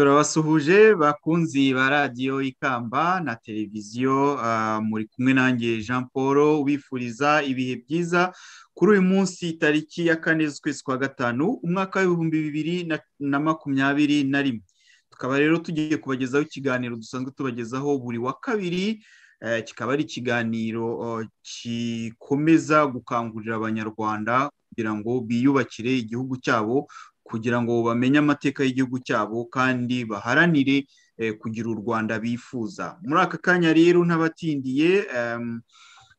turabasuhuje bakunzi ba radiyo ikamba na televiziyo ah, muri kumwe nanjye jean paul ubifuriza ibihe byiza kuri uyu munsi tariki ya kane z'ukwezi kwa gatanu umwaka w'ibihumbi bibiri na makumyabiri na rimwe tukaba rero tugiye kubagezaho ikiganiro dusanzwe tubagezaho buri wa kabiri eh, kikaba ari ikiganiro oh, kikomeza gukangurira abanyarwanda kugira ngo biyubakire igihugu cyabo kugira ngo bamenye amateka y'igihugu cyabo kandi baharanire eh, kugira u rwanda bifuza muri aka kanya rero ntabatindiye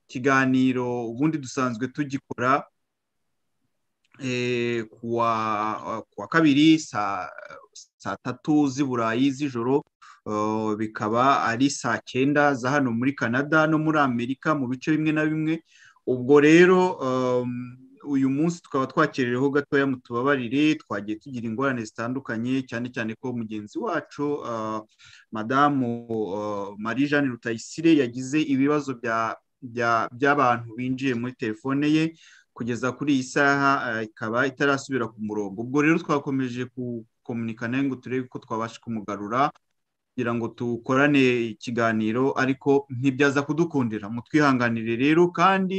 ikiganiro ubundi dusanzwe tugikora eh, kuwa kabiri saa tatu z'iburayi z'ijoro bikaba ari saa cyenda za hano muri canada no muri amerika mu bice bimwe na bimwe ubwo rero uyu munsi tukaba twakerereho gatoya mutubabarire twagiye tugira ingorane zitandukanye cyane cyane ko mugenzi wacu ah, madamu ah, marie jeanne rutayisire yagize ibibazo by'abantu binjiye muri telefone ye kugeza kuri iyi saha ah, ikaba itarasubira ku murongo ubwo rero twakomeje kukomunika ngo turebe ko twabasha kumugarura kugira ngo tukorane ikiganiro ariko ntibyaza kudukundira mutwihanganire rero kandi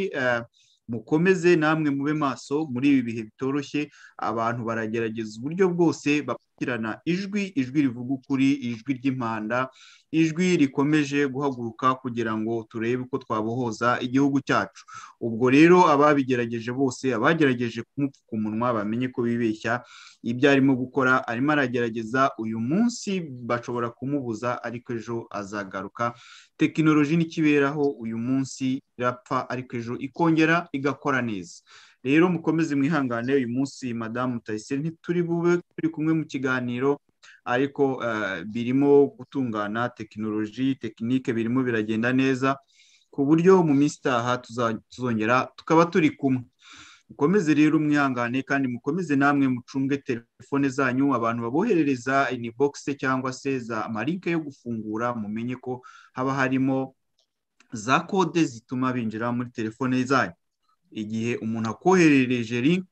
mukomeze namwe mube maso muri ibi bihe bitoroshye abantu baragerageza uburyo bwose gukurikirana ijwi ijwi rivuga ukuri ijwi ry'impanda ijwi rikomeje guhaguruka kugira ngo turebe uko twabohoza igihugu cyacu ubwo rero ababigerageje bose abagerageje kumupfuka umunwa bamenye ko bibeshya ibyo arimo gukora arimo aragerageza uyu munsi bashobora kumubuza ariko ejo azagaruka tekinoloji n'ikiberaho uyu munsi irapfa ariko ejo ikongera igakora neza rero mukomeze mwihangane uyu munsi madamu Tayisire ntituri bube turi kumwe mu kiganiro ariko eh, birimo gutungana tekinoloji tekinike birimo biragenda neza ku buryo mu minsi itaha tuzongera tukaba turi kumwe mukomeze rero mwihangane kandi mukomeze namwe mucunge telefone zanyu abantu baboherereza inibogise cyangwa se za marinke yo gufungura mumenye ko haba harimo za kode zituma binjira muri telefone zanyu igihe umuntu akoherereje link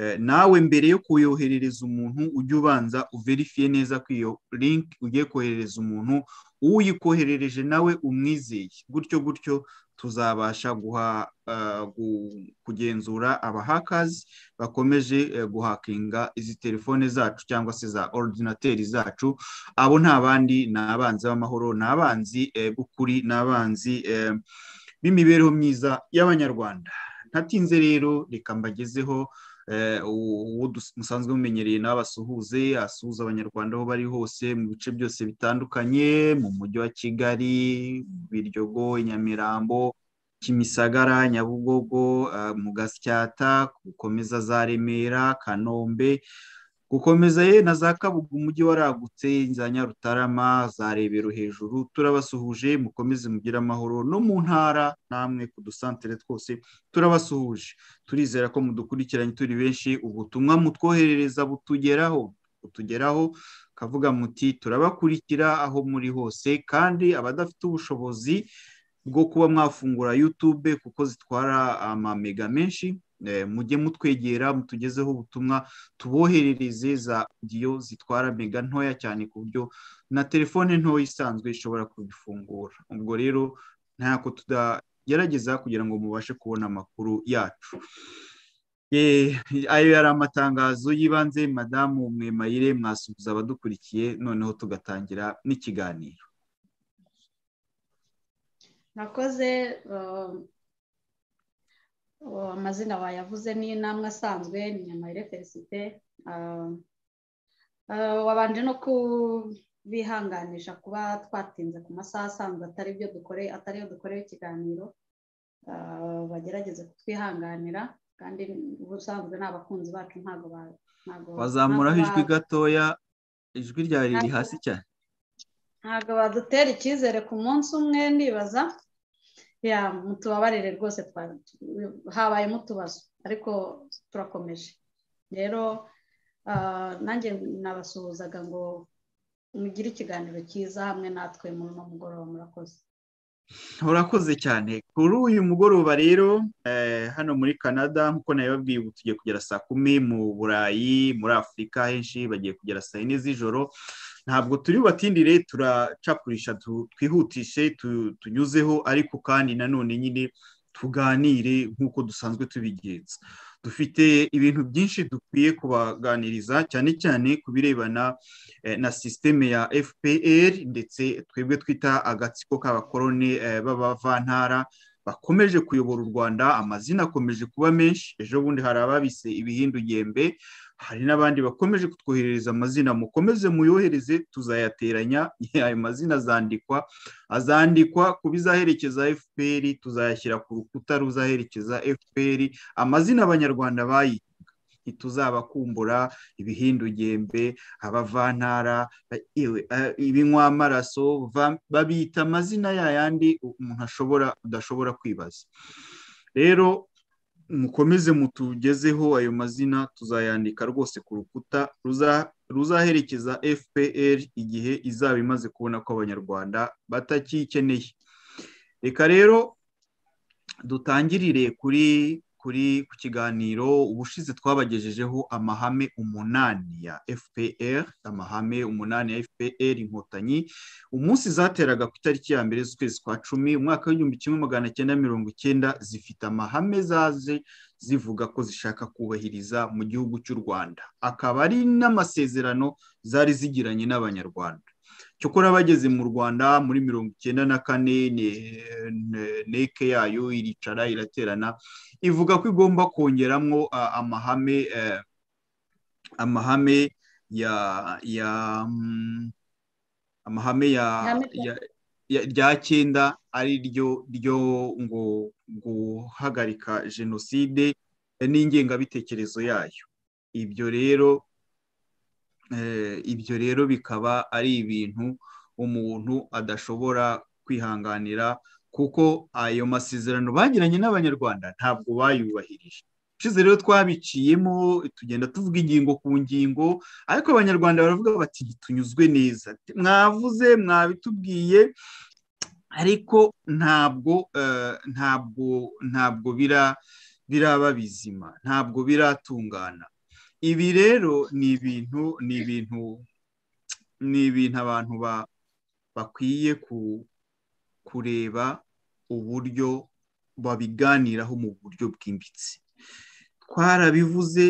eh, nawe mbere yo kuyoherereza umuntu ujye ubanza uverifiye neza ko iyo linki ugiye koherereza umuntu uyikoherereje nawe umwizeye gutyo gutyo tuzabasha eh, kugenzura abahakazi bakomeje eh, guhakinga izi telefone zacu cyangwa se za orudinateri zacu abo nta bandi ni abanzi b'amahoro ni abanzi b'ukuri ni abanzi b'imibereho myiza y'abanyarwanda ntabyinze rero reka mbagezeho eh, uwo musanzwe mumenyereye nawe asuhuze asuhuza abanyarwanda aho bari hose mu bice byose bitandukanye mu mujyi wa kigali biryogo nyamirambo kimisagara nyabugogo eh, mu gasyata gukomeza za remera kanombe gukomeza ye na za kabuga umujyi waragutse za nyarutarama za rebero hejuru turabasuhuje mukomeze mugire amahoro no mu ntara namwe ku dusantere twose turabasuhuje turizera ko mudukurikiranye turi benshi ubutumwa mutwoherereza butugeraho butugeraho kavuga muti turabakurikira aho muri hose kandi abadafite ubushobozi bwo kuba mwafungura yutube kuko zitwara amamega menshi Eh, mujye mutwegera mutugezeho ubutumwa tuboherereze za odiyo zitwara mega ntoya cyane ku buryo na telefone ntoya isanzwe ishobora kubifungura ubwo rero ntako tudagerageza kugira ngo mubashe kubona amakuru yacu eh, ayo yari amatangazo y'ibanze madamu mwemayire mwasubiza abadukurikiye noneho tugatangira n'ikiganiro nakoze eh, amazina wayavuze ni intambwe asanzwe ni nyamayire felicite ah, ah, wabanje no kubihanganisha kuba twatinze ku masaha asanzwe atari byo dukoreye atari yo dukorewe ikiganiro ah, bagerageze kutwihanganira kandi ubusanzwe ni abakunzi bacu ntabwo bazamuraho ijwi gatoya ijwi ryawe riri hasi cyane ntabwo badutera icyizere ku munsi umwe nibaza. ya mutubabarire rwose habayemo utubazo ariko turakomeje rero nanjye nabasuhuzaga ngo mugire ikiganiro cyiza hamwe natwe muri uno mugoroba murakoze urakoze cyane kuri uyu mugoroba rero eh, hano muri canada nk'uko nabibabwiye ubu tugiye kugera saa kumi mu burayi muri afurika henshi bagiye kugera saa yine z'ijoro ntabwo turi batindire turacapurisha twihutishe tunyuzeho ariko kandi nanone nyine tuganire nk'uko dusanzwe tubigenza dufite ibintu byinshi dukwiye kubaganiriza cyane cyane ku birebana eh, na sisiteme ya fpr ndetse twebwe twita agatsiko k'abakoroni eh, b'abavantara bakomeje kuyobora u rwanda amazina akomeje kuba menshi ejo bundi hari ababise ibihindu ngembe hari n'abandi bakomeje kutwoherereza amazina mukomeze muyohereze tuzayateranya ayo mazina azandikwa azandikwa ku bizaherekeza fpr tuzayashyira ku rukuta ruzaherekeza fpr amazina abanyarwanda bayi ntituzabakumbura ibihindugembe abavantara eh, ibinywa amaraso babita amazina ya yandi umuntu ashobora udashobora kwibaza rero mukomeze mutugezeho ayo mazina tuzayandika rwose ku rukuta ruzaherekeza fpr igihe izaba imaze kubona ko abanyarwanda batakikeneye reka rero dutangirire kuri kuri ku kiganiro ubushize twabagejejeho amahame umunani ya fpr amahame umunani ya fpr inkotanyi umunsi zateraga ku itariki ya mbere z'ukwezi kwa cumi umwaka w'igihumbi kimwe magana cyenda mirongo icyenda zifite amahame zaze zivuga ko zishaka kubahiriza mu gihugu cy'u rwanda akaba ari n'amasezerano zari zigiranye n'abanyarwanda cyokora bageze mu rwanda muri mirongo icyenda na kane neke yayo iricara iraterana ivuga ko igomba kongeramo amahame e, amahame ya ya mm, amahame ya rya cyenda ari ryo ryo ngo guhagarika jenoside n'ingengabitekerezo yayo ibyo rero Eh, ibyo rero bikaba ari ibintu umuntu adashobora kwihanganira kuko ayo masezerano bagiranye n'abanyarwanda ntabwo bayubahirije ushize rero twabiciyemo tugenda tuvuga ingingo ku ngingo ariko abanyarwanda baravuga bati ntitunyuzwe neza mwavuze mwabitubwiye ariko ntabwo eh, ntabwo ntabwo biraba bizima ntabwo biratungana ibi rero ni ibintu ni ibintu ni ibintu abantu bakwiye kureba uburyo babiganiraho mu buryo bwimbitse twarabivuze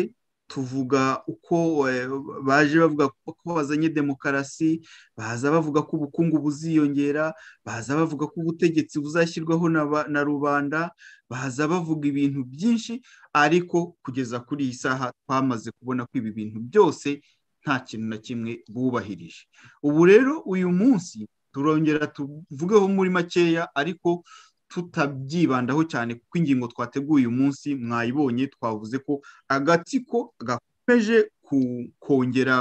tuvuga uko eh, baje bavuga ko bazanye demokarasi baza bavuga ko ubukungu buziyongera baza bavuga ko ubutegetsi buzashyirwaho na rubanda baza bavuga ibintu byinshi ariko kugeza kuri iyi saha twamaze kubona ko ibi bintu byose nta kintu na kimwe bubahirije ubu rero uyu munsi turongera tuvugeho muri makeya ariko tutabyibandaho cyane kuko ingingo twateguye uyu munsi mwayibonye twavuze ko agatsiko gakomeje kongera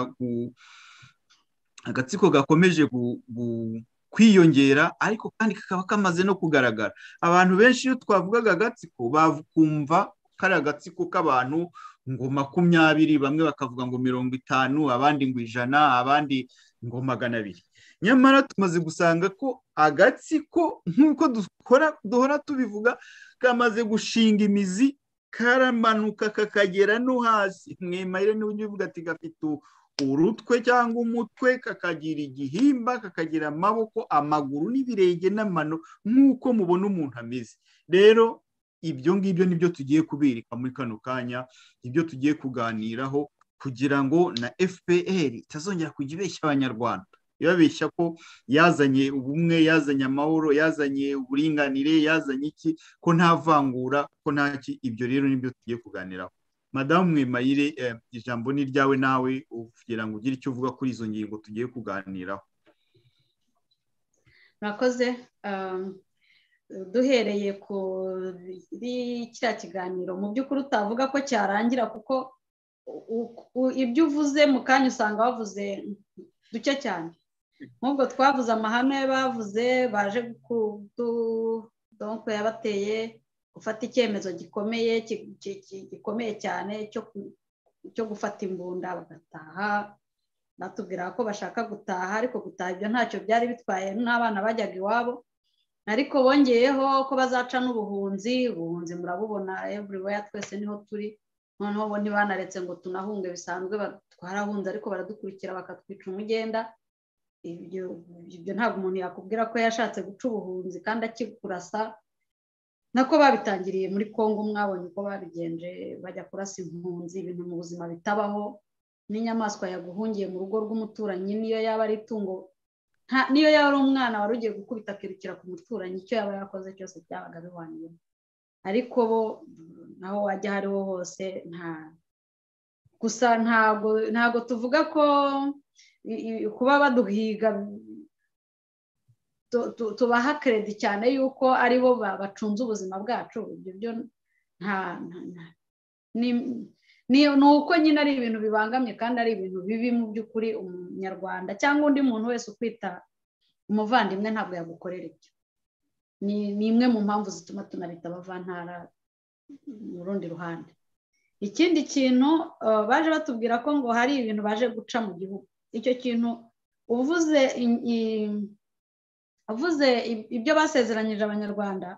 agatsiko gakomeje kwiyongera ariko kandi kakaba kamaze no kugaragara abantu benshi iyo twavugaga agatsiko bakumva kari agatsiko k'abantu ngo makumyabiri bamwe bakavuga ngo mirongo itanu abandi ngo ijana abandi ngo magana abiri nyamara tumaze gusanga ko agatsiko nk'uko dukora duhora tubivuga kamaze gushinga imizi karamanuka kakagera no hasi mwemarire n'uburyo uvuga ati gafite urutwe cyangwa umutwe kakagira igihimba kakagira amaboko amaguru n'ibirenge n'amano nk'uko mubona umuntu ameze rero ibyo ngibyo nibyo tugiye kubirika muri kano kanya nibyo tugiye kuganiraho kugira ngo na fpr itazongera kujya ibeshya abanyarwanda ibabeshya ko yazanye ubumwe yazanye amahoro yazanye uburinganire yazanye iki ko nta vangura ko ntaki ibyo rero nibyo tugiye kuganiraho madamu mwemayire eh, ijambo ni ryawe nawe kugira ngo ugire icyo uvuga kuri izo ngingo tugiye kuganiraho murakoze um, duhereye kuri kiriya kiganiro mu by'ukuri utavuga ko cyarangira kuko ibyo uvuze mu kanya usanga wavuze duke cyane nk'ubwo twavuze amahame bavuze baje donko yabateye gufata icyemezo gikomeye gikomeye cyane cyo gufata imbunda bagataha batubwira ko bashaka gutaha ariko gutaha ibyo ntacyo byari bitwaye n'abana bajyaga iwabo ariko bongeyeho ko bazaca n'ubuhunzi ubuhunzi murabubona everywhere twese niho turi noneho bo ntibanaretse ngo tunahunge bisanzwe twarahunze ariko baradukurikira bakatwica umugenda ibyo ntabwo umuntu yakubwira ko yashatse guca ubuhunzi kandi akikurasa nako babitangiriye muri congo mwabonye uko babigenje bajya kurasa impunzi ibintu mu buzima bitabaho n'inyamaswa yaguhungiye mu rugo rw'umuturanyi niyo yaba ari itungo niyo yaba ari umwana wari ugiye gukubita akirukira ku muturanyi icyo yaba yakoze cyose byabaga bihwaniye ariko bo naho wajya aho ariho hose nta gusa ntago tuvuga ko kuba baduhiga tubaha kredi cyane yuko ari bo bacunze ubuzima bwacu ibyo byo nta ni uko nyine ari ibintu bibangamye kandi ari ibintu bibi mu by'ukuri umunyarwanda cyangwa undi muntu wese ukwita umuvandimwe ntabwo yagukorera ibyo ni imwe mu mpamvu zituma tunabita abavantara mu rundi ruhande ikindi kintu uh, baje batubwira ko ngo hari ibintu baje guca mu gihugu icyo kintu uvuze uvuze ibyo basezeranyije abanyarwanda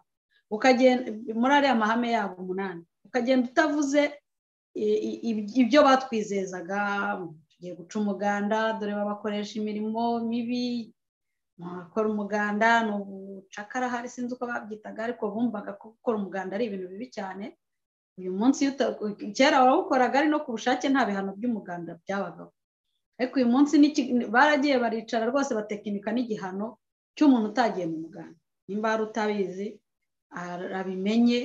muri ariya mahame yabo umunani ukagenda utavuze ibyo batwizezaga tugiye guca umuganda dore babakoresha imirimo mibi bakora umuganda ni ubucakara hari sinzi uko babyitaga ariko bumvaga ko gukora umuganda ari ibintu bibi cyane uyu munsi kera warawukoraga ari no ku bushake nta bihano by'umuganda byabagaho ariko uyu munsi baragiye baricara rwose batekinika n'igihano cy'umuntu utagiye mu muganda nimba hari utabizi arabimenye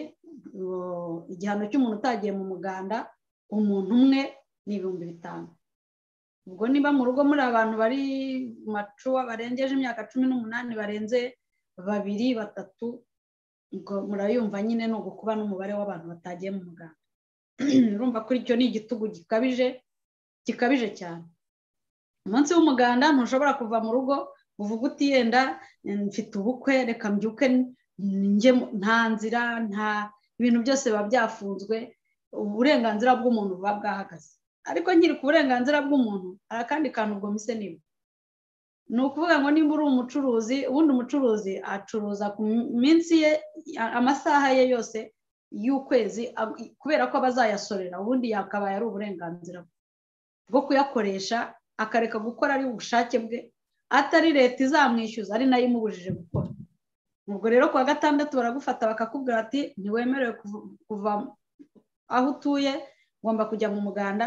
igihano cy'umuntu utagiye mu muganda umuntu umwe ni ibihumbi bitanu ubwo niba mu rugo muri abantu bari macuwa barengeje imyaka cumi n'umunani barenze babiri batatu ubwo murayumva nyine ni ugukuba n'umubare w'abantu batagiye mu muganda urumva kuri icyo ni igitugu gikabije gikabije cyane umunsi w'umuganda ntushobora kuva mu rugo uvuga uti yenda mfite ubukwe reka mbyuke nta nzira nta ibintu byose biba byafunzwe uburenganzira bw'umuntu buba bwahagaze ariko nkiri ku burenganzira bw'umuntu hari akandi kantu ubwo mise ni ukuvuga ngo niba uri umucuruzi ubundi umucuruzi acuruza ku minsi ye amasaha ye yose y'ukwezi kubera ko aba azayasorera ubundi yakabaye ari uburenganzira bwo kuyakoresha akareka gukora ari ubushake bwe atari leta izamwishyuza ari nayo imubujije gukora ubwo rero kuwa wa gatandatu baragufata bakakubwira ati ntiwemerewe kuva aho utuye ugomba kujya mu muganda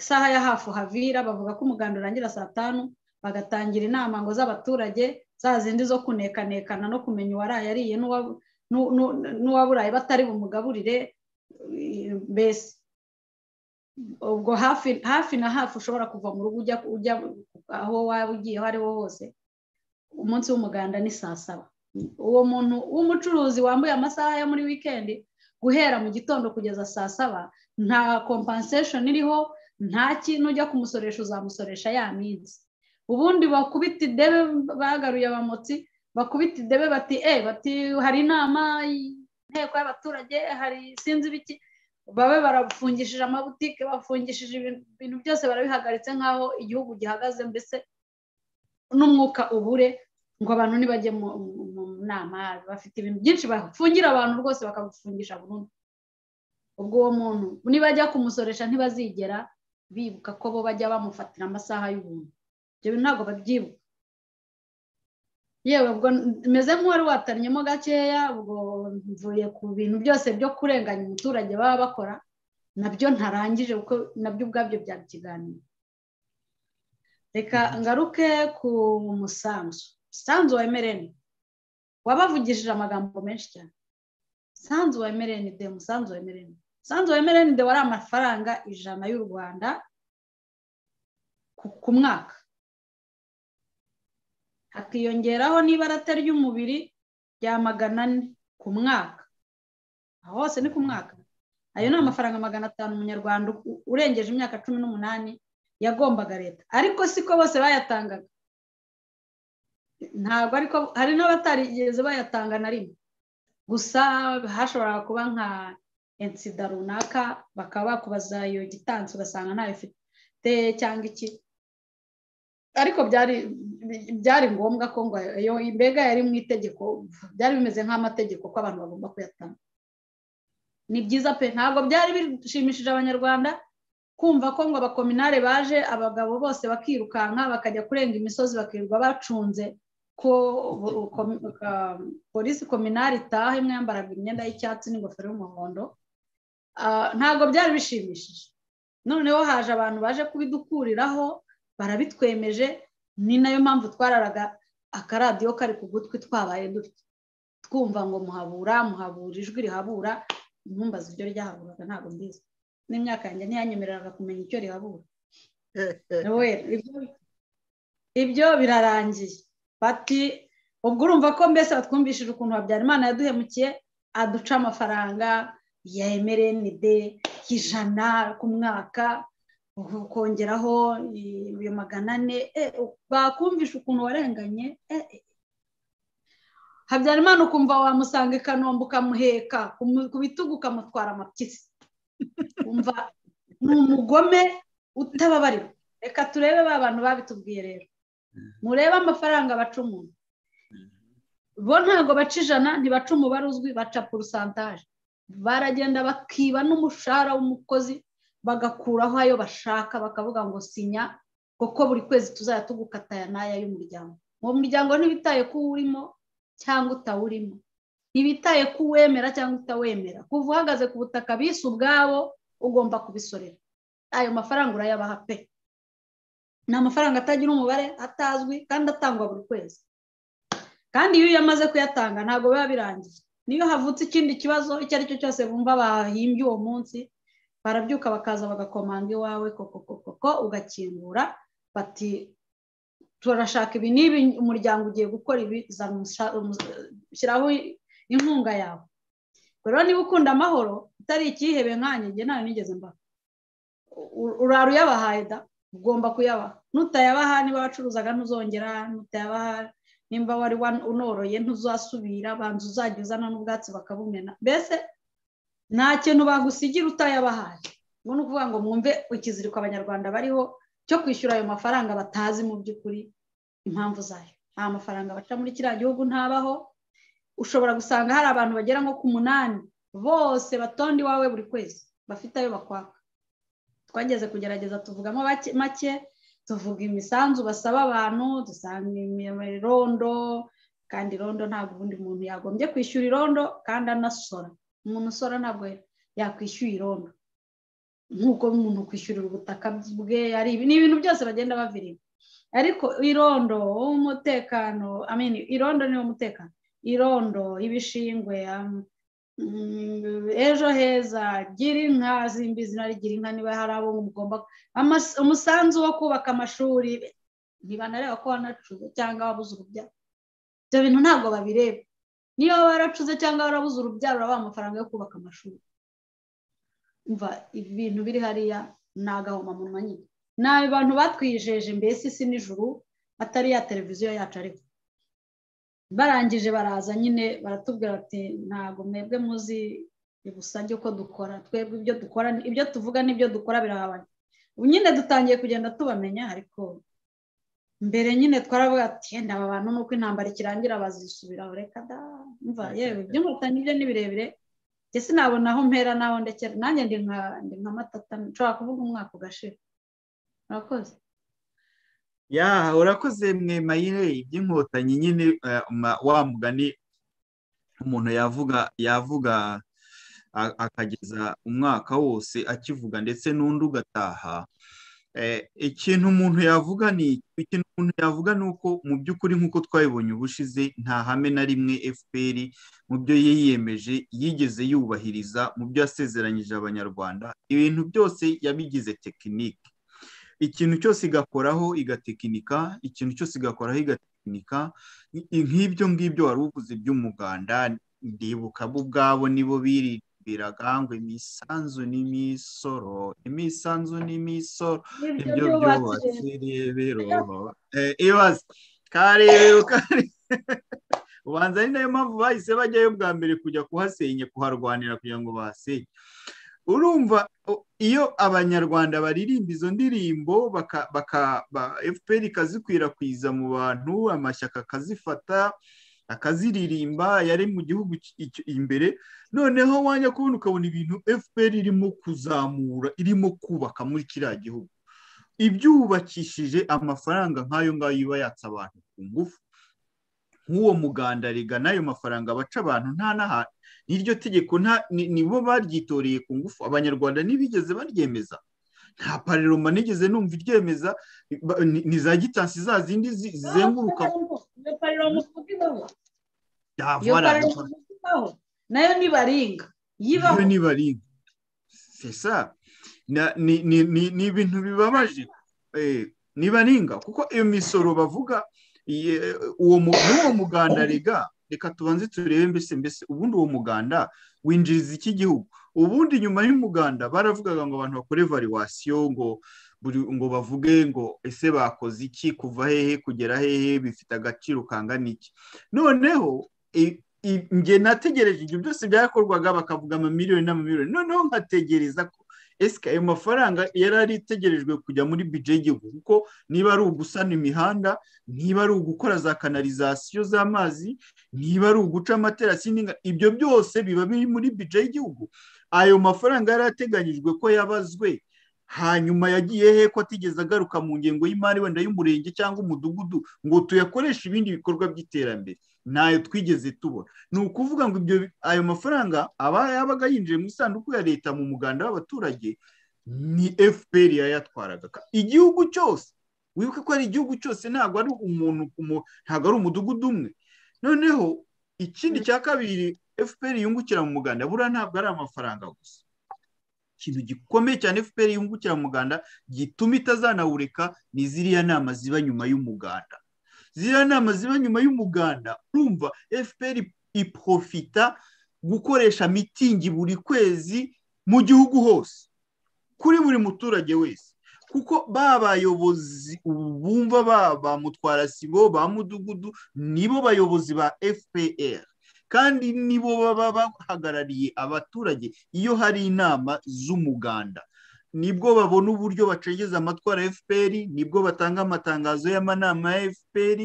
isaha ya hafi havira bavuga ko umuganda urangira saa tanu bagatangira inama ngo z'abaturage za zindi zo kunekanekana no kumenya uwaraye ariye n'uwaburaye batari bumugaburire mbese ubwo hafi hafi na hafi ushobora kuva mu rugo ujya aho waba ugiye aho ari ho hose umunsi w'umuganda ni saa saba uwo muntu w'umucuruzi wambaye amasaha ya muri wikendi guhera mu gitondo kugeza saa saba nta compensation iriho nta kintu ujya kumusoresha uzamusoresha ya minsi ubundi bakubita idebe bagaruye abamotsi bakubita idebe bati e bati hari inama inteko y'abaturage hari sinzi ibiki babe barafungishije amabutike bafungishije ibintu byose barabihagaritse nk'aho igihugu gihagaze mbese n'umwuka ubure ngo abantu ntibajye mu nama bafite ibintu byinshi bafungira abantu rwose bakagufungisha burundu ubwo uwo muntu nibajya kumusoresha ntibazigera bibuka ko bo bajya bamufatira amasaha y'ubuntu ibyo bintu ntabwo babyibuka yewe ubwo meze nk'uwari watarnyemo gakeya ubwo mvuye ku bintu byose byo kurenganya umuturage baba bakora nabyo ntarangije kuko nabyo ubwabyo byaba ikiganiro reka ngaruke ku musanzu musanzu wa emereni wabavugishije amagambo menshi cyane musanzu wa emereni de musanzu wa emereni musanzu wa emereni de wari amafaranga ijana y'u rwanda ku mwaka hakiyongeraho n'ibarate ry'umubiri rya magana ane ku mwaka aho hose ni ku mwaka ayo ni amafaranga magana atanu umunyarwanda urengeje imyaka cumi n'umunani yagombaga leta ariko siko bose bayatangaga ntabwo ariko hari n'abatarigeze bayatanga na rimwe gusa hashoboraga kuba nka insida runaka bakaba bakubaza iyo gitanze ugasanga ntayo ufite cyangwa iki ariko byari byari ngombwa ko ngo iyo mbega yari mu itegeko byari bimeze nk'amategeko ko abantu bagomba kuyatanga ni byiza pe ntabwo byari bishimishije abanyarwanda kumva ko ngo abakominare baje abagabo bose bakirukanka bakajya kurenga imisozi bakirirwa bacunze ko polisi kominari itahe mwambaraga imyenda y'icyatsi n'ingofero y'umuhondo ah, ntabwo byari bishimishije noneho haje abantu baje kubidukuriraho barabitwemeje ni nayo mpamvu twararaga akaradiyo kari ku gutwi twabaye dutya twumva ngo muhabura muhabura ijwi rihabura impumbazi ibyo ryahaburaga ntabwo mbizi n'imyaka yanjye ntiyanyemereraga kumenya icyo rihabura ibyo birarangiye bati ubwo urumva ko mbese batwumvishije ukuntu habyarimana yaduhemukiye aduca amafaranga ya emerende ijana ku mwaka ukongeraho iyo magana ane e, bakumvisha ukuntu warenganye e, e. habyarimana ukumva wamusanga i kanombe ukamuheka ku bitugu ukamutwara amapyisi umva ni umugome utababarira reka turebe ba bantu babitubwiye rero murebe amafaranga baca umuntu bo ntabwo baca ijana ntibaca umubare uzwi baca porosantaje baragenda bakiba n'umushahara w'umukozi bagakuraho ayo bashaka bakavuga ngo sinya kuko buri kwezi tuzajya tugukata aya n'aya y'umuryango uwo muryango ntibitaye ko urimo cyangwa utawurimo ntibitaye ko uwemera cyangwa utawemera kuva uhagaze ku butaka bise ubwabo ugomba kubisorera ayo mafaranga urayabaha pe ni amafaranga atagira umubare atazwi kandi atangwa buri kwezi kandi iyo uyamaze kuyatanga ntabwo biba birangiye niyo havutse ikindi kibazo icyo ari cyo cyose bumva bahimbye uwo munsi barabyuka bakaza bagakomanga iwawe koko koko ugakingura bati turashaka ibi n'ibi umuryango ugiye gukora ibi shyiraho inkunga yawe rero niba ukunda amahoro utari ikihebe nkange ntayo nigeze mba urara uyabahaye da ugomba kuyabaha nutayabaha niba wacuruzaga ntuzongera nutayabaha nimba wari unoroye ntuzasubira banza uzajya uzana n'ubwatsi bakabumena mbese nta kintu bagusigira utayabahaye ngo ni ukuvuga ngo mwumve ikiziriko abanyarwanda bariho cyo kwishyura ayo mafaranga batazi mu by'ukuri impamvu zayo nta mafaranga baca muri kiriya gihugu ntabaho ushobora gusanga hari abantu bagera nko ku munani bose batonda iwawe buri kwezi bafite ayo bakwaka twageze kugerageza tuvugamo make tuvuga imisanzu basaba abantu dusanga imirondo kandi irondo ntabwo ubundi muntu yagombye kwishyura irondo kandi anasora umuntu usora ntabwo yakwishyuye irondo nk'uko umuntu kwishyurira ubutaka bwe ari ni ibintu byose bagenda bavirira ariko irondo umutekano irondo niwo umutekano irondo ibishingwe um, mm, ejo heza gira inka zimba izina rigira inka niba hari abo mugomba umusanzu wo kubaka amashuri ntibanareba ko wanacuwe cyangwa wabuze urubyaro ibyo bintu ntabwo babireba niba baracuze cyangwa barabuze urubyaro urabaha amafaranga yo kubaka amashuri umva ibintu biri hariya ni agahomamunwa nyine nabi bantu batwijeje mbese isi n’ijuru atari ya televiziyo yacu ariko barangije baraza nyine baratubwira bati ntago mwebwe muzi ibusage uko dukora twebwe ibyo dukora ibyo tuvuga n'ibyo dukora birahabanye ubu nyine dutangiye kugenda tubamenya ariko mbere nyine twaravuga ati yenda aba bantu nuko intambara ikirangira bazisubira reka da mva yewe ibyo nkotanyi ni birebire njye sinabona aho mpera n'aho ndekera nanjye ndi nka matata nshobora kuvuga umwaka ugashira urakoze ya urakoze mwemayire iby'inkotanyi nyine eh, wa mugani umuntu yavuga yavuga akageza umwaka wose akivuga ndetse n'undi ugataha Eh, ikintu umuntu yavuga ni ikintu umuntu yavuga ni uko mu by'ukuri nk'uko twabibonye ubushize nta hame na rimwe fpr mu byo yiyemeje yigeze yubahiriza mu byo yasezeranyije abanyarwanda ibintu byose yabigize tekinike ikintu cyose igakoraho igatekinika ikintu cyose igakoraho igatekinika nk'ibyo ngibyo wari uvuze by'umuganda ndibuka bo ubwabo nibo biri bibwiraga imisanzu n'imisoro imisanzu n'imisoro ibyo byubakiye biroho eh, ibaze karebe ubanza ari nayo mpamvu bahise bajyayo bwa mbere kujya kuhasenya kuharwanira kugira ngo bahasenye urumva iyo abanyarwanda baririmba izo ndirimbo baka baka fpr ikazikwirakwiza mu bantu amashyaka akazifata akaziririmba yari mu gihugu imbere noneho wajya kubona ukabona ibintu fpr irimo kuzamura irimo kubaka muri kiriya gihugu ibyubakishije amafaranga nk'ayo ngayo iba yatsa abantu ku ngufu nk'uwo muganda rega n'ayo mafaranga baca abantu nta n'ahantu n'iryo tegeko nibo baryitoreye ku ngufu abanyarwanda ntibigeze baryemeza nta pareroma nigeze numva iryemeza ni za gitansi za zindi zizenguruka Yo paloma kukibaho. Ya, Yo voilà. Paloma kukibaho. Nayo ni baringa. Yibaho. ni baringa. C'est ni, ibintu bibabaje. Eh, ni baringa. Kuko iyo misoro bavuga, eh, uwo n'uwo muganda riga reka tubanze turebe mbese mbese ubundi uwo muganda winjiriza iki gihugu ubundi nyuma y'umuganda baravugaga ngo abantu bakore valuwasiyo ngo ngo bavuge ngo ese bakoze iki kuva hehe kugera hehe bifite agaciro kangana iki noneho nge nategereje ibyo byose byakorwaga bakavuga amamiliyoni n'amamiliyoni noneho nkategereza ko esika ayo mafaranga yari aritegerejwe kujya muri bije y'igihugu kuko niba ari ugusana imihanda niba ari ugukora za kanalizasiyo z'amazi niba ari uguca amaterasi ibyo byose biba biri muri bije y'igihugu ayo mafaranga yari ateganyijwe ko yabazwe hanyuma yagiye he ko atigeze agaruka mu ngengo y'imari wenda y'umurenge cyangwa umudugudu ngo tuyakoreshe ibindi bikorwa by'iterambere ntayo twigeze tubona ni ukuvuga ngo ibyo ayo mafaranga aba yabaga yinjiye mu isanduku ya leta mu muganda w'abaturage ni fpr yayatwaraga igihugu cyose wibuke ko ari igihugu cyose ntabwo ari umuntu ntabwo ari umudugudu umwe noneho ikindi cya kabiri fpr yungukira mu muganda buriya ntabwo ari amafaranga gusa ikintu gikomeye cyane fpr yungukira mu muganda gituma itazanawureka ni ziriya nama ziba nyuma y'umuganda ziriya nama ziba nyuma y'umuganda urumva fpr iprofita gukoresha mitingi buri kwezi mu gihugu hose kuri buri muturage wese kuko ba bayobozi bumva ba mutwara sibo ba mudugudu nibo bayobozi ba fpr kandi nibo baba bahagarariye abaturage iyo hari inama z'umuganda nibwo babona uburyo bacengeza amatwara fpr nibwo batanga amatangazo y'amanama ya fpr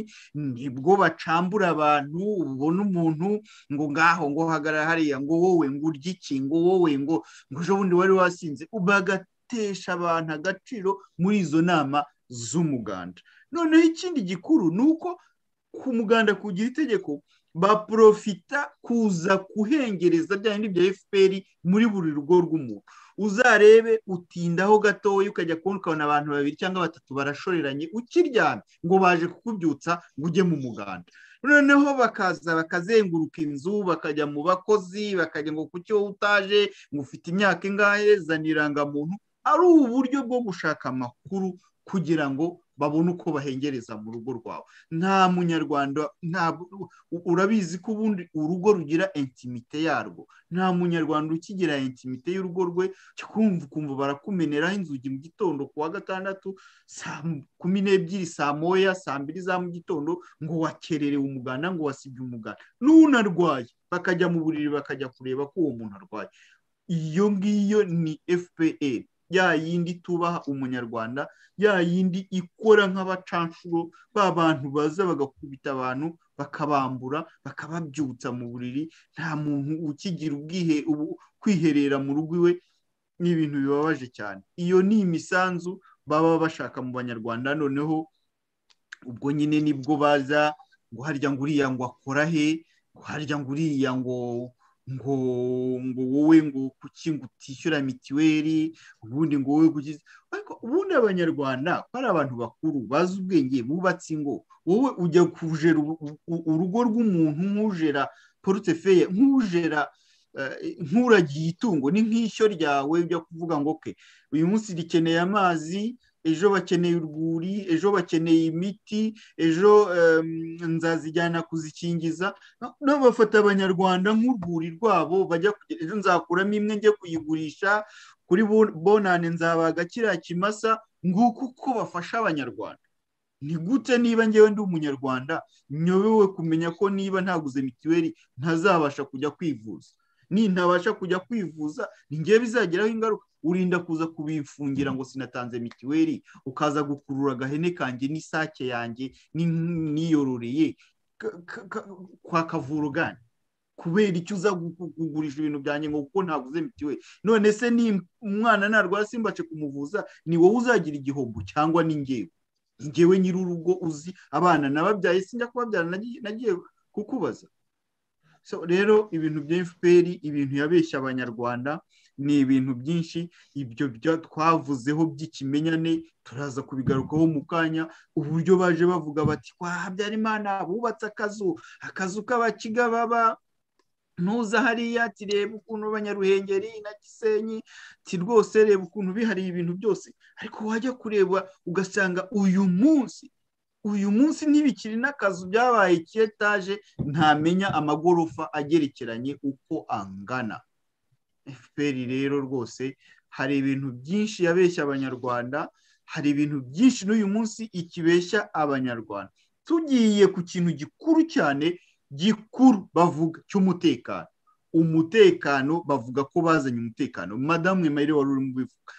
nibwo bacambura abantu ubona umuntu ngo ngaho ngo hagarara hariya ngo wowe ngo urye iki ngo wowe ngo ejo bundi wari wasinze bagatesha abantu agaciro muri izo nama z'umuganda noneho ikindi gikuru ni uko ku muganda kugira itegeko baprofita kuza kuhengereza bya bindi bya efuperi muri buri rugo rw'umuntu uzarebe utindaho gatoya ukajya kubona ukabona abantu babiri cyangwa batatu barashoreranye ukiryamye ngo baje kukubyutsa ngo ujye mu muganda noneho bakaza bakazenguruka inzu bakajya mu bakozi bakajya ngo ku cyo utaje ngo ufite imyaka ingahe zana irangamuntu ari uburyo bwo gushaka amakuru kugira ngo babone uko bahengereza mu rugo rwawe nta munyarwanda urabizi ko ubundi urugo rugira intimite yarwo nta munyarwanda ukigira intimite y'urugo rwe kumva ukumva barakumeneraho inzugi mu gitondo ku wa gatandatu saa kumi n'ebyiri saa moya saa mbiri za mu gitondo ngo wakererewe umuganda ngo wasibye umuganda n'unarwaye bakajya mu buriri bakajya kureba ko uwo muntu arwaye iyo ngiyo ni fpr ya yindi tubaha umunyarwanda ya yindi ikora nk'abacanshuro ba bantu baza bagakubita abantu bakabambura bakababyutsa mu buriri nta muntu ukigira ubwihe ubu kwiherera mu rugo iwe ni ibintu bibabaje cyane iyo ni imisanzu baba bashaka mu banyarwanda noneho ubwo nyine nibwo baza ngo harya ngo uriya ngo akora he ngo harya ngo uriya ngo ngo ngo wowe ngo kuki ngo utishyura mituweli ubundi ngo wowe kuki ariko ubundi abanyarwanda ko ari abantu bakuru bazi ubwenge bubatse ingo wowe ujya kujera urugo rw'umuntu nk'ujera porutefeye nk'ujera eh, nk'uragiye itungo ni nk'ishyo ryawe ujya kuvuga ngo ke uyu munsi rikeneye amazi ejo bakeneye urwuri ejo bakeneye imiti ejo nzazijyana kuzikingiza bafata abanyarwanda nk'urwuri rwabo bajya ejo nzakuramo imwe njye kuyigurisha kuri bonane nzabaga kiriya kimasa nguko uko bafasha abanyarwanda ni gute niba njyewe ndi umunyarwanda nyobewe kumenya ko niba ntaguze mituweli ntazabasha kujya kwivuza nintabasha kujya kwivuza ni ngewe bizageraho ingaruka urinda kuza kubifungira mm. ngo sinatanze mitiweli ukaza gukurura agahene kanjye n'isake yanjye niyororeye kwa kavuro gani kubera icyo uza kugurisha ibintu byanjye ngo kuko ntaguze mitiweli none se ni umwana narwara simbace kumuvuza ni wowe uzagira igihombo cyangwa ni ngewe ngewe nyiri uzi abana nababyaye sinjya kubabyara nagiye kukubaza rero ibintu bya efuperi ibintu yabeshya abanyarwanda ni ibintu byinshi ibyo twavuzeho by'ikimenyane turaza kubigarukaho mu kanya uburyo baje bavuga bati kwa habyarimana bubatse akazu akazu k'abakiga baba ntuza hariya tireba ukuntu abanyaruhengeri na gisenyi ti rwose reba ukuntu bihariye ibintu byose ariko wajya kureba ugasanga uyu munsi uyu munsi ntibikiri n'akazu byabaye iki etaje ntamenya amagorofa agerekeranye uko angana fpr rero rwose hari ibintu byinshi yabeshya abanyarwanda hari ibintu byinshi n'uyu munsi ikibeshya abanyarwanda tugiye ku kintu gikuru cyane gikuru bavuga cy'umutekano umutekano bavuga ko bazanye umutekano madamu Mayire wari urimo ubivuga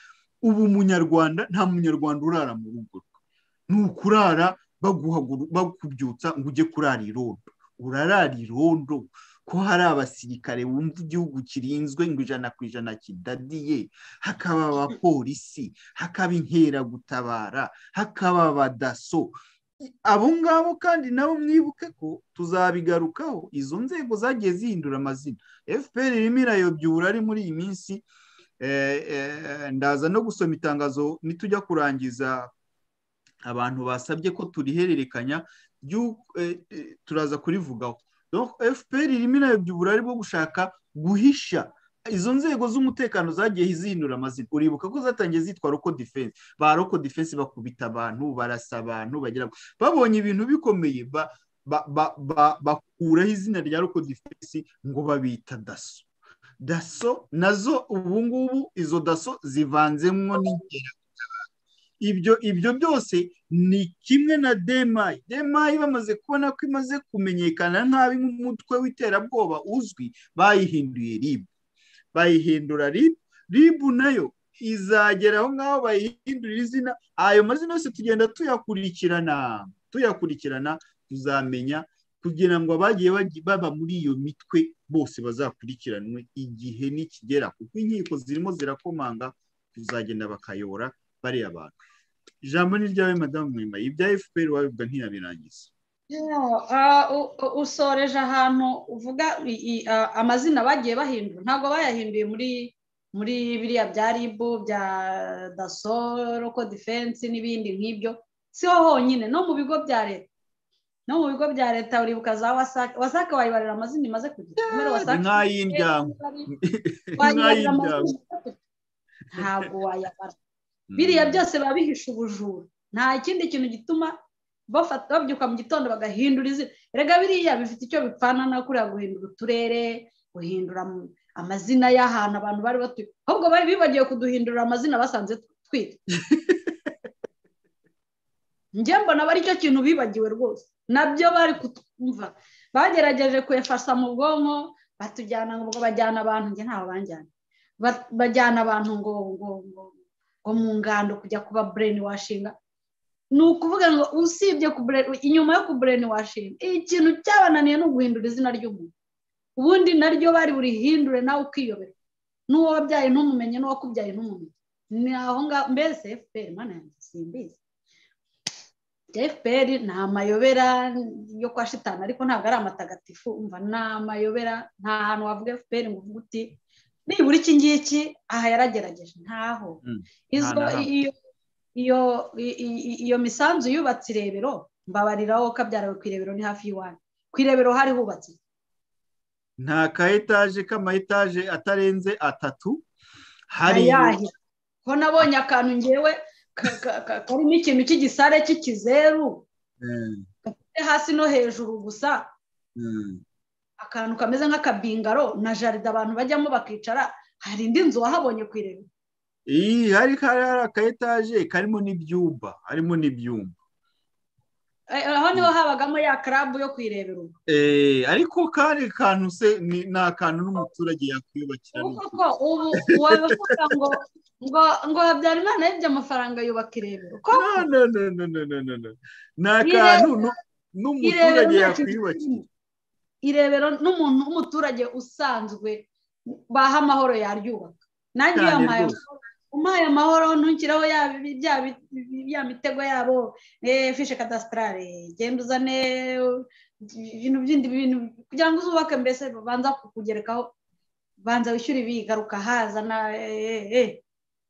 ubu munyarwanda nta munyarwanda urara mu rugo rwe ni ukurara bakubyutsa ngo ujye kurara irondo urarara irondo ko hari abasirikare wumva igihugu kirinzwe ngo ijana ku ijana kidadiye hakaba abapolisi hakaba inkeragutabara hakaba abadaso abo ngabo kandi nabo mwibuke ko tuzabigarukaho izo nzego zagiye zihindura amazina fpr irimo irayobya uburari muri iyi minsi eh, eh, ndaza no gusoma itangazo nitujya kurangiza abantu basabye ko turihererekanya eh, turaza kurivugaho fpr irimo irebye uburari bwo gushaka guhisha izo nzego z'umutekano zagiye zihindura amazina uribuka ko zatangiye zitwa roko defense ba roko defense bakubita abantu barasa abantu bagira babonye ibintu bikomeye bakuraho izina rya roko defense ngo babita daso daso nazo ubungubu izo daso zivanzemo n'inkera ibyo ibyo byose ni kimwe na demayi demayi bamaze kubona ko imaze kumenyekana nabi nk'umutwe w'iterabwoba uzwi bayihinduye ribu bayihindura ribu ribu nayo izagera aho ngaho bayihindurira izina ayo mazina yose tugenda tuyakurikirana tuyakurikirana tuzamenya kugira ngo abagiye baba muri iyo mitwe bose bazakurikiranwe igihe nikigera kuko inkiko zirimo zirakomanga tuzagenda bakayobora bariya bantu ijambo ni ryawe madamu mwima ibya fpr wabibwa ntirabirangiza usoreje ahantu uvuga amazina bagiye bahindura ntabwo bayahinduye muri muri biriya bya ribu bya daso roko diferensi n'ibindi nk'ibyo si ho honyine no mu bigo bya leta no mu bigo bya leta uribuka za wasake wasake wayibarira amazina imaze kugira nk'ay'indyamo ntabwo wayabara biriya hmm. byose biba bihishe ubujura nta kindi kintu gituma bafata babyuka mu gitondo bagahindura izina rega biriya bifite icyo bipfana na kuriya guhindura uturere guhindura amazina y'ahantu abantu bari batuye ahubwo bari bibagiwe kuduhindurira amazina basanze twita njye mbona aba aricyo kintu bibagiwe rwose nabyo bari kutwumva bagerageje kuyafasha mu bwonko batujyana ngo bajyana abantu njye ntawe banjyana bajyana abantu ngo ngo ngo ngo mu ngando kujya kuba bureni washinga ni ukuvuga ngo usibye inyuma yo kubureni washinga ikintu cyabananiye ni uguhindura izina ry'umuntu ubundi naryo bari burihindure nawe ukiyobera n'uwo wabyaye ntumumenye n'uwakubyaye ntumumenye ni aho ngaho mbese efuperi mana yanjye simbizi efuperi ni amayobera yo kwa shitani ariko ntabwo ari amatagatifu umva ni amayobera nta hantu wavuga efuperi ngo uvuge uti nibura iki ngiki aha yaragerageje ntaho hmm. iyo misanzu yubatse irebero mbabariraho ko abyarawe ku irebero ni hafi y'iwanyu ku irebero hari hubatse nta ka etaje k'ama etaje atarenze atatu hari ko nabonye akantu ngewe karimo ikintu cy'igisare cy'ikizeru eh. hasi no hejuru gusa hmm. akantu kameze nk'akabingaro na jaride abantu bajyamo bakicara hari indi nzu wahabonye ku irembo iyi hari aka etaje karimo n'ibyumba harimo n'ibyumba eh, eh, aho niho habagamo ya karabu yo kwirebera ubu eh, ariko kari kantu se ni akantu n'umuturage yakwiyubakira kuko ubu waba uvuga ngo ngo habyarimana yibye amafaranga yubaka irebero ni akantu n'umuturage yakwiyubakira irebero n'umuntu w'umuturage usanzwe baha amahoro yaryubaka nanjye iyo yamuhaye amahoro umpaye amahoro ntukiraho ya mitego yabo eh, fishe kadasitarare genda uzane ibintu by'indi bintu kugira ngo uzubake mbese babanza kukugerekaho banza wishyure ibi garuka haza na eh, eh,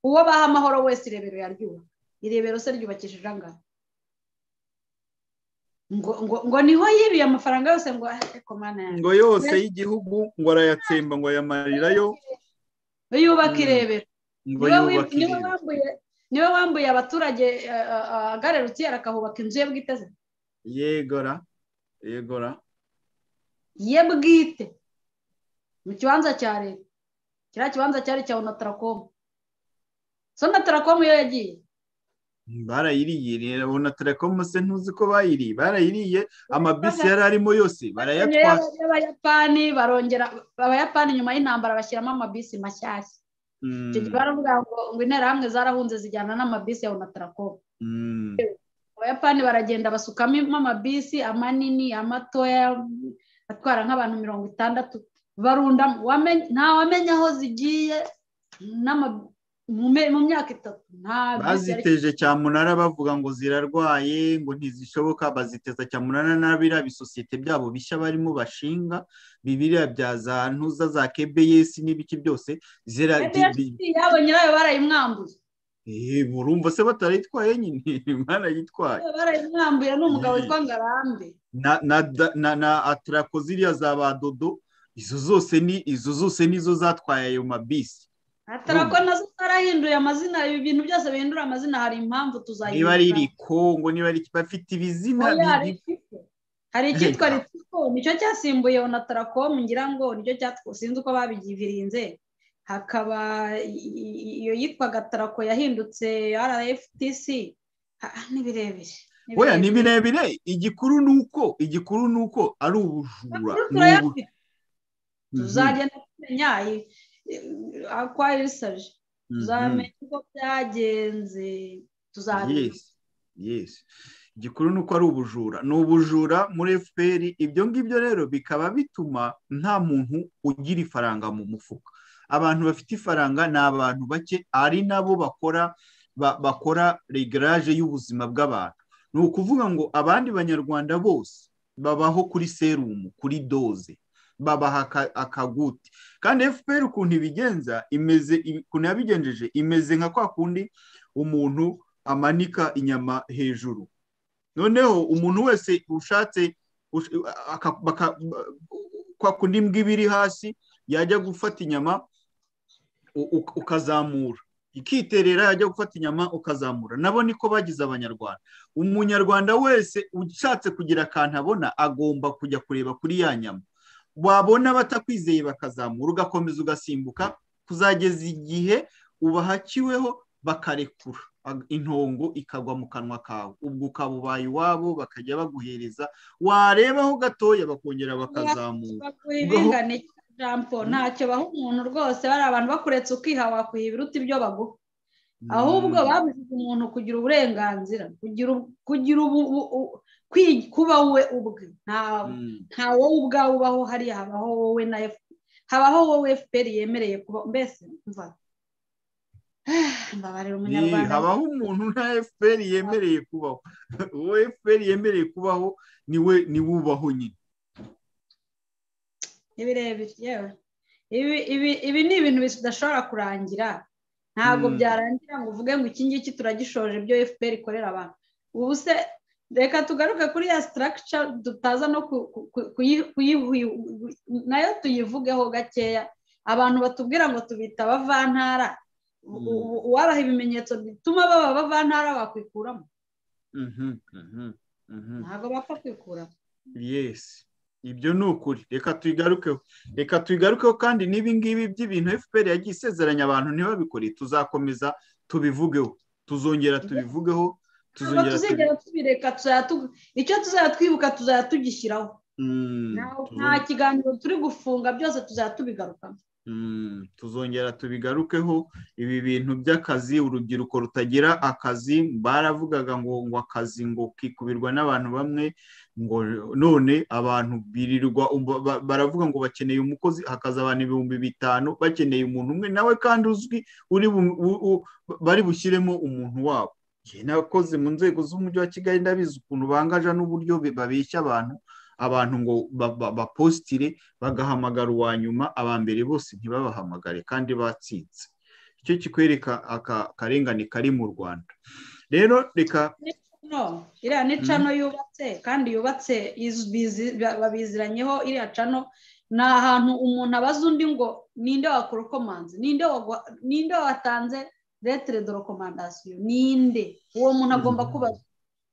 uwo baha amahoro wese irebero yaryubaka irebero se ryubakishije angahe ngo ngo ngo niho yibiye amafaranga yose ngo ngo yose y'igihugu ngo arayatsemba ngo ayamarirayo yubaka mm. irebero niwe wambuye abaturage agararutse akahubaka inzu ye bwiteze yegora yegora ye bwite mu kibanza cya leta kiriya kibanza cyari cya sonatarakomu sonatarakomu iyo yagiye barayiriye rero telekomu se ntuzi ko bayiriye barayiriye amabisi yari arimo yose barayatwara barongera abayapani nyuma y'intambara bashyiramo amabisi mashyashya mm. icyo gihe baravuga ngo ngo interahamwe zarahunze zijyana n'amabisi ya unatarakomu mm. abayapani baragenda basukamo amabisi amanini amatoya atwara nk'abantu mirongo itandatu barunda wamenya aho zigiye n'amabisi mu myaka itatu baziteje cyamunara bavuga ngo zirarwaye ngo ntizishoboka baziteza cyamunara na biriya bisosiyete byabo bishya barimo bashinga bibiriya bya za ntuza za kebeyesi n'ibiki byose zira yabo nyirayo barayimwambuye burumva eh, se batarayitwaye nyine barayitwaye barayimwambuye ni umugabo witwa eh. ngarambe na atarako ziriya za badodo izo zose ni izo zose nizo zatwaye ayo mabisi hatarako nazo zarahinduye amazina ibintu byose bihindura amazina hari impamvu tuzayibona niba ari irikongo niba ari bafite ibizina hari icyitwa ritiko nicyo cyasimbuye na tarakomu ngira ngo nicyo sinzi uko babivirinze hakaba iyo yitwaga tarako yahindutse rftc ni birebire ni birebire igikuru ni uko igikuru ni uko ari ubujura tuzagenda tumenya E kwa irisaje uko byagenze tuzabibona yes igikuru ni uko ari ubujura ni ubujura muri fpr ibyo ngibyo rero bikaba bituma nta muntu ugira ifaranga mu mufuka abantu bafite ifaranga ni abantu bake ari nabo bakora bakora regaraje y'ubuzima bw'abantu ni ukuvuga ngo abandi banyarwanda bose babaho kuri serumu kuri doze babaha akaguti kandi fpr ukuntu ibigenza imeze ukuntu yabigenjeje imeze nka kwa kundi umuntu amanika inyama hejuru noneho umuntu wese ushatse kwa kundi mbwa ibiri hasi yajya gufata inyama ukazamura ikiterera yajya gufata inyama ukazamura nabo niko bagize abanyarwanda umunyarwanda wese ushatse kugira akantu abona agomba kujya kureba kuri ya nyama wabona abatakwizeye bakazamura ugakomeza ugasimbuka kuzageza igihe ubahakiweho bakarekura intongo ikagwa mu kanwa kawe ubwo ukaba ubaye iwabo bakajya baguhereza warebaho gatoya bakongera bakazamura hmm. ntacyo baha umuntu rwose bari abantu bakuretse ukiha wakwiha ibiruta ibyo baguha hmm. ahubwo babujije umuntu kugira uburenganzira kugira kuba wowe ubwe hmm. nta wowe ubwawe ubaho hariya habaho wowe na fpr habaho wowe fpr yemereye kuba mbese mva mbabarira umunyarwanda habaho umuntu nta fpr yemereye kubaho wowe fpr yemereye kubaho niwe niwe ubaho nyine ni birebire yewe ibi ni ibintu bidashobora kurangira ntabwo hmm. byarangira ngo uvuge ngo iki ngiki turagishoje ibyo fpr ikorera abantu ubu se reka tugaruke kuri ya sitarakica dutaza no nayo tuyivugeho gakeya abantu batubwira ngo tubita abavantara mm. uwabaha ibimenyetso bituma baba abavantara bakwikuramo mm-hmm, mm-hmm, mm-hmm. ntabwo bapfa kwikuramo yesi ibyo ni ukuri reka tuyigarukeho reka tuyigarukeho kandi n'ibingibi by'ibintu fpr yagiye isezeranya abantu ntibabikore tuzakomeza tubivugeho tuzongera tubivugeho tuzongera tubireka icyo tuzajya twibuka tuzajya tugishyiraho nta kiganiro turi gufunga byose tuzajya tubigarukamo tuzongera tubigarukeho ibi bintu by'akazi urubyiruko rutagira akazi baravugaga ngo ngo akazi ngo kikubirwa n'abantu bamwe ngo none abantu birirwa baravuga ngo bakeneye umukozi hakaza abantu ibihumbi bitanu bakeneye umuntu umwe nawe kandi uzwi bari bushyiremo umuntu wabo n'abakozi mu nzego z'umujyi wa kigali ndabizi ukuntu bangaje n'uburyo babeshya abantu abantu ngo bapositire bagahamagara uwa nyuma aba mbere bose ntibabahamagare kandi batsinze icyo kikwereka akarengane kari mu rwanda rero reka iriya ni cano mm-hmm. yubatse kandi yubatse babiziranyeho iriya cano ni ahantu umuntu abaza undi ngo ninde wakorakomanze ninde watanze retere do rekomandasiyo ninde uwo muntu agomba mm. kuba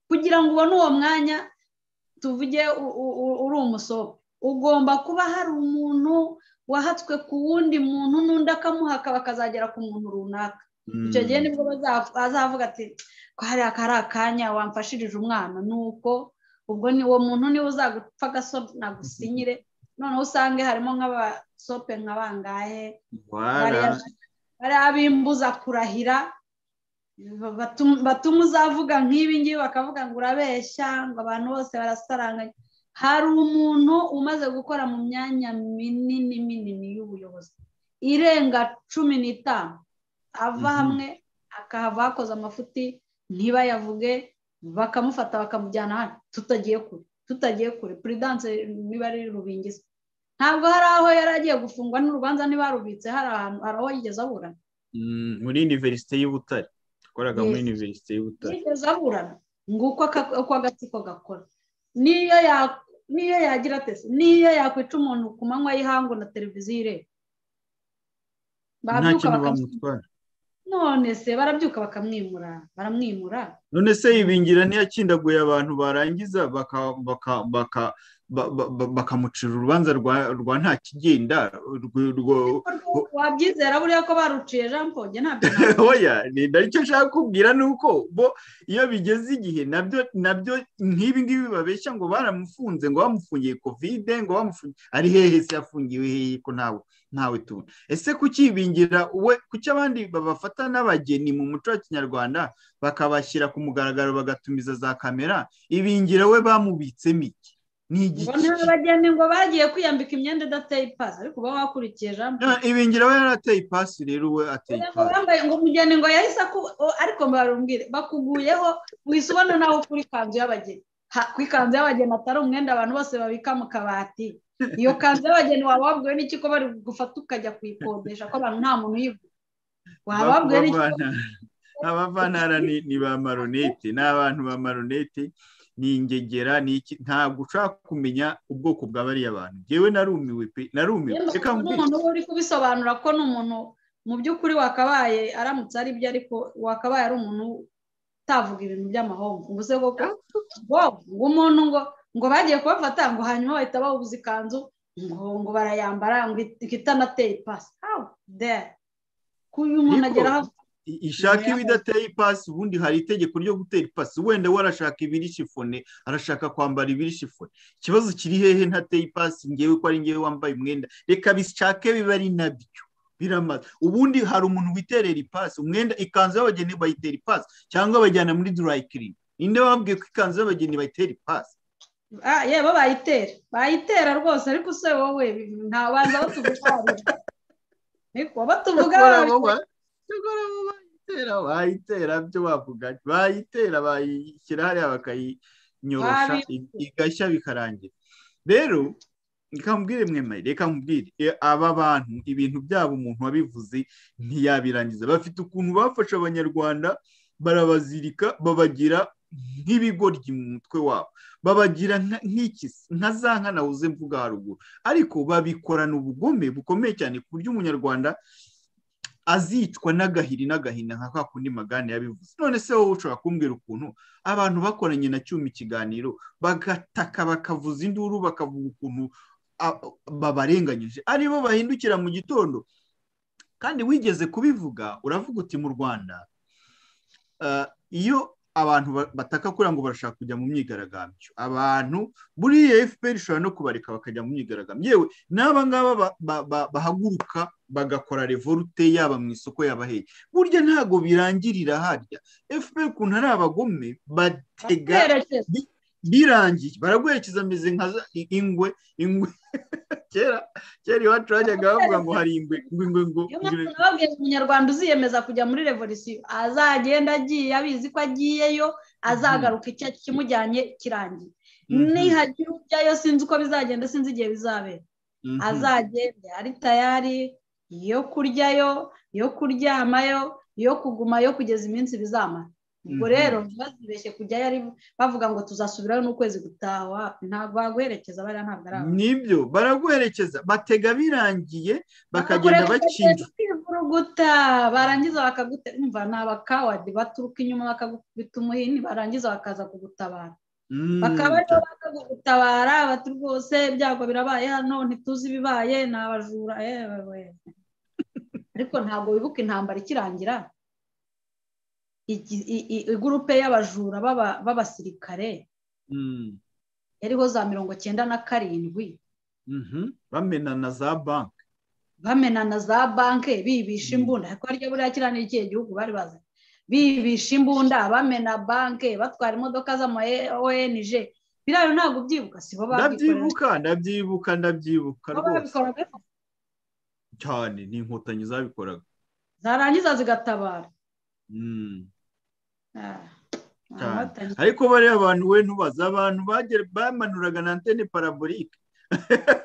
kugira ngo ubone uwo mwanya tuvuge uri umusopo ugomba kuba hari umuntu wahatswe ku wundi muntu n'undi akaba akazagera ku muntu runaka mm. icyo gihe nibwo bazavuga ati ko hariya kari akanya wamfashirije umwana nuko ubwo ni uwo muntu niwe uzagupfa agasopo nagusinyire noneho usange harimo nk'abasope nka bangahe hari abimbuza kurahira batuma uzavuga nk'ibi bakavuga ngo urabeshya ngo abantu bose barasaranganya hari umuntu umaze gukora mu myanya minini minini y'ubuyobozi irenga cumi n'itanu ava mhm. hamwe akahava hakoze amafuti ntibayavuge bakamufata bakamujyana hano tutagiye kure tutagiye kure puridanse niba ari rubingisi ntabwo hari aho yari agiye gufungwa n'urubanza niba rubitse hari ahantu hari aho yigeze aburana mm, muri iniverisite y'ubutare yakoraga muri iniverisite y'ubutare yigeze aburana nguko uko agatsiko gakora niyo niyo yagira tesi niyo yakwica umuntu ku manywa y'ihangu na televiziyo ireba nta kintu bamutwara none se barabyuka bakamwimura baramwimura none se ibingira ntiyakindaguye abantu barangiza bakamucira urubanza rwa nta kigenda wabyizera buriya ko baruciye jean paul ntabyo oya icyo nshaka kubwira ni uko bo iyo bigeze igihe nabyo nk'ibi ngibi babeshya ngo baramufunze ngo bamufungiye kovide ngo bamufungiye ari hehe se yafungiwe hehe ko ntawe ntawe tubona ese kukibingira we kuki abandi babafata n'abageni mu muco wa kinyarwanda bakabashyira ku mugaragaro bagatumiza za kamera ibingira we bamubitse mike ni igiki abageni ngo bagiye kwiyambika imyenda idateye ipasi ariko uba wakurikiye jean eh, ibingira we yarateye ipasi rero we ateye ipasi ngo umugeni ngo yahise ariko mbarumbwire bakuguyeho wihise ubona nawe kuri kanzu y'abageni ku ikanzu y'abageni atari umwenda abantu bose babika mu kabati iyo kanzu y'abageni waba wabwiwe n'iki ko bari gufata ukajya kuyikodesha ko abantu nta muntu uyigura waba wabwiwe n'iki abavantara ni ba maroneti ni abantu ba maroneti ni ingegera ni iki ntabwo ushaka kumenya ubwoko bwa bariya bantu ngewe narumiwe pe narumiwe reka umuntu uri kubisobanura ko ni umuntu mu by'ukuri wakabaye aramutse ari byo ariko wakabaye ari umuntu utavuga ibintu by'amahomvu uvuze koko ah. ngo umuntu ngo ngo bagiye kubafata ngo hanyuma bahita babuze ikanzu ngo barayambara ngo itanateye ipasi uyu muntu agera ishaka ibidateye ipasi ubundi hari itegeko ryo gutera ipasi wenda we arashaka ibiri shifone arashaka kwambara ibiri shifone ikibazo kiri hehe ntateye ipasi ngewe ko ari ngewe wambaye umwenda reka bishake bibe ari nabyo biramaze ubundi hari umuntu witerera ipasi umwenda ikanzu y'abageni bayitera ipasi cyangwa bajyana muri durayi kirini ninde wababwiye ko ikanzu y'abageni bayitera ipasi yewe bayitera bayitera rwose ariko se wowe ntabanza aho tugutwarira batuvuga bayitera bayitera byo bavuga bayitera bayishyira hariya bakayinyorosha igashya bikarangira rero reka mubwire mwemari reka mubwire aba bantu ibintu byabo umuntu wabivuze ntiyabirangiza bafite ukuntu bafashe abanyarwanda barabazirika babagira nk'ibigoryi mu mutwe wabo babagira nk’iki nka za nkana wuze mvuga haruguru ariko babikorana ubugome bukomeye cyane ku buryo umunyarwanda azicwa n'agahiri n'agahinda nka kwa kundi magani yabivuze none se wowe ushobora kumbwira ukuntu abantu bakoranye na cyuma ikiganiro bagataka bakavuza induru bakavuga ukuntu babarenganyije ari bo bahindukira mu gitondo kandi wigeze kubivuga uravuga uti mu rwanda eh, iyo abantu bataka ngo barashaka kujya mu myigaragambyo abantu buriya fpr ishobora no kubareka bakajya mu myigaragambyo yewe n'aba ngaba bahaguruka bagakora revolute yaba mu isoko yabaheye burya ntago birangirira harya efuperi ukuntu ari abagome batega birangiye baraguherekeza ameze nka ingwe ingwe kera kera iwacu bajyaga bavuga ngo hari ingwe ingwe ingwe ngo umunyarwanda uziyemeza kujya muri revolisiyo azagenda agiye abizi ko agiyeyo azagaruka icyo kimujyanye kirangiye mhm. nihagira ujyayo sinzi uko bizagenda sinzi igihe bizabera mhm. azagende ari tayari iyo kuryayo iyo kuryamayo iyo yo kugeza iminsi bizamara ubwo mhm. rero ntibazibeshye kujyayo ari bavuga ngo tuzasubirayo n'ukwezi gutaha wapi ntabwo baguherekeza bariya ntabwo ari abantu nibyo baraguherekeza batega birangiye bakagenda bakinga barangiza barangiza bakagutera ni abakawadi baturuka inyuma bakagukubita umuhini barangiza bakaza kugutabara mm, bakaba aribo bakagutabara bati rwose ibyago birabaye hano ntituzi ibibaye ni abajura yewe eh, ariko ntabwo wibuka intambara ikirangira igurupe y'abajura b'abasirikare yariho hmm. za mirongo cyenda na karindwi mhm. bamenana za banki bamenana za banki bibisha hmm. imbunda ariko harya buriya kiriya ni ikihe gihugu bari bazanye bibisha imbunda bamena banki batwara imodoka z'ama ONG birayo ntabwo ubyibuka sibo babyibuka ndabyibuka ndabyibuka rwose cyane ni inkotanyi zabikoraga zarangiza zigatabara hmm. Ah, ariko bariya abantu we ntubaza abantu bamanuraga na antene paraburike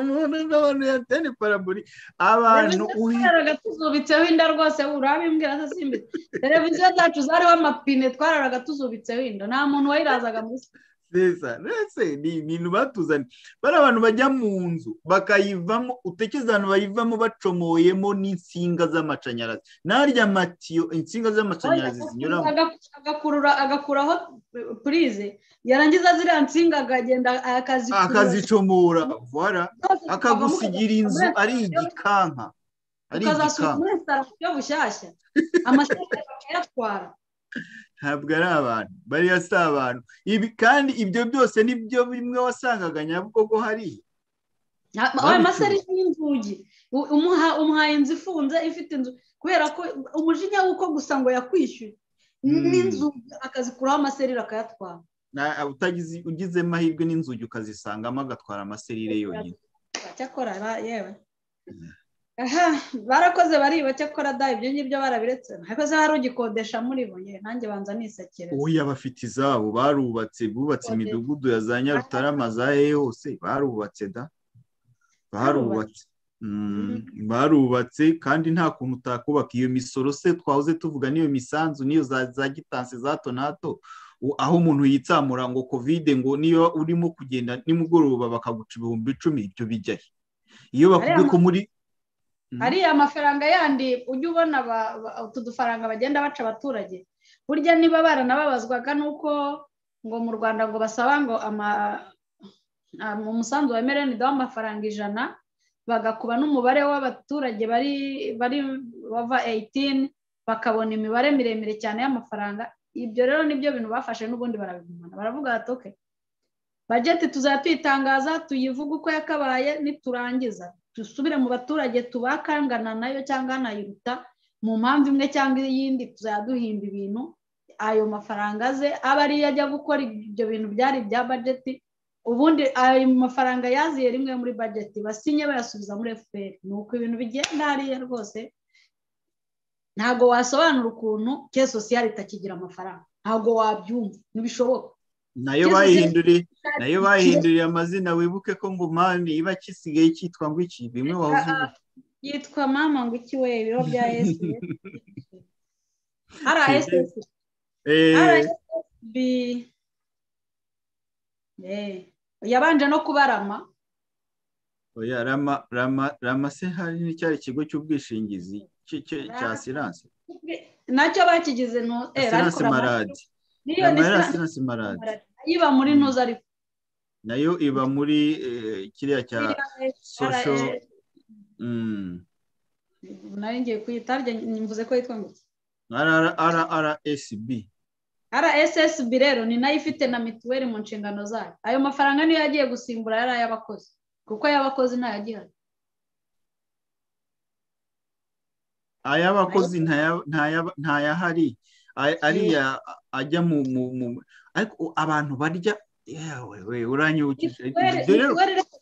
umuntu n'abantu ya antene paraburike abantu uheraga tuzubitseho inda rwose urabimbwira asimbitse televiziyo zacu zariho amapine twararaga tuzubitseho inda nta muntu wayirazaga muri ni ibintu batuzaniye bariya abantu bajya mu nzu bakayivamo utekereza abantu bayivamo bacomoyemo n'insinga z'amashanyarazi n'arya matiyo insinga z'amashanyarazi zinyuramo agakuraho purize yarangiza ziriya nsinga akagenda akazicomora akagusigira inzu ari igikanka ari igikanka bushyashya amashanyarazi bakayatwara ntabwo ari abantu bariya si abantu ibi kandi ibyo byose nibyo bimwe wasangaga nyabugogo hari amasarisha y'inzugi umuhaye inzu ifunze ifite inzu kubera ko umujinya w'uko gusa ngo yakwishyuye n'inzu hmm. akazikuraho amaserire akayatwara ugize amahirwe n'inzugi ukazisangamo agatwara amaserire yonyine cyakora yewe eh. barakoze bariba cyakora da ibyo ngibyo barabiretse ntakoze hari ugikodesha muribuye nanjye banza nisekere ubu yabafite izabo barubatse bubatse imidugudu ya za nyarutarama za hehe yose barubatse da barubatse mm, barubatse kandi nta kuntu utakubaka iyo misoro se twahoze tuvuga n'iyo misanzu n'iyo za gitansi za tonato aho umuntu yitsamura ngo kovide ngo niyo urimo kugenda nimugoroba bakaguca ibihumbi icumi ibyo bijyahe iyo bavuga ko muri Mhm. Hariya amafaranga yandi ujya ubona utu dufaranga bagenda baca abaturage burya niba baranababazwaga nuko ngo mu rwanda ngo basaba ngo mu musanzu wa merenida w'amafaranga ijana bagakuba n'umubare w'abaturage bari bari bava eyitini bakabona imibare miremire cyane y'amafaranga ibyo rero nibyo bintu bafashe n'ubundi barabigumana baravuga bati oke bajeti tuyivuge uko yakabaye niturangiza dusubire mu baturage tubakangana nayo cyangwa anayiruta mu mpamvu imwe cyangwa iyindi tuzajya ibintu ayo mafaranga aze aba ariyo ajya gukora ibyo bintu byari bya bajeti ubundi ayo mafaranga yaziye rimwe muri bajeti basinye bayasubiza muri efuperi ni uko ibintu bigenda hariya rwose ntabwo wasobanura ukuntu ke sosiyete itakigira amafaranga ntabwo wabyumva ntibishoboka nayo bayihinduriye nayo bayihinduriye amazina wibuke ko ngo mani iba kisigaye cyitwa ngo iki bimwe wavuga ah, yitwa mama ngo iki we ibiro bya esi rssb rssb yabanje no kuba rama rama se hari n'icyari kigo cy'ubwishingizi cya siranse nacyo bakigize ntutere eh, ariko maradi miliyoni iba muri hmm. ntuza ariko nayo iba muri eh, kiriya cya eh, sosho eh, hmm. nari ngiye kuyita mvuze ko yitwa ngo rssb rssb rero ni nayo ifite na mituweli mu nshingano zayo ayo mafaranga niyo yagiye gusimbura yari ay'abakozi kuko ay'abakozi ntayo agihari ay'abakozi ntayahari ariya ajya mu ariko abantu barya yewe uranyibukije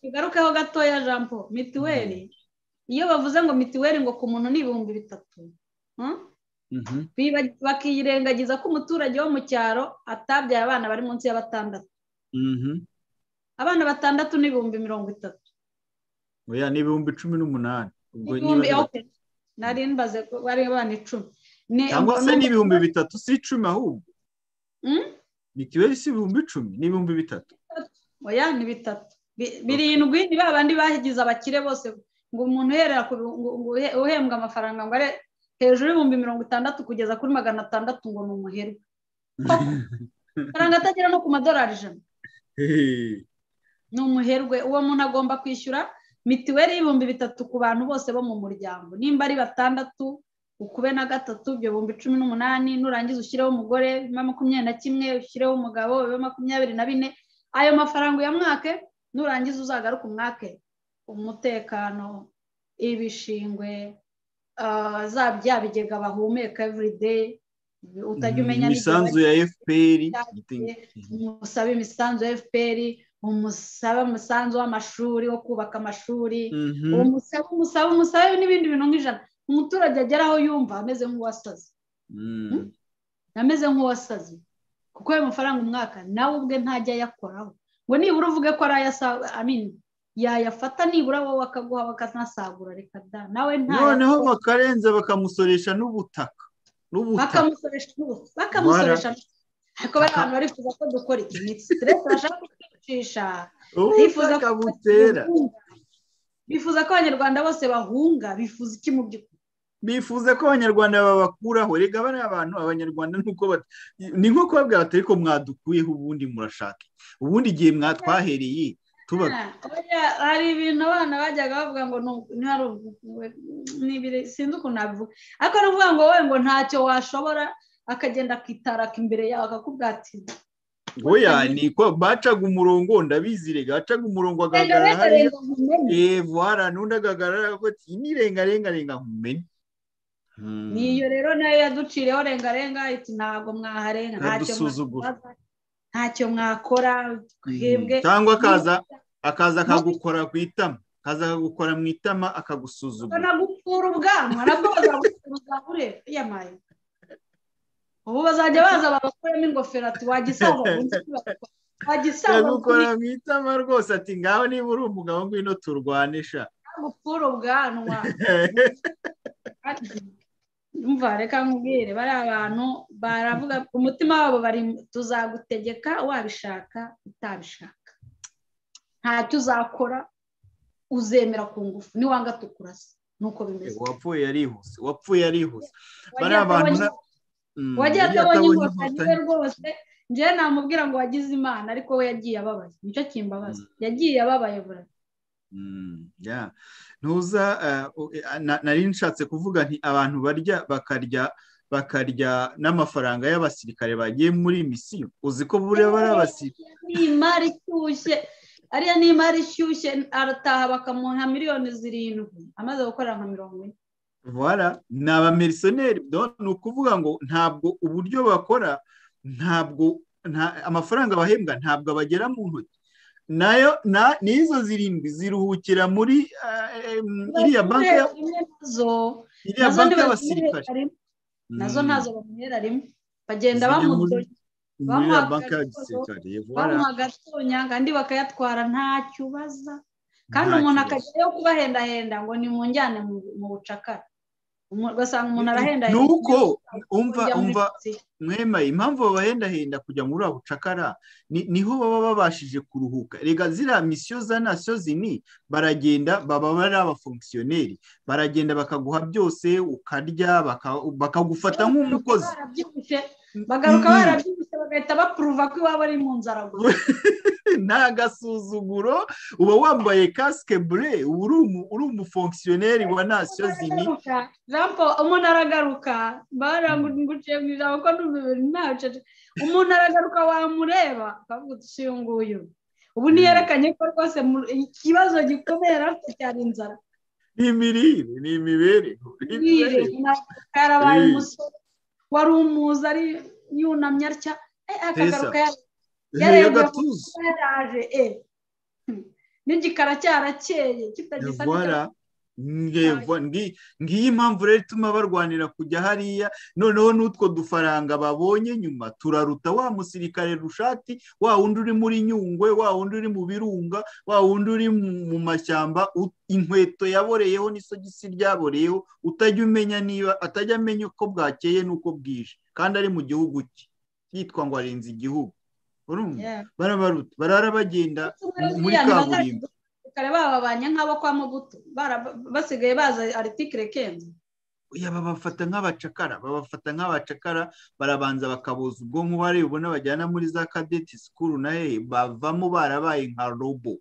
tugarukeho gatoya jean paul mituweli iyo bavuze ngo mituweli ngo ku muntu ni ibihumbi bitatu mhm. bakiyirengagiza ko umuturage wo mu cyaro atabyaye abana bari munsi ya batandatu mhm. abana batandatu ni ibihumbi mirongo itatu ni ibihumbi cumi n'umunani nari mbaze ko bari abana icumi cyangwa se n'ibihumbi bitatu si icumi ahubwo mitiweli si ibihumbi icumi ni ibihumbi bitatu oya ni bitatu birindwi ni ba bahigize abakire bose ngo umuntu uherera uhembwa amafaranga ngo are hejuru y'ibihumbi mirongo itandatu kugeza kuri magana atandatu ngo ni umuherwe amafaranga atagera no ku madorari ijana ni umuherwe uwo muntu agomba kwishyura mitiweli y'ibihumbi bitatu ku bantu bose bo mu muryango nimba ari batandatu ukube na gatatu ibyo bihumbi cumi n'umunani nurangiza ushyireho umugore bibe makumyabiri na kimwe ushyireho umugabo bibe makumyabiri na bine ayo mafaranga uyamwake nurangiza uzagaruke umwake umutekano ibishingwe ah, za bya bigega bahumeka evurideyi utajya umenya imisanzu ya fpr musabe imisanzu ya fpr umusaba umusanzu w'amashuri wo kubaka amashuri umusabe mhm. umusabe umusabe n'ibindi bintu nk'ijana umuturage agera aho yumva ameze nk'uwasaze hmm. Hmm? ameze nk'uwasaze kuko ayo mafaranga umwaka nawe ubwe ntajya ayakoraho ngo nibura uvuge ko ari amini yayafata nibura wowe akaguha bakanasagura reka da nawe noneho bakarenza bakamusoresha n'ubutaka bakamusoresha ariko bari abantu barifuza ko dukora iki ni siteresi bashaka kwicisha bifuza ko abanyarwanda bose bahunga bifuza iki mu by'ukuri bifuza ko abanyarwanda babakuraho reka bariya abantu abanyarwanda ni nko kubabwira bati ariko mwadukuyeho ubundi murashake ubundi igihe mwatwahereye ah, hari ibintu abana bajyaga bavuga ngo sinzi ukuntu nabivuga ariko ni ngo wowe ngo ntacyo washobora akagenda akitaraka imbere yawe akakubwira ati oya ni ko bacaga umurongo ndabizirega rega bacaga umurongo agahagarara hariya evo hariya n'undi agahagarara ko iyi ni rengarenga renga nkumenye Hmm. niyo rero nayo yaduciriyeho rengarenga iti ntabwo mwaharenga ntacyo mwakora twebwe hmm. cyangwa akaza akaza akagukora ku itama akaza akagukora mu itama akagusuzugura akagupfura ubwanwa nabwo bazagupfura ubwawe yamaye ubu bazajya baza bagakuramo ingofero ati wagisaga akagukora mu itama rwose ati ngaho niba uri umugabo ngwino turwanisha agupfura ubwanwa umva reka nkubwire bari abantu baravuga mutima wabo bari tuzagutegeka wabishaka utabishaka ntacyo uzakora uzemera ku ngufu niwanga tukurasa nuko bimeze uwapfuye eh, yarihuse uwapfuye yarihuse bari abantu mm, wagiye atabonye inkotanyi we rwose njyewe namubwira ngo wagize imana ariko we yagiye ababaye nicyo kimbabaza mm. yagiye ababaye burari Mm, ntuza eh, eh, nari nshatse kuvuga nti abantu barya bakarya bakarya n'amafaranga y'abasirikare bagiye muri misiyo uzi ko buriya bari abasirikare n'imari ishyushye ariya n'imari ishyushye arataha bakamuha miliyoni zirindwi amaze gukora nka mirongo ine ni abamirisiyoneri ni ukuvuga ngo ntabwo uburyo bakora ntabwo amafaranga bahembwa ntabwo abagera mu ntoki nayo na n'izo zirindwi ziruhukira muri eh, iriya banki y'abasirikare nazo ntazo bamuhera rimwe bagenda bamudoye bamuha agatonya kandi bakayatwara ntacyo ubaza kandi umuntu akajyayo kubahendahenda ngo ni mu njyane mu bucakara basanga umuntu arahenda ni umva umva mwema impamvu babahendahenda kujya muri uriya bucakara niho baba babashije kuruhuka reka ziriya misiyo za nasiyo zini baragenda baba ari abafongisiyoneri baragenda bakaguha byose ukarya bakagufata nk'umukozi bagaruka barabyibushye bagahita bapuruva ko iwabo ari mu nzara gusa nta gasuzuguro uba wambaye kasike bure uri umufongisiyoneri wa nasiyo zini umuntu aragaruka barangurukije hmm. mu ijambo ko ntabucece umuntu aragaruka wamureba akavuga uyu ubu hmm. ntiyerekanye ko rwose ikibazo gikomeye yari afite cyari inzara ni imirire ni imibereho ni imibereho hmm. wari umuzi ari yunamye atya yarebye amafaranga yaraje n'igikara cyarakeye kitagisa neza ngiyi impamvu rero ituma barwanira kujya hariya noneho n'utwo dufaranga babonye nyuma turaruta wa musirikare rushati wa wundi uri muri nyungwe wa wundi uri mu birunga wa wundi uri mu mashyamba inkweto yaboreyeho n'isogisi ryaboreyeho utajya umenya niba atajya amenya uko bwakeye n'uko bwije kandi ari mu gihugu cye yitwa ngo arenze igihugu barabaruta barara bagenda muri kaburimbo kare bababanye nk'abo kwa mubuto basigaye baza aritikire ya babafata nk'abacakara babafata nk'abacakara barabanza bakabuza ubwonko bareba ubona bajyana muri za kadeti sikuru na hehe bavamo barabaye nka robo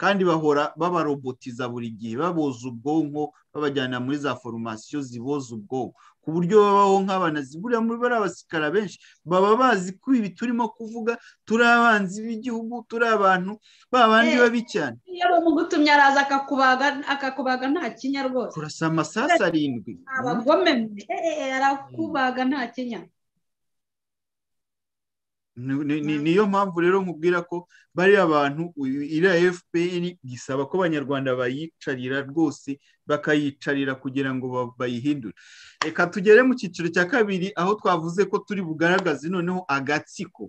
kandi bahora babarobotiza buri gihe baboza ubwonko babajyana muri za foromasiyo ziboza ubwonko ku buryo babaho nk'abanazi buriya muri bariya basikara benshi baba bazi ko ibi turimo kuvuga turi abanzi b'igihugu turi abantu bandi eh, babi cyane iyo bamugutumye araza akakubaga akakubaga nta kinya rwose turasa amasasu arindwi eh, eh, arakubaga nta kinya niyo mpamvu rero nkubwira ko bariya bantu iriya fpr gisaba ko abanyarwanda bayicarira rwose bakayicarira kugira ngo bayihindure reka tugere mu cyiciro cya kabiri aho twavuze ko turi bugaragaze noneho agatsiko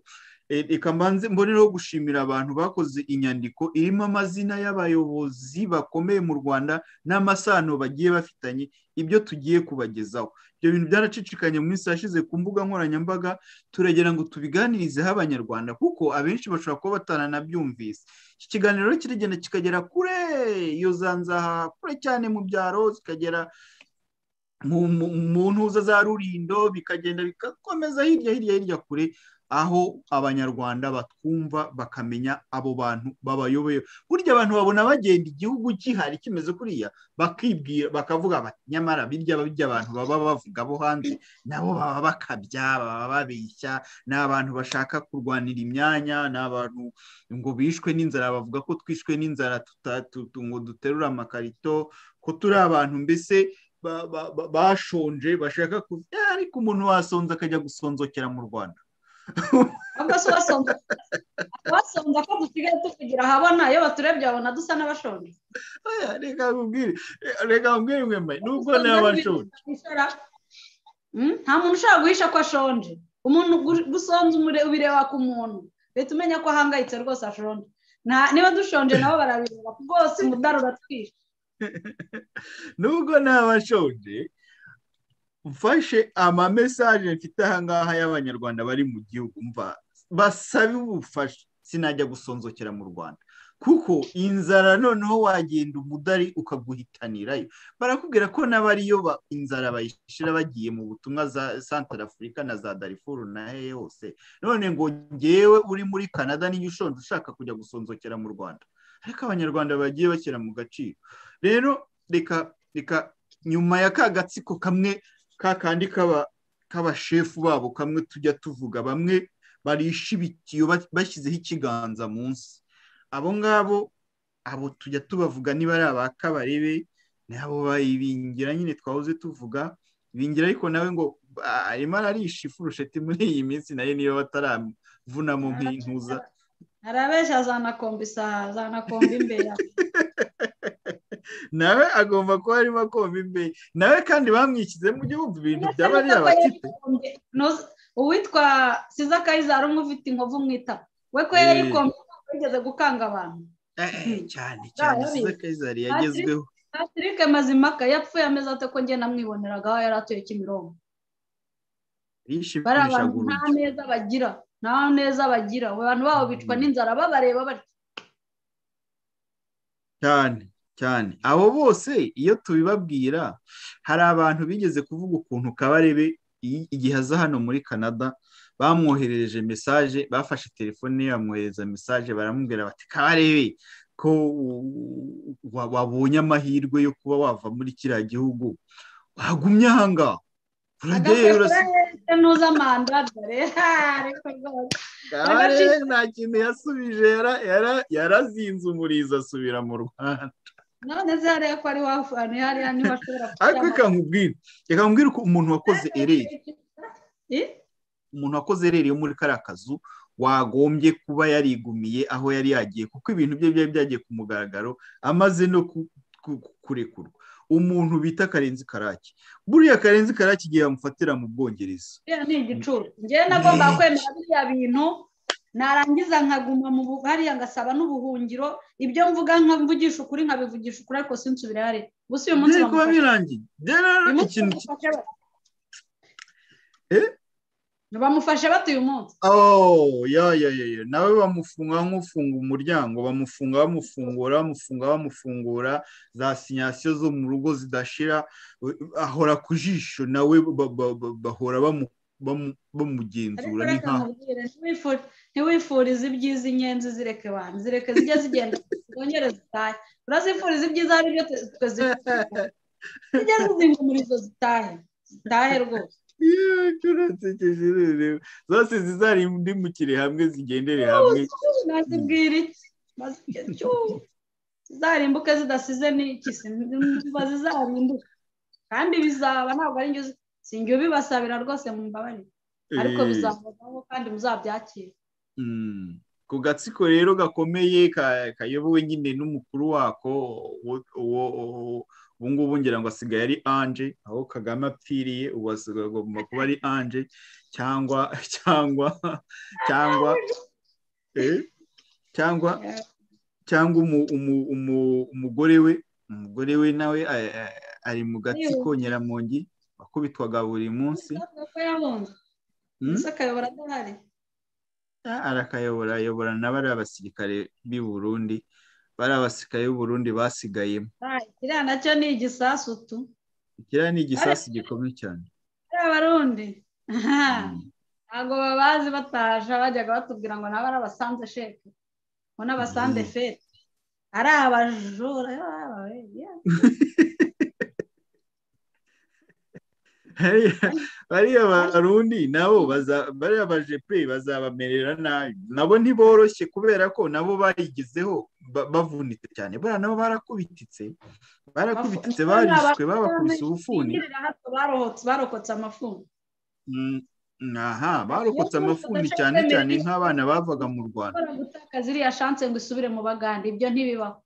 reka mbanze mbonereho gushimira abantu bakoze inyandiko irimo amazina y'abayobozi bakomeye mu rwanda n'amasano bagiye bafitanye ibyo tugiye kubagezaho ibyo bintu byaracicikanye mu minsi yashize ku mbuga nkoranyambaga turagira ngo tubiganirizeho abanyarwanda kuko abenshi bashobora kuba batananabyumvise iki kiganiro kiragenda kikagera kure iyo zanzaha kure cyane mu byaro zikagera mu ntuza za rurindo bikagenda bigakomeza hirya hirya hirya kure aho abanyarwanda batwumva bakamenya abo bantu babayoboye burya abantu babona bagenda igihugu gihari kimeze kuriya bakibwira bakavuga bati nyamara birya birya abantu baba bavuga abo hanze nabo baba bakabya baba babeshya ni abantu bashaka kurwanira imyanya ni abantu ngo bishwe n'inzara bavuga ko twishwe n'inzara ngo duterure amakarito ko turi abantu mbese bashonje bashaka eh, ariko umuntu wasonza akajya gusonzokera mu rwanda ahubwo si wasonza wasonza ko dusigaye tukugira ahabona iyo baturebye babona dusa n'abashonje reka nkubwire reka nkubwire mwe mwe nubwo n'abashonje hmm? nta muntu ushobora guhisha ko ashonje umuntu gusonza ubireba ku muntu uhita umenya ko ahangayitse rwose ashonje niba dushonje nabo barabireba rwose umudaru uratwishe nubwo n'abashonje mfashe amamesaje mfite ahangaha y'abanyarwanda bari mu gihugu mva basabe ubufasha sinajya gusonzokera mu rwanda kuko inzara noneho wagenda umudari ukaguhitanirayo barakubwira ko n'abariyo inzara bayishyira bagiye mu butumwa za santara afurika na za darifuru na he yose none ngo ngewe uri muri canada niyo ushonje ushaka kujya gusonzokera mu rwanda ariko abanyarwanda bagiye bashyira mu gaciro rero reka reka nyuma ya ka gatsiko kamwe ka kandi k'abashefu babo kamwe tujya tuvuga bamwe barishibitiye bashyizeho ikiganza munsi abo ngabo abo tujya tubavuga niba ari aba kabarebe nabo bayibingira nyine twahoze tuvuga bingira ariko nawe ngo arimo ararisha ifurusheti muri iyi minsi nayo niyo bataravunamo nk'intuza hari abesha za isaha za imbere nawe agomba kuba arimo akomba imbehe nawe kandi bamwishyize mu gihugu ibintu byaba ari abakite uwitwa siza kayizari umwe ufite inkovu mu itako we ko yari yikombye eh. yigeze gukanga abantu eh, eh, cyane hmm. cyane siza kayizari yagezweho patrick mazimaka yapfuye ameze ate ko njye namwiboneraga aho yari atuye kimironko bari abantu nta neza bagira nta neza bagira abantu babo bicwa hmm. n'inzara babareba bari cyane cyane abo bose iyo tubibabwira hari abantu bigeze kuvuga ukuntu kabarebe igihe aza hano muri canada bamwoherereje mesaje bafashe telefone ye bamwohereza mesaje baramubwira bati kabarebe ko wabonye amahirwe yo kuba wava muri kiriya gihugu wagumye aha ngaha urageyeyo ntuza nta kintu yasubije yarazinze umurizo asubira mu rwanda ariko reka nkubwire reka nkubwire ko umuntu wakoze ereri umuntu wakoze ereri yo muri kariya kazu wagombye kuba yarigumiye aho yari yagiye kuko ibintu bye byari byagiye ku mugaragaro amaze no kurekurwa umuntu bita karenzi karaki buriya karenzi karaki igihe bamufatira mu bwongereza ni igicucu ngewe nagomba kwemera biriya bintu narangiza nkaguma mu bugariya ngasaba n'ubuhungiro ibyo mvuga nkavugisha ukuri nkabivugisha ukuri ariko sinzi ubirare gusa uyu munsi kuba birangiye ikintu bamufashe eh? batuye umunsi oh, ya ya ya nawe bamufunga nk'ufunga umuryango bamufunga bamufungura bamufunga bamufungura za sinyasiyo zo mu rugo zidashira ahora ku jisho nawe bahora bamugenzura ni nkaho ntiwifurize ibyiza inyenzi zireka abantu zireke zijya zigenda zongere zitahe urazifuriza ibyiza ari byo twazifuriza zijya zizinga umurizo zitahe zitahe rwose zose zizarimbukire hamwe zigendere hamwe nazibwira iki zizarimbuke zidasize n'ikisi mba zizarimbuke kandi bizaba ntabwo ari njye sinjye ubibasabira rwose mu mbabarire ariko bizabagaho kandi muzabyakire Mm. ku gatsiko rero gakomeye kayobowe nyine n'umukuru wako ubu ngubu ngira ngo asigaye ari anje aho kagame apfiriye ubu agomba kuba ari anje cyangwa cyangwa cyangwa eh? cyangwa cyangwa umugore we umugore we nawe ari mu gatsiko nyiramongi wakubitwaga buri munsi arakayobora ayobora na bariya basirikare b'i burundi bariya basirikare b'i burundi basigayemo kiriya nacyo ni igisasu tu kiriya ni igisasu gikomeye cyane bariya barundi mm. ntabwo babazi bataje bajyaga batubwira ngo nabara abasanze sheke ngo n'abasanze mm. fete ari abajura eh, bariya barundi nabo bariya bajepe bazabamerera nabi nabo ntiboroshye kubera ko nabo barigezeho bavunitse cyane buriya nabo barakubititse barakubititse barishwe babakubise ubufuni barokotse amafuni aha barokotse amafuni cyane cyane nk'abana bavaga mu rwanda gutakaza iriya shanse ngo isubire mu baganda ibyo ntibibaho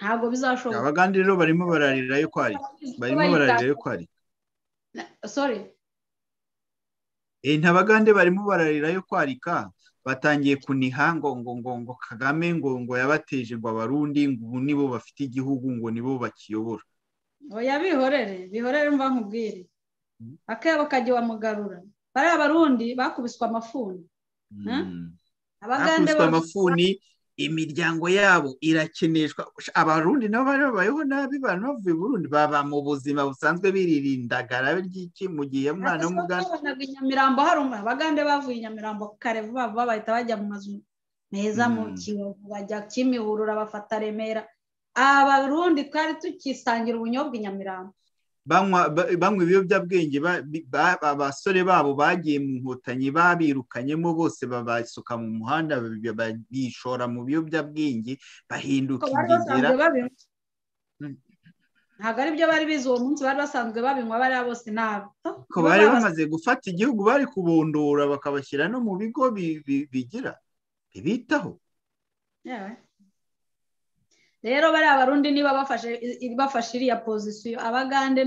ntabwo bizashoboka abagande rero barimo bararira yo kwari barimo bararira yo kwari sorry eh, ntabagande barimo bararira yo kwarika batangiye kuniha ngo ngo ngo ngo kagame ngo ngo yabateje ngo abarundi ngo ubu nibo bafite igihugu ngo nibo bakiyobora oya bihorere bihorere mva nkubwire hmm. akayabo kajya iwamugarura bariya barundi bakubiswe amafuni eh? hmm. bakubiswe amafuni imiryango yabo irakinishwa abarundi nabo bari babayeho nabi bantu bavuye burundi baba mu buzima busanzwe birindagara ry'iki mu gihe umwana w'umuganda inyamirambo hari abagande bavuye inyamirambo kare vuba vuba bahita bajya mu mazu meza mu hmm. kiyovu bajya kimihurura bafata remera aha barundi twari tukisangira ubunyobwa inyamirambo banywa ibiyobyabwenge abasore babo bagiye mu nkotanyi babirukanyemo bose babasuka mu muhanda bishora mu biyobyabwenge bahinduka ingegera hmm. ntabwo ari byo bari bizi uwo munsi bari basanzwe babinywa bariya bose ni ko bari bamaze gufata igihugu bari kubondora bakabashyira no mu bigo bigira bibitaho rero bariya barundi niba bafashe bafashe iriya pozisiyo abagande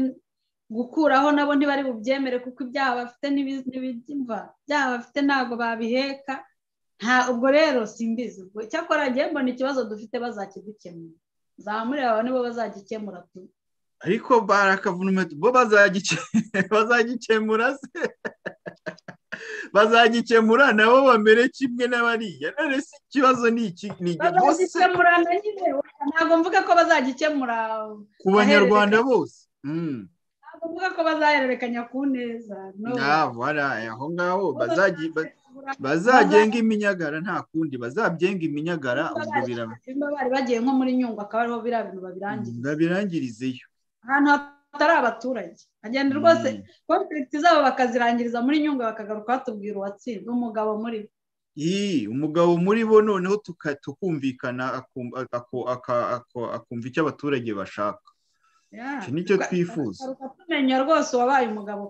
gukuraho nabo ntibari bubyemere kuko ibyaha bafite n'ibimva ibyaha bafite ntabwo babiheka nta ubwo rero simbizi ubwo icyakora ngiye mbona ikibazo dufite bazakigukemura bazakidukemura aba nibo bazagikemura tu ariko barakavunumeti bo bazagikemura se bazagikemura nabo bamere kimwe n'abariya none se ikibazo ni iki ni bazagikemura na ntabwo mvuga ko bazagikemura ku banyarwanda bose hmm. ntabwo mvuga ko bazahererekanya ku neza aho ngaho bazagenga iminyagara nta kundi bazabyenga iminyagara ubwo biraba bari bagiye nko muri nyungwe akaba ariho biriya bintu babirangiriza ahantu batari abaturage bagenda rwose konfirigiti hmm. zabo bakazirangiriza muri nyungwe bakagaruka batubwira uwatsinze umugabo muri bo umugabo muri bo noneho tukumvikana akumva icyo abaturage bashaka iki nicyo twifuza tumenya rwose uwabaye umugabo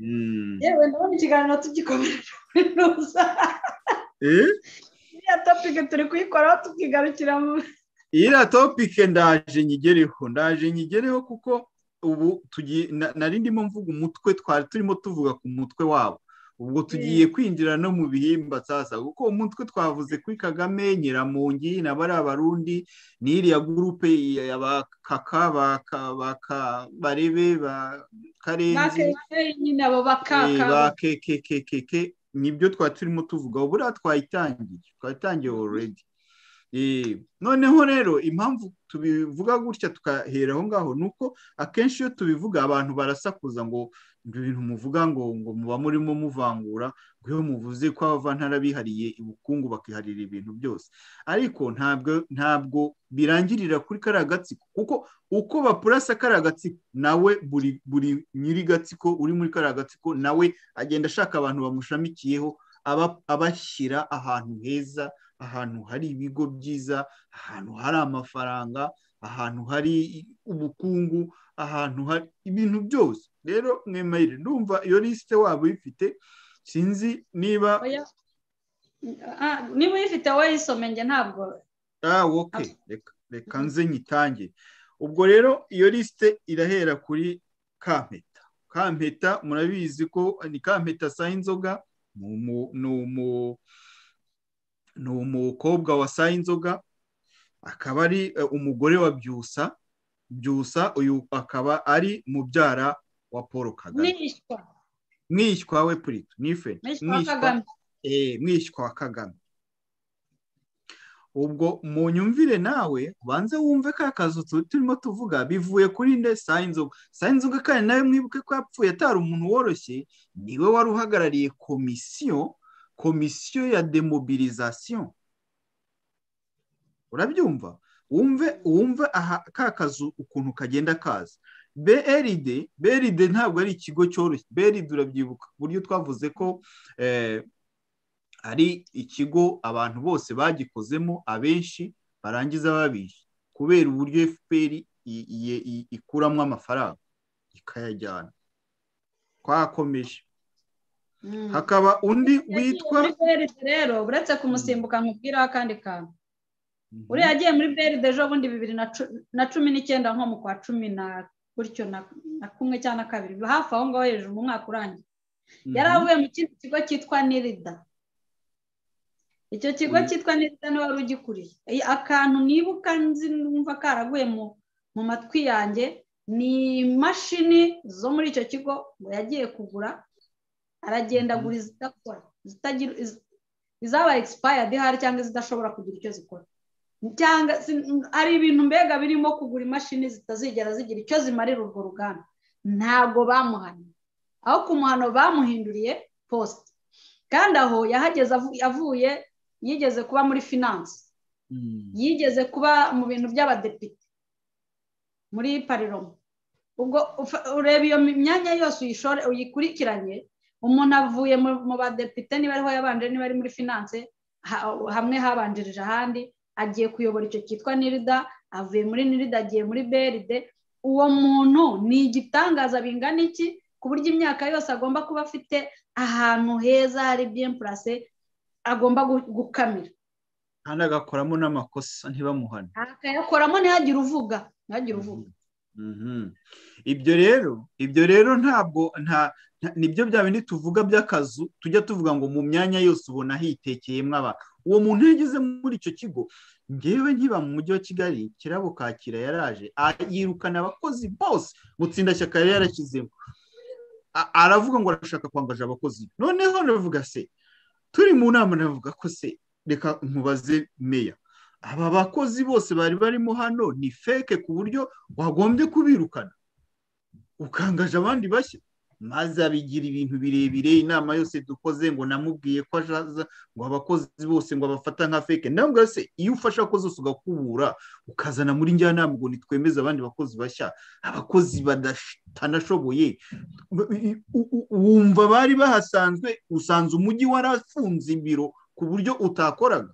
hmm. yewe ndabona ikiganiro tugikomeje eh? iriya topike turi kuyikoraho tukigarukira mu iriya topike ndaje nyigereho ndaje nyigereho kuko ubu nari ndimo mvuga umutwe twari turimo tuvuga ku mutwe wabo ubwo tugiye kwinjira no mu bihimba sasa kuko umutwe twavuze kuri kagame nyiramungi na bariya barundi n'iriya gurupe ya bakaka barebe ba karenzi ba kekekekeke eh, nibyo twari turimo tuvuga buriya twayitangiye twayitangiye ororedi noneho rero impamvu tubivuga gutya tukaheraho ngaho ni uko akenshi iyo tubivuga abantu barasakuza ngo ibintu muvuga ngo ngo muba murimo muvangura ngo iyo muvuze ko abavantara bihariye ubukungu bakiharira ibintu byose ariko ntabwo ntabwo birangirira kuri kariya gatsiko kuko uko bapurasa kariya gatsiko nawe buri buri nyiri gatsiko uri muri kariya gatsiko nawe agenda ashaka abantu bamushamikiyeho abashyira ahantu heza ahantu hari ibigo byiza ahantu hari amafaranga ahantu hari ubukungu ahantu hari ibintu byose rero mwemerere ndumva iyo lisite waba uyifite sinzi niba ah, niba uyifite wowe njye ntabwo ah, ah. reka nze nyitange ubwo rero iyo lisite irahera kuri kampeta kampeta murabizi ko ni kampeta saha inzoga ni umu ni umukobwa wasaye inzoga akaba ari e, umugore wa byusa byusa uyu akaba ari mubyara wa paul kagame mwishywa we purito nife mwishywa wa kagame ubwo mu nyumvire nawe ubanze wumve ka kazu turimo tuvuga bivuye kuri nde saa inzoga saa inzoga kandi nawe mwibuke ko yapfuye atari umuntu woroshye niwe wari uhagarariye komisiyo komisiyo ya demobilizasiyo urabyumva wumve wumve aha ka kazu ukuntu kagenda kaza brd brd ntabwo ari ikigo cyoroshye brd urabyibuka uburyo twavuze ko eh, ari ikigo abantu bose bagikozemo abenshi barangiza babishi kubera uburyo fpr ikuramo amafaranga ikayajyana twakomeje Mm. hakaba undi witwa rero uretse kumusimbuka nkubwiraho mm. akandi kantu mm-hmm. uriya agiye muri beride ejo bundi bibiri na cumi n'icyenda nko mu kwa cumi na gutyo na kumwe cyangwa na kabiri hafi aho ngaho hejuru mu mwaka urangiye mm-hmm. yari avuye mu kindi kigo cyitwa nirida icyo kigo mm-hmm. cyitwa nirida niwe wari ugikuriye akantu nibuka nzi numva karaguye mu matwi yanjye ni imashini zo muri icyo kigo ngo yagiye kugura aragenda agura mhm. izidakora izabaye egisipayadi hari cyangwa zidashobora kugira icyo zikora cyangwa hari ibintu mbega birimo kugura imashini zitazigera zigira icyo zimarira urwo ruganda ntabwo bamuhanye aho ku muhano bamuhinduriye posite kandi aho yahageze avuye yigeze kuba muri finanse mhm. yigeze kuba mu bintu by'abadepite muri pariroma ubwo ureba iyo myanya yose uyikurikiranye umuntu avuye mu badepite niba ariho yabanje niba ari muri finance hamwe habanjirije ahandi agiye kuyobora icyo cyitwa nirida avuye muri nirida agiye muri beride uwo muntu ni igitangaza bingana iki ku buryo imyaka yose agomba kuba afite ahantu heza hari byempurase agomba gukamira kandi agakoramo n'amakosa ntibamuhane akayakoramo ntihagire uvuga ntihagire uvuga mm-hmm. Mm-hmm. ibyo rero ibyo rero ntabwo nta nibyo bya bindi tuvuga by'akazu tujya tuvuga ngo mu myanya yose ubona hitekeyemo aba uwo muntu iyo muri icyo kigo ngewe nkiba mu mujyi wa kigali kirabo kakira yaraje yirukana abakozi bose mutsindashyaka yari yarashyizemo aravuga ngo arashaka kwambaje abakozi noneho navuga se turi mu nama navuga ko se reka nkubaze meya aba bakozi bose bari barimo hano ni feke ku buryo wagombye kubirukana ukangaje abandi bashya maze abigira ibintu birebire inama yose dukoze ngo namubwiye ko azaza ngo abakozi bose ngo abafata nka feke ntabwo se iyo ufashe abakozi bose ugakubura ukazana muri njyanama ngo nitwemeze abandi bakozi bashya abakozi batanashoboye wumva bari bahasanzwe usanze umujyi warafunze ibiro ku buryo utakoraga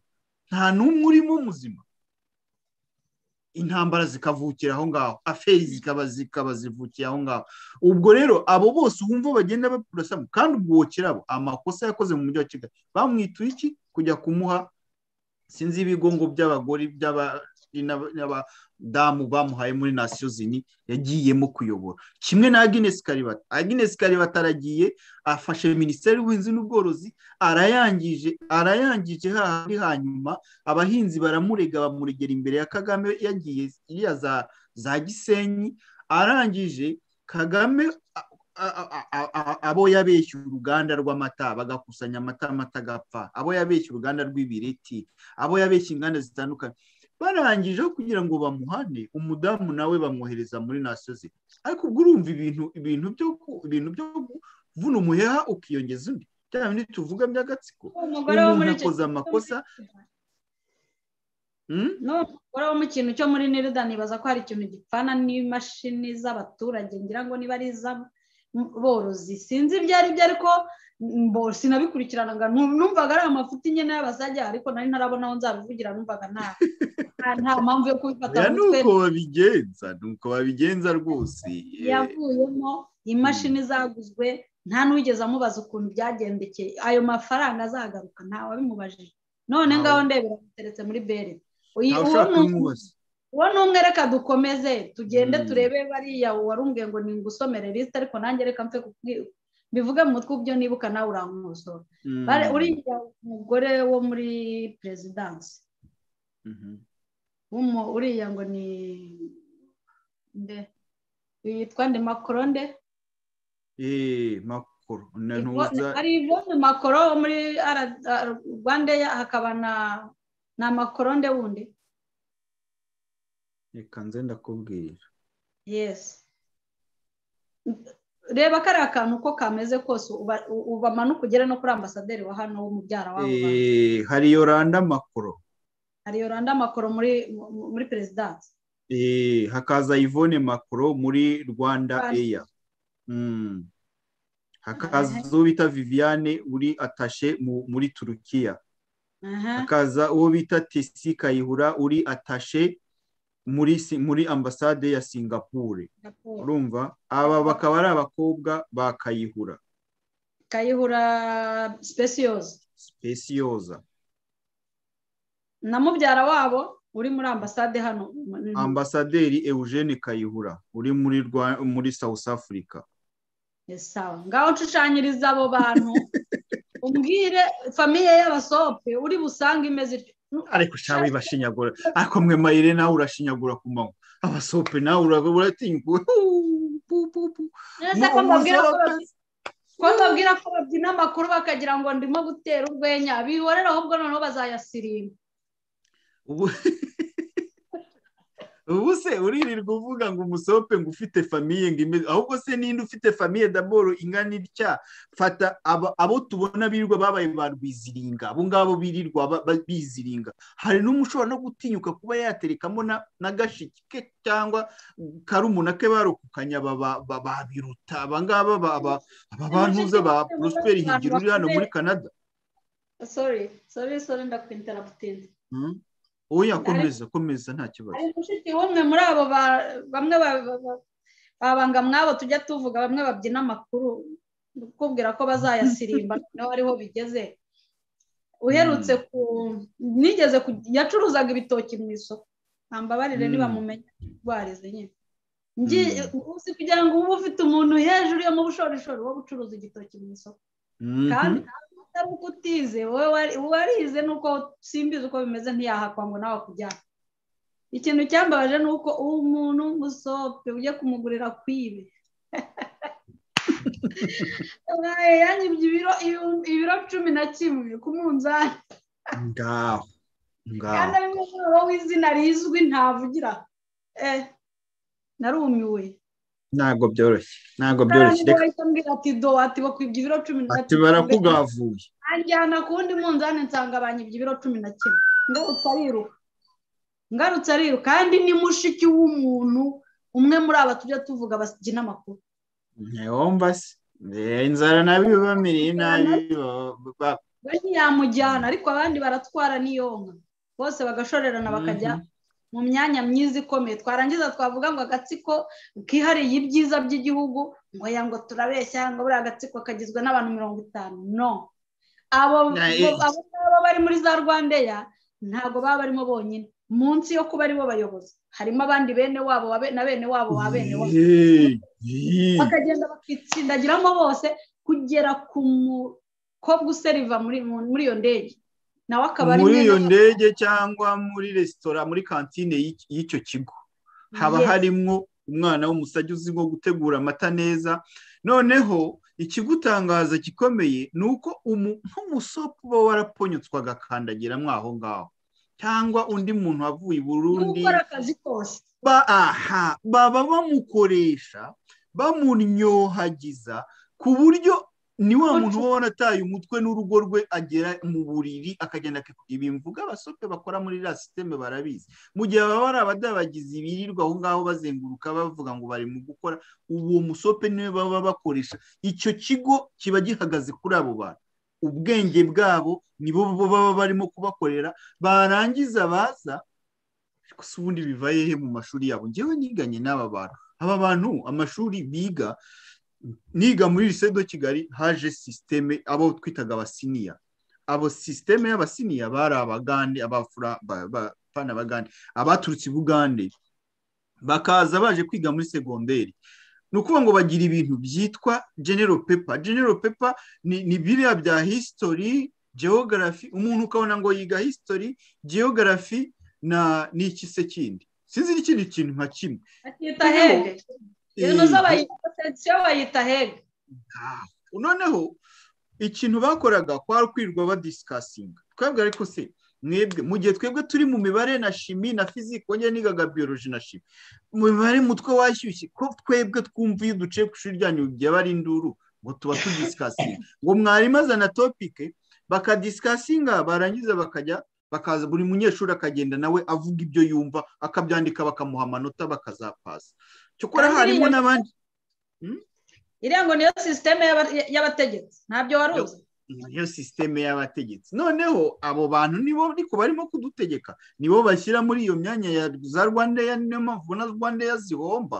nta n'umwe urimo muzima intambara zikavukira aho ngaho aferi zikaba zikaba zivukiye aho ngaho ubwo rero abo bose wumva bagenda bakurasamo kandi ubwokera abo amakosa yakoze mu mujyi wa kigali bamwituye iki kujya kumuha sinzi ibigongo by'abagore n'abadamu bamuhaye muri nasiyozini yagiyemo kuyobora kimwe na aginesi karibata aginesi karibata aragiye afashe minisiteri y'ubuhinzi n'ubworozi arayangije arayangije hahandi hanyuma abahinzi baramurega bamuregera imbere ya kagame yagiye iriya za gisenyi arangije kagame abo yabeshye uruganda rw'amata bagakusanya amata amata agapfa abo yabeshye uruganda rw'ibiriti abo yabeshye inganda zitandukanye barangije kugira ngo bamuhane umudamu nawe bamwohereza muri nasozi ariko ubwo urumva ibintu ibintu byo ibintu byo kuvuna umuheha ukiyongeza undi bya bindi tuvuga by'agatsiko umuntu yakoze amakosa n'umugore hmm? wo mu kintu cyo muri niridani ibaza ko hari ikintu gipfana n'imashini z'abaturage ngira ngo niba ari izabo borozi sinzi ibyo ari byo ariko sinabikurikiranaga numvaga ari amafuti nyine y'abasajya ariko nari narabona aho nzabivugira numvaga nta mpamvu yo kubifata ni uko babigenza nuko babigenza rwose yavuyemo imashini zaguzwe nta n'uwigeze amubaza ukuntu byagendekeye ayo mafaranga azagaruka ntawe abimubajije none ngaho ndebera ateretse muri beri uyu ushaka uwo n'umwe reka dukomeze tugende hmm. turebe bariya warumbwiye ngo ni ngusomere lisite ariko nanjye reka mfe mbivuge mu mutwe ubyo nibuka nawe urankumusora hmm. uriya mugore wo muri perezidansi mhm. uriya ngo ni nde yitwa nde makoronde hari ivome makoro muri rwanda hakaba na makoronde wundi reka nze ndakubwira yesi reba kariya kantu uko kameze kose ubamanuka ugere no kuri ambasaderi wa hano w'umubyara wabo eh, hari yoranda makoro hari yoranda makoro muri muri perezidansi eh, hakaza yvonne makoro muri rwanda eya hmm. hakaza uwo bita viviane uri atashe muri turukiya hakaza uwo bita tisi kayihura uri atashe muri muri ambasade ya singapore urumva aba bakaba ari abakobwa ba kayihura kayihura sipesiyoza sipesiyoza na mubyara wabo uri muri ambasade hano ambasaderi eugene kayihura uri muri muri south africa sawa ngaho nshushanyiriza abo bantu umbwire famiye y'abasope uri busange imeze ariko cyangwa ibashinyagura ariko mwe mayire nawe urashinyagura ku manywa abasope nawe uratinyuka ko babwira ko babyina amakuru bakagira ngo ndimo gutera urwenya bihorera ahubwo noneho bazayasirira ubu se uririrwa uvuga ngo umusope ngo ufite famiye ngo imeze ahubwo se ninde ufite famiye daboro ingana itya fata abo tubona birirwa babaye ba rwiziringa abo ngabo birirwa biziringa hari n'umwe no gutinyuka kuba yaterekamo na gashiki ke cyangwa karumuna ke barokokanya babiruta aba ngaba aba bantuza ba prosperi higiro uri hano muri canada sorry sorry sorry ndakwinteraputinze hmm? oya komeza komeza nta kibazo hari mushiki w'umwe muri abo bamwe babanga mwabo tujya tuvuga bamwe babyina amakuru kubwira ko bazayasirimba nawe ariho bigeze uherutse mm. ku nigeze yacuruzaga ibitoki mu isoko ntambabarire mm. niba mumenya indwara izi nyine mm. uzi kugira ngo ube ufite umuntu hejuru yo mu bushorishori wo gucuruza igitoki mu isoko mm-hmm. kandi atari uko utize wowe warize nuko simbizi uko bimeze ntiyahakwa ngo nawe akujyane ikintu cyambabaje ni uko umuntu musope ujya kumugurira kwibe yanyibye ibiro ibiro cumi na kimwe ku munzani ngaho ngaho kandi ari w'izina rizwi ntavugira eh, narumiwe ntabwo byoroshye ntabwo byoroshye reka mbwira ati do ati bakwibye ibiro cumi na kimwe barakugavuye anjyana ku wundi munzani nsanga banyibye ibiro cumi na kimwe ngarutse ariruka ngarutse ariruka kandi ni mushiki w'umuntu umwe muri aba tujya tuvuga basigi n'amakuru ntibumva se inzara nabi bamiriye nabi yamujyana ariko abandi baratwara n'iyonka bose bagashorerana bakajya mhm. mu myanya myiza ikomeye twarangiza twavuga ngo agatsiko kihariye ibyiza by'igihugu ngo ya ngo turabeshya ngo buriya agatsiko kagizwe n'abantu mirongo itanu no abo ngabo bari muri za rwandeya ntabwo baba barimo bonyine munsi yo kuba aribo bayobozi harimo abandi bene wabo na bene wabo wa bene wabo bakagenda bakitsindagiramo bose kugera ku mukobwa useriva muri iyo ndege nawe akaba muri iyo ndege cyangwa muri resitora muri kantine y'icyo kigo haba harimo umwana w'umusajya uzi nko gutegura amata neza noneho ikigutangaza gikomeye ni uko nk'umusopo uba warapfunyutswe agakandagiramo aho ngaho cyangwa undi muntu wavuye i burundi baba bamukoresha bamunyohagiza ku buryo ni wa muntu uba wanataye umutwe n'urugo rwe agera mu buriri akagenda ibi mvuga abasope bakora muri iriya sisiteme barabizi mu gihe baba ari abadabagizi birirwa aho ngaho bazenguruka bavuga ngo bari mu gukora uwo musope niwe baba bakoresha icyo kigo kiba gihagaze kuri abo bantu ubwenge bwabo ni bo baba barimo kubakorera barangiza baza si ubundi bivayehe mu mashuri yabo ngewe niganye n'aba bantu aba bantu amashuri biga niga muri lycée de kigali haje sisiteme abo twitaga abasiniya abo sisiteme y'abasiniya bari abagande abafura abagande abaturutse i bugande bakaza baje kwiga muri segonderi ni ukuvuga ngo bagira ibintu byitwa genero pepa genero pepa ni biriya bya hisitori geografi umuntu ukabona ngo yiga hisitori na ni ikise kindi sinzi n'ikindi kintu nka kimwe iyo noneho ikintu bakoraga kwari kwirirwa badisikasinga twebwe ariko se mwebwe mu gihe twebwe turi mu mibare na shimi na fiziki wongera nigaga biyoroji na shimi mu mibare mutwe washyushye ko twebwe twumva iyo duciye ku ishuri ryanyu byaba ari induru ngo tuba tudisikasinga ngo mwarimu azana topike bakadisikasinga barangiza bakajya bakaza buri munyeshuri akagenda nawe avuga ibyo yumva akabyandika bakamuha amanota bakazapasa cyokora harimo n'abandi hmm? irembo niyo sisiteme y'abategetsi ntabyo wari uzi niyo sisiteme y'abategetsi noneho abo bantu nibo ariko barimo kudutegeka nibo bashyira muri iyo myanya ya za rwandeya niyo mpamvu na rwandeya zihomba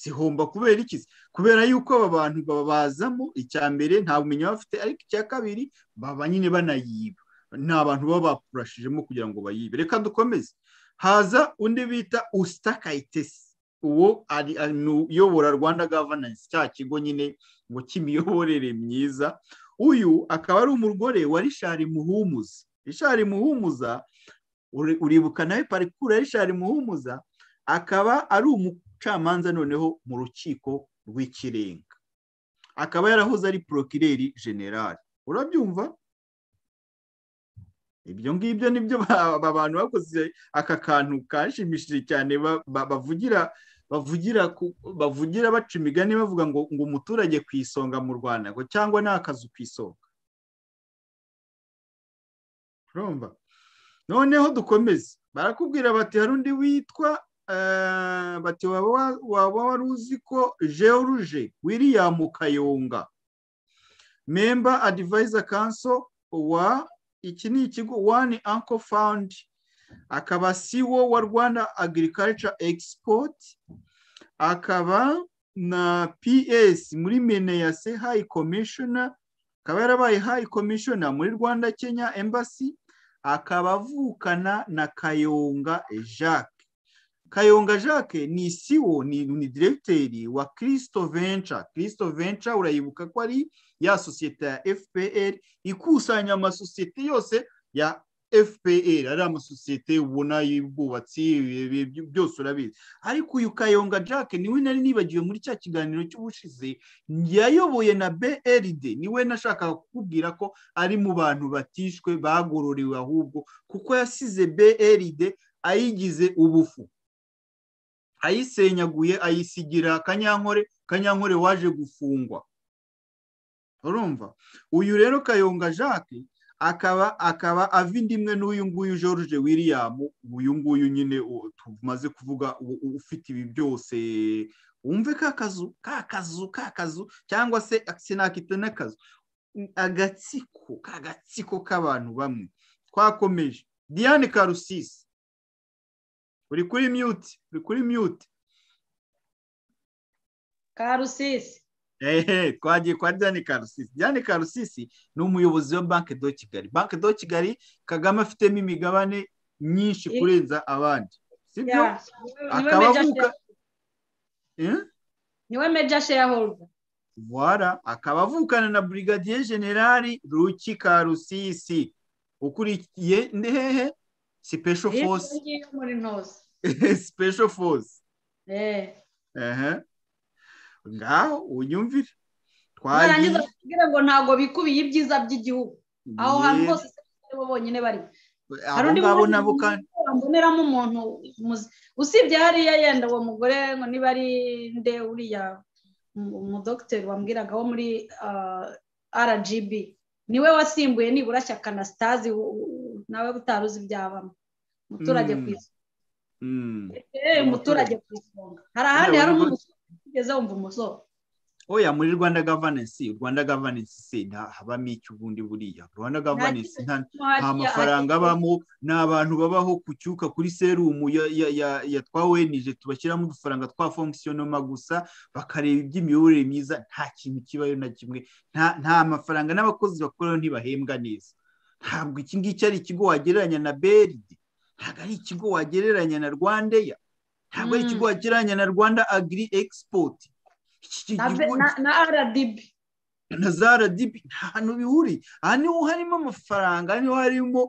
zihomba kubera iki kubera yuko aba bantu babazamo icya mbere nta bumenyi bafite ariko icya kabiri baba nyine banayiba ni abantu baba bapurashijemo kugira ngo bayibe reka dukomeze haza undi bita usita kayitesi uwo uyobora rwanda gavananse cya kigo nyine ngo cy'imiyoborere myiza uyu akaba ari umugore wa rishari muhumuza rishari muhumuza uribuka nawe parikuru ya rishari muhumuza akaba ari umucamanza noneho mu rukiko rw'ikirenga akaba yarahoze ari porokireri generale urabyumva ibyo ngibyo nibyo abantu bakoze aka kantu kanshimishije cyane bavugira bavugira bavugira baca imigani bavuga ngo ngo umuturage ku isonga mu rwanda ngo cyangwa ni akazu ku isonga noneho dukomeze barakubwira bati hari undi witwa eh, bati waba wari uzi ko george william Mukayonga memba adivayisa kanso wa iki ni ikigo wani anko fawundi akaba siwo e wa rwanda agirikarica egisipoti akaba na ps muri mene ya se hayi komishona akaba yarabaye hayi komishona muri rwanda kenya embasi akaba avukana na kayonga jacques kayonga jacques ni siwo ni diregiteri wa kirisito venca kirisito venca urayibuka ko ari ya sosiyete ya fpr ikusanya amasosiyete yose ya fpr ari amasosiyete ubona y'ubwubatsi byose urabizi ariko uyu kayonga jacques niwe nari nibagiwe muri cya kiganiro cy'ubushize yayoboye na brd niwe nashakaga kukubwira ko ari mu bantu batishwe bagororewe ahubwo kuko yasize brd ayigize ubufu ayisenyaguye ayisigira kanyankore kanyankore waje gufungwa urumva uyu rero kayonga jacques akaba akaba ava indimwe n'uyu nguyu george william uyu nguyu nyine tumaze kuvuga ufite ibi byose wumve ka kazu ka kazu ka kazu cyangwa se sinakita n'akazu agatsiko ka gatsiko k'abantu bamwe twakomeje diane karusisi uri kuri mute uri kuri mute karusisi ehe twagiye kwa diane karusisi diane karusisi ni umuyobozi e wa banki do kigali banki do kigali kagame afitemo imigabane myinshi kurenza e- abandi sibyo akaba avuga e? niwe meja shareholder wara akaba avukana na brigadier generali ruki karusisi ukurikiye hehe Special Force. Yo muri ntuzi. Special Force. Eh. Ehe. Ngaho unyumvire. Twarangiza kugira ngo ntago bikubiye ibyiza by'igihugu. Aho hantu hose bo bonyine bari. Hari undi muntu mboneramo umuntu usibye hariya yenda uwo mugore ngo niba ari nde uriya umudogiteri wambwiraga wo muri ah, rgb niwe wasimbuye nibura shyaka na sitazi nawe utaruzi ibyabamo umuturage ku isonga mm. mm. eh, umuturage ku isonga hari ahandi hari umusoro ugeze wumva umusoro oya muri rwanda gavanensi rwanda gavanensi se habamo icyo ubundi buriya rwanda gavanensi nta mafaranga abamo ni abantu babaho ku cyuka kuri serumu ya twawenije tubashyiramo udufaranga twa fongisiyonoma gusa bakareba iby'imiyoborere myiza nta kintu kibayo na kimwe nta mafaranga n'abakozi bakoraho ntibahembwa neza ntabwo iki ngiki ari ikigo wagereranya na beride ntabwo ari ikigo wagereranya na rwandeya ntabwo ari ikigo wagereranya na rwanda agiri hmm. egisipoti na rdb na za rdb nta hantu bihuri aha niho harimo amafaranga niho harimo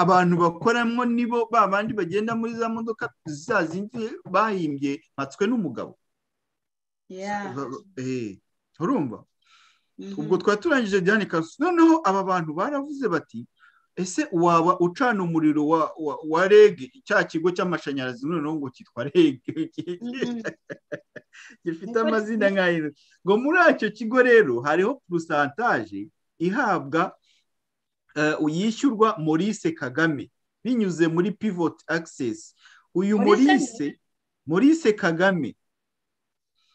abantu bakoramo nibo ba bandi bagenda muri za modoka za zindi bahimbye mpatswe n'umugabo eh, eh, urumva mm-hmm. ubwo twari turangije diane karusi noneho aba bantu baravuze bati ese waba ucana umuriro wa rege cya kigo cy'amashanyarazi noneho ngo cyitwa rege gifite amazina nk'ayo ngo muri icyo kigo rero hariho porosantaje ihabwa eh, yishyurwa Maurice kagame binyuze muri pivot access uyu Maurice Maurice kagame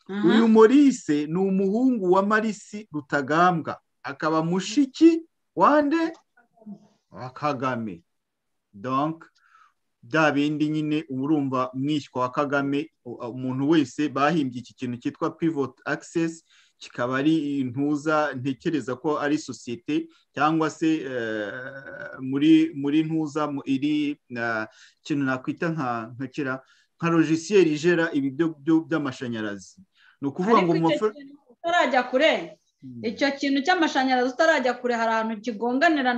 mm-hmm. uyu Maurice ni umuhungu wa marisi rutagambwa akaba mushiki wande kagame donk bya bindi nyine urumva mwishywa wa kagame umuntu wese bahimbye iki kintu cyitwa pivot access kikaba ari intuza ntekereza ko ari sosiyete cyangwa se eh, muri muri ntuza iri ikintu nakwita nka ntakira nka logisiyeri igera ibyo by'amashanyarazi ni ukuvuga ngo umuforomo utarajya kure Hmm. icyo kintu cy'amashanyarazi utarajya kure hari ahantu kigonganira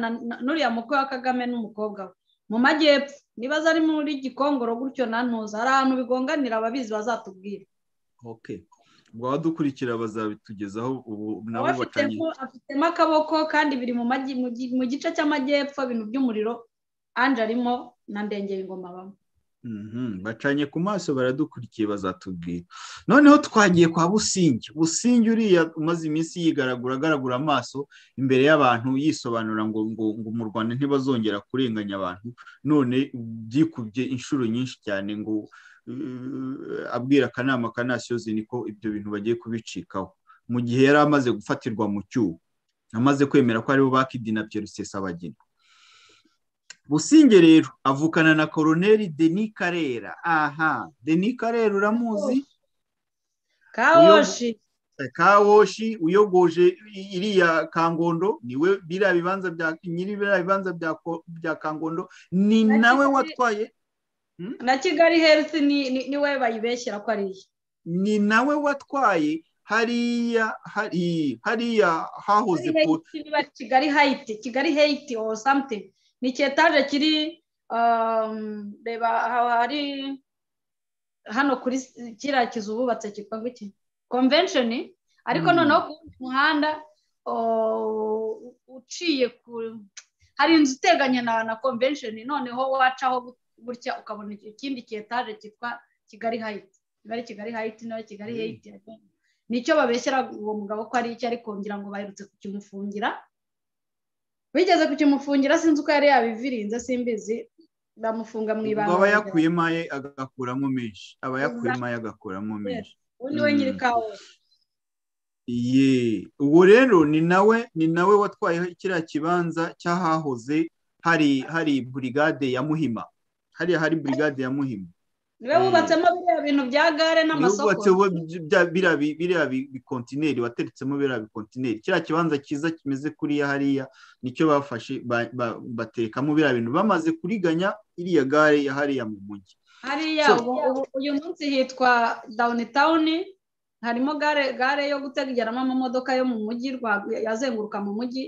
n'uriya mukwe wa kagame n'umukobwa we mu majyepfo niba ari muri gikongoro gutyo ntuza hari ahantu bigonganira ababizi bazatubwira abadukurikira bazabitugezaho ubu nabo batanye afitemo akaboko kandi biri mu gice cy'amajyepfo ibintu by'umuriro ange arimo na ndengeye ingoma bamwe Mhm. bacanye ku maso baradukurikiye bazatubwira noneho twagiye kwa busingi busingi uriya umaze iminsi yigaragura agaragura amaso imbere y'abantu yisobanura ngo ngo mu rwanda ntibazongera kurenganya abantu none byikubye inshuro nyinshi cyane ngo abwira akanama kanasiyozi niko ibyo bintu bagiye kubicikaho mu gihe yari amaze gufatirwa mu cyuho amaze kwemera ko aribo bakidinapye rusesabagina businge rero avukana na koroneri deni karera aha deni karera uramuzi kawoshi kawoshi uyogoje iriya kangondo niwe biriya bibanza bya nyiri biriya bibanza bya kangondo ni nawe watwaye hmm? na kigali herifu niwe bayibeshyira ko ari ni nawe watwaye hariya hariya hahoze kigali hayiti kigali hayiti or something ni icyetaje kiri um, reba hari hano kuri kiriya kizu bubatse cyitwa iki konvensheni ariko hmm. noneho ku muhanda uciye ku hari inzu iteganye na na konvensheni noneho wacaho gutya ukabona ikindi cyetaje cyitwa kigali hayiti kigali kigali hayiti nayo kigali hayiti hmm. nicyo babeshyera uwo mugabo ko ari icyo ari kongera ngo baherutse kukimufungira bigeze kukimufungira sinzi uko yari yabivirinze simbizi bamufunga mu ibanga aba yakuyemo aye agakuramo menshi aba yakuyemo aye agakuramo menshi ubundi we nyiri mm. ye ubu rero ni nawe ni nawe watwaye kiriya kibanza cy'ahahoze hari hari burigade ya muhima hariya hari burigade ya muhima niba wubatsemo hmm. biriya bintu bya gare n'amasoko biriya biriya bikontineri wateretsemo biriya bikontineri kiriya kibanza cyiza kimeze kuriya hariya nicyo bafashe baterekamo biriya bintu bamaze kuriganya iriya gare ya hariya mu mujyi hariya uyu munsi hitwa dawuni tawuni harimo gare gare yo gutegeramo amamodoka yo mu mujyi yazenguruka mu mujyi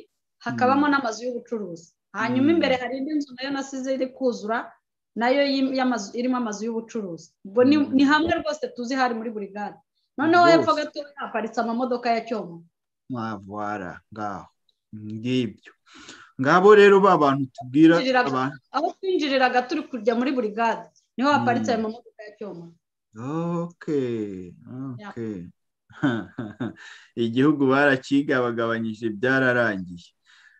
hakabamo hmm. n'amazu y'ubucuruzi hanyuma hmm. imbere hari indi nzu nayo nasize iri kuzura nayo irimo amazu y'ubucuruzi ubwo hmm. ni hamwe rwose tuzi hari muri buri gare noneho hepfo gato haparitse amamodoka ya cyomo mwavara ngaho ngibyo ngabo rero ba bantu tubwira aho twinjiriraga turi kujya muri buri gare niho haparitse hmm. ayo mamodoka ya cyomo oke oke igihugu barakigabagabanyije byararangiye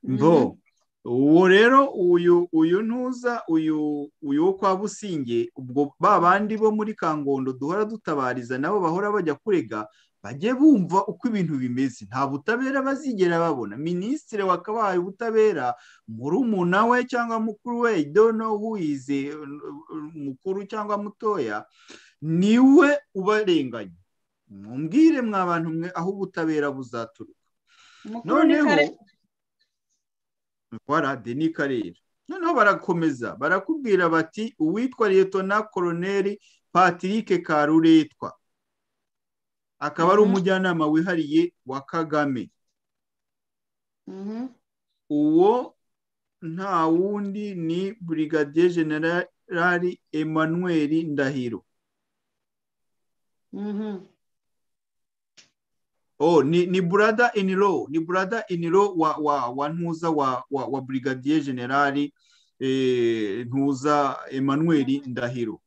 mbo mhm. uwo rero uyu uyu ntuza uyu uyu wo kwa businge ubwo ba bandi bo muri kangondo duhora dutabariza nabo bahora bajya kurega bajye bumva uko ibintu bimeze nta butabera bazigera babona minisitiri wakabaye ubutabera murumuna we cyangwa mukuru we dono wize mukuru cyangwa mutoya niwe ubarenganya mumbwire mwa bantu mwe aho ubutabera buzaturuka noneho voilà Denis Karera noneho barakomeza barakubwira bati uwitwa liyetona koroneri patrick karuretwa akaba ari mhm. umujyanama wihariye wa kagame mhm. uwo nta wundi ni burigadiye generali emmanuel ndahiro mhm. Oh, ni ni brother in law, ni brother in law wa wa wa ntuza wa wa, wa brigadier general eh ntuza Emmanuel Ndahiro.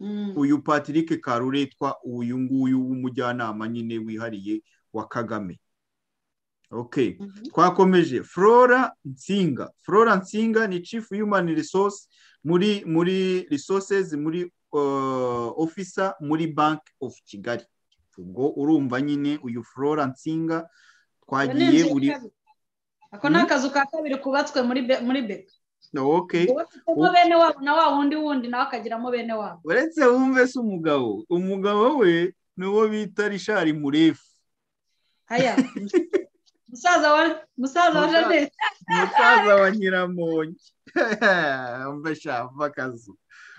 Mm. Uyu Patrick Karuretwa uyu nguyu w'umujyanama nyine wihariye wa Kagame. ok Mm -hmm. Twakomeje Flora Nsinga. Flora Nsinga ni chief human resource muri muri resources muri uh, officer muri Bank of Kigali. ubwo urumva nyine uyu flora nsinga twagiye uri ako ni hmm? akazu ka kabiri kubatswe muri muri beka kuko bene wabo na wa wundi wundi nawe akagiramo bene wabo uretse wumve se umugabo umugabo we ni uwo bita rishari murefu musaza wa musaza wa janete musaza wa nyiramongi umva akazu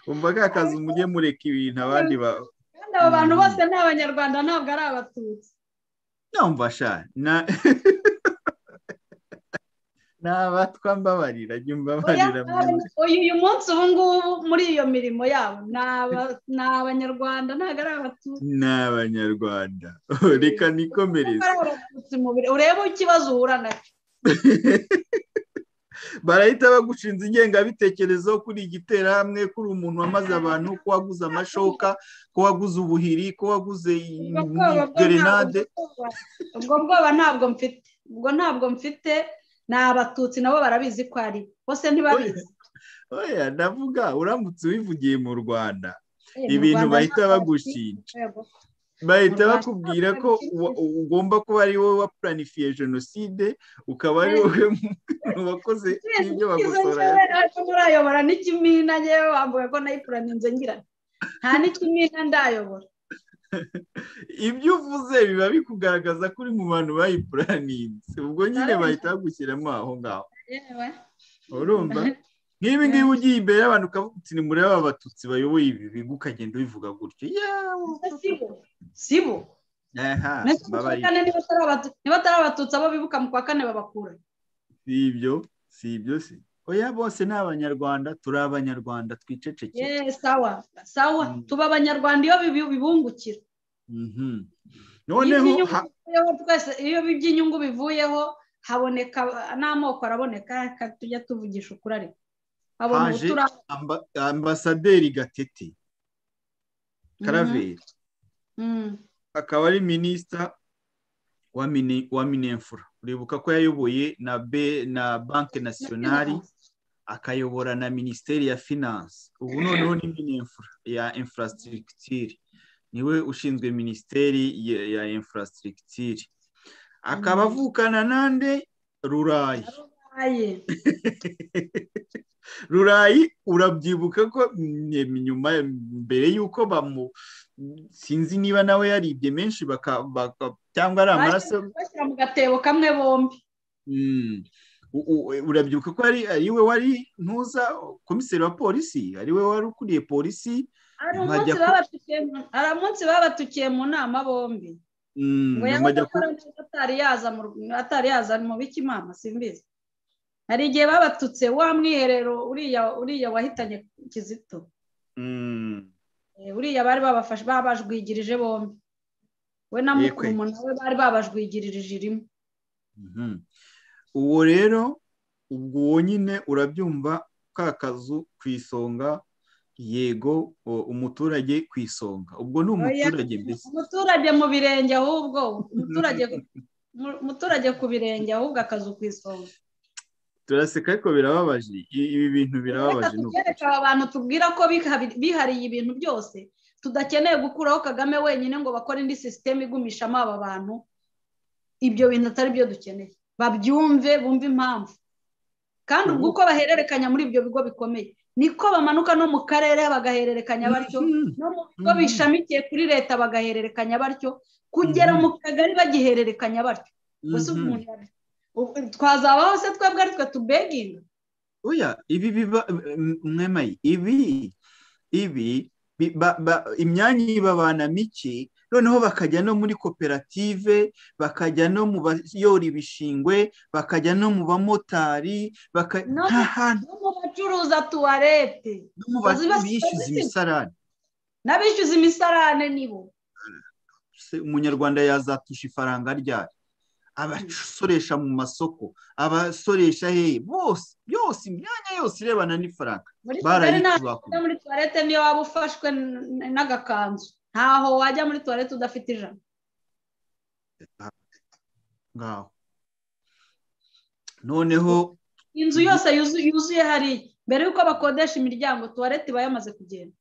umva ka kazu mujye mureka ibintu abandi abo bantu hmm. bose ni abanyarwanda ntabwo ari abatutsi sha ni abatwa mbabarira jya umbabarira uyu munsi ubu ngubu muri iyo mirimo yabo ni abanyarwanda ntabwo ari abatutsi ni abanyarwanda reka nikomereze urebe ikibazo uhura nacyo barahita bagushinza ingengabitekerezo kuri igiterahamwe kuri umuntu wamaze abantu ko waguze amashoka ko waguze ubuhiri ko waguze gerenade ubwo bwoba ntabwo mfite ubwo ntabwo mfite ni abatutsi nabo barabizi ko ari bose ntibabizi oya ndavuga uramutse wivugiye mu rwanda eh, ibintu bahita bagushinja bahita bakubwira ko ugomba kuba ari wowe wapuranifiye jenoside ukaba ari wowe wakoze ibyo bagusora turayobora n'ikimina ngewe wambuye ko nayipuraninze ngira nta n'ikimina ndayobora ibyo uvuze biba bikugaragaza ko uri mu bantu bayipuraninze ubwo nyine bahita bagushyiramo aho ngaho urumva nk'ibi ngibi ugiye imbere y'abantu ukavuga uti ni murebe abatutsi bayoboye ibi bigo ukagenda ubivuga gutyo sibo niba atari abatutsi abo bibuka mu kwa kane babakura si ibyo si ibyo si oya bose ni abanyarwanda turi abanyarwanda twicecekeye sawa sawa tuba abanyarwanda iyo bibungukira noneho iyo by'inyungu bivuyeho haboneka n'amoko araboneka tujya tuvugisha ukuri ariko haje ambasaderi gatete mhm. karaveri mm. akaba ari minisita wa minefura uribuka ko yayoboye na na banki nasiyonari akayobora na minisiteri ya finanse ubu noneho ni minefura ya infrastructure niwe ushinzwe minisiteri ya infrastructure akaba mhm. avukana n'ande rurayi rurayi urabyibuka ko mm, nyuma mbere y'uko bamu sinzi niba nawe yaribye menshi cyangwa ari amaraso bashyira mu gatebo kamwe bombi mm. urabyibuka ko ari we wari ntuza komiseri wa polisi ari we wari ukuriye polisi hari umunsi babatukiye mu nama bombi mm, ngo yaza atari yaza mu bikimama simbizi hari igihe babatutse wa mwiherero uriya uriya wahitanye kizito hmm. eh, uriya bari babafashe babajwigirije bombi we na mukuru nawe bari babajwigiririje rimwe mhm. uwo rero ubwo wonyine nyine urabyumva ka kazu ku isonga yego umuturage ku isonga ubwo ni umuturage mbese umuturage mu birenge ahubwo umuturage ku birenge ahubwo akazu ku isonga turaseka ariko birababaje ibi bintu birababaje abantu tubwira ko bihariye ibintu byose tudakeneye gukuraho kagame wenyine ngo bakore indi sisiteme igumishamo aba bantu ibyo bintu atari byo dukeneye babyumve bumve impamvu kandi ubwo uko bahererekanya muri ibyo bigo bikomeye niko bamanuka no mu karere bagahererekanya batyo no mu bigo bishamikiye kuri leta bagahererekanya batyo kugera mu mm-hmm. kagari bagihererekanya batyo gusa umuntu mm-hmm. twazaba se twebwe ari twe tubeginga oya ibi biba mwemayi ibi ibi imyanya ibabana miki noneho bakajya no muri koperative bakajya no mu bayora ibishingwe bakajya no mu bamotari no mu bacuruza tuwarete bishyuza imisarane n'abishyuza imisarane nibo umunyarwanda yazatusha ifaranga ryayo abasoresha mu masoko abasoresha hehe bose yose imyanya yose irebana n'ifaranga barayitubakura muri tuwarete niyo waba ufashwe n'agakanzu ntaho wajya muri tuwarete udafite ijana ngaho noneho inzu yose yuzuye hari mbere y'uko bakodesha imiryango tuwarete iba yamaze kugenda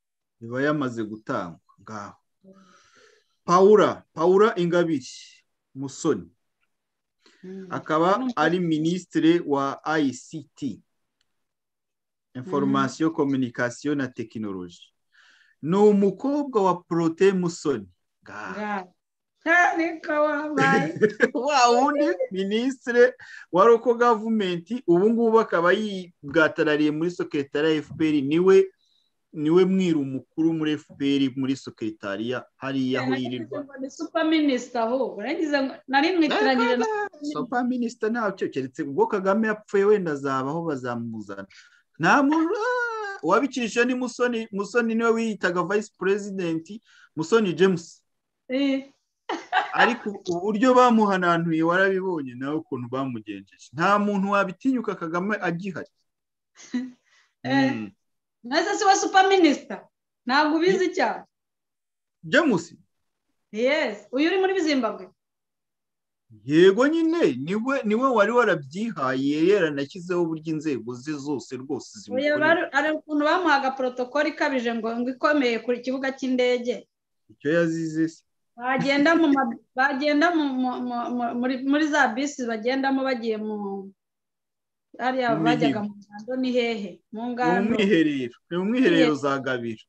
iba yamaze gutangwa ngaho paula paula ingabire musoni Mm. akaba ari minisitiri wa ICT inforomasiyo kominikasiyo na tekinoloji ni umukobwa wa porote musoni wa wundi minisitiri wa roko gavumenti ubu ngubu akaba yigatarariye muri soketari ya efuperi niwe niwe mwiru umukuru muri fpr muri sekretariya hariya aho yirirwa ni super minisita aho nari mwitiranyije na super keretse ubwo kagame yapfuye wenda azabaho bazamuzana nta muntu ah, uwabikirisha ni musoni musoni niwe wiyitaga vice president musoni james eh. ariko uburyo bamuhanantuye warabibonye nawe ukuntu bamugenjeje nta muntu wabitinyuka kagame agihari eh. hmm. ntese si we supaminisita ntabwo ubizi cyane james yes uyu uri muri bizimbabwe yego nyine niwe niwe wari warabyihaye yaranashyizeho uburyo inzego ze zose rwose zimukorera hari ukuntu bamuhaga porotokolo ikabije ngo ikomeye ku kibuga cy'indege icyo yazize se bagenda muri za bisi bagendamo bagiye mu hariya bajyaga mu cyaro ni hehe mu ngano umwiherero ni umwiherero uzagabira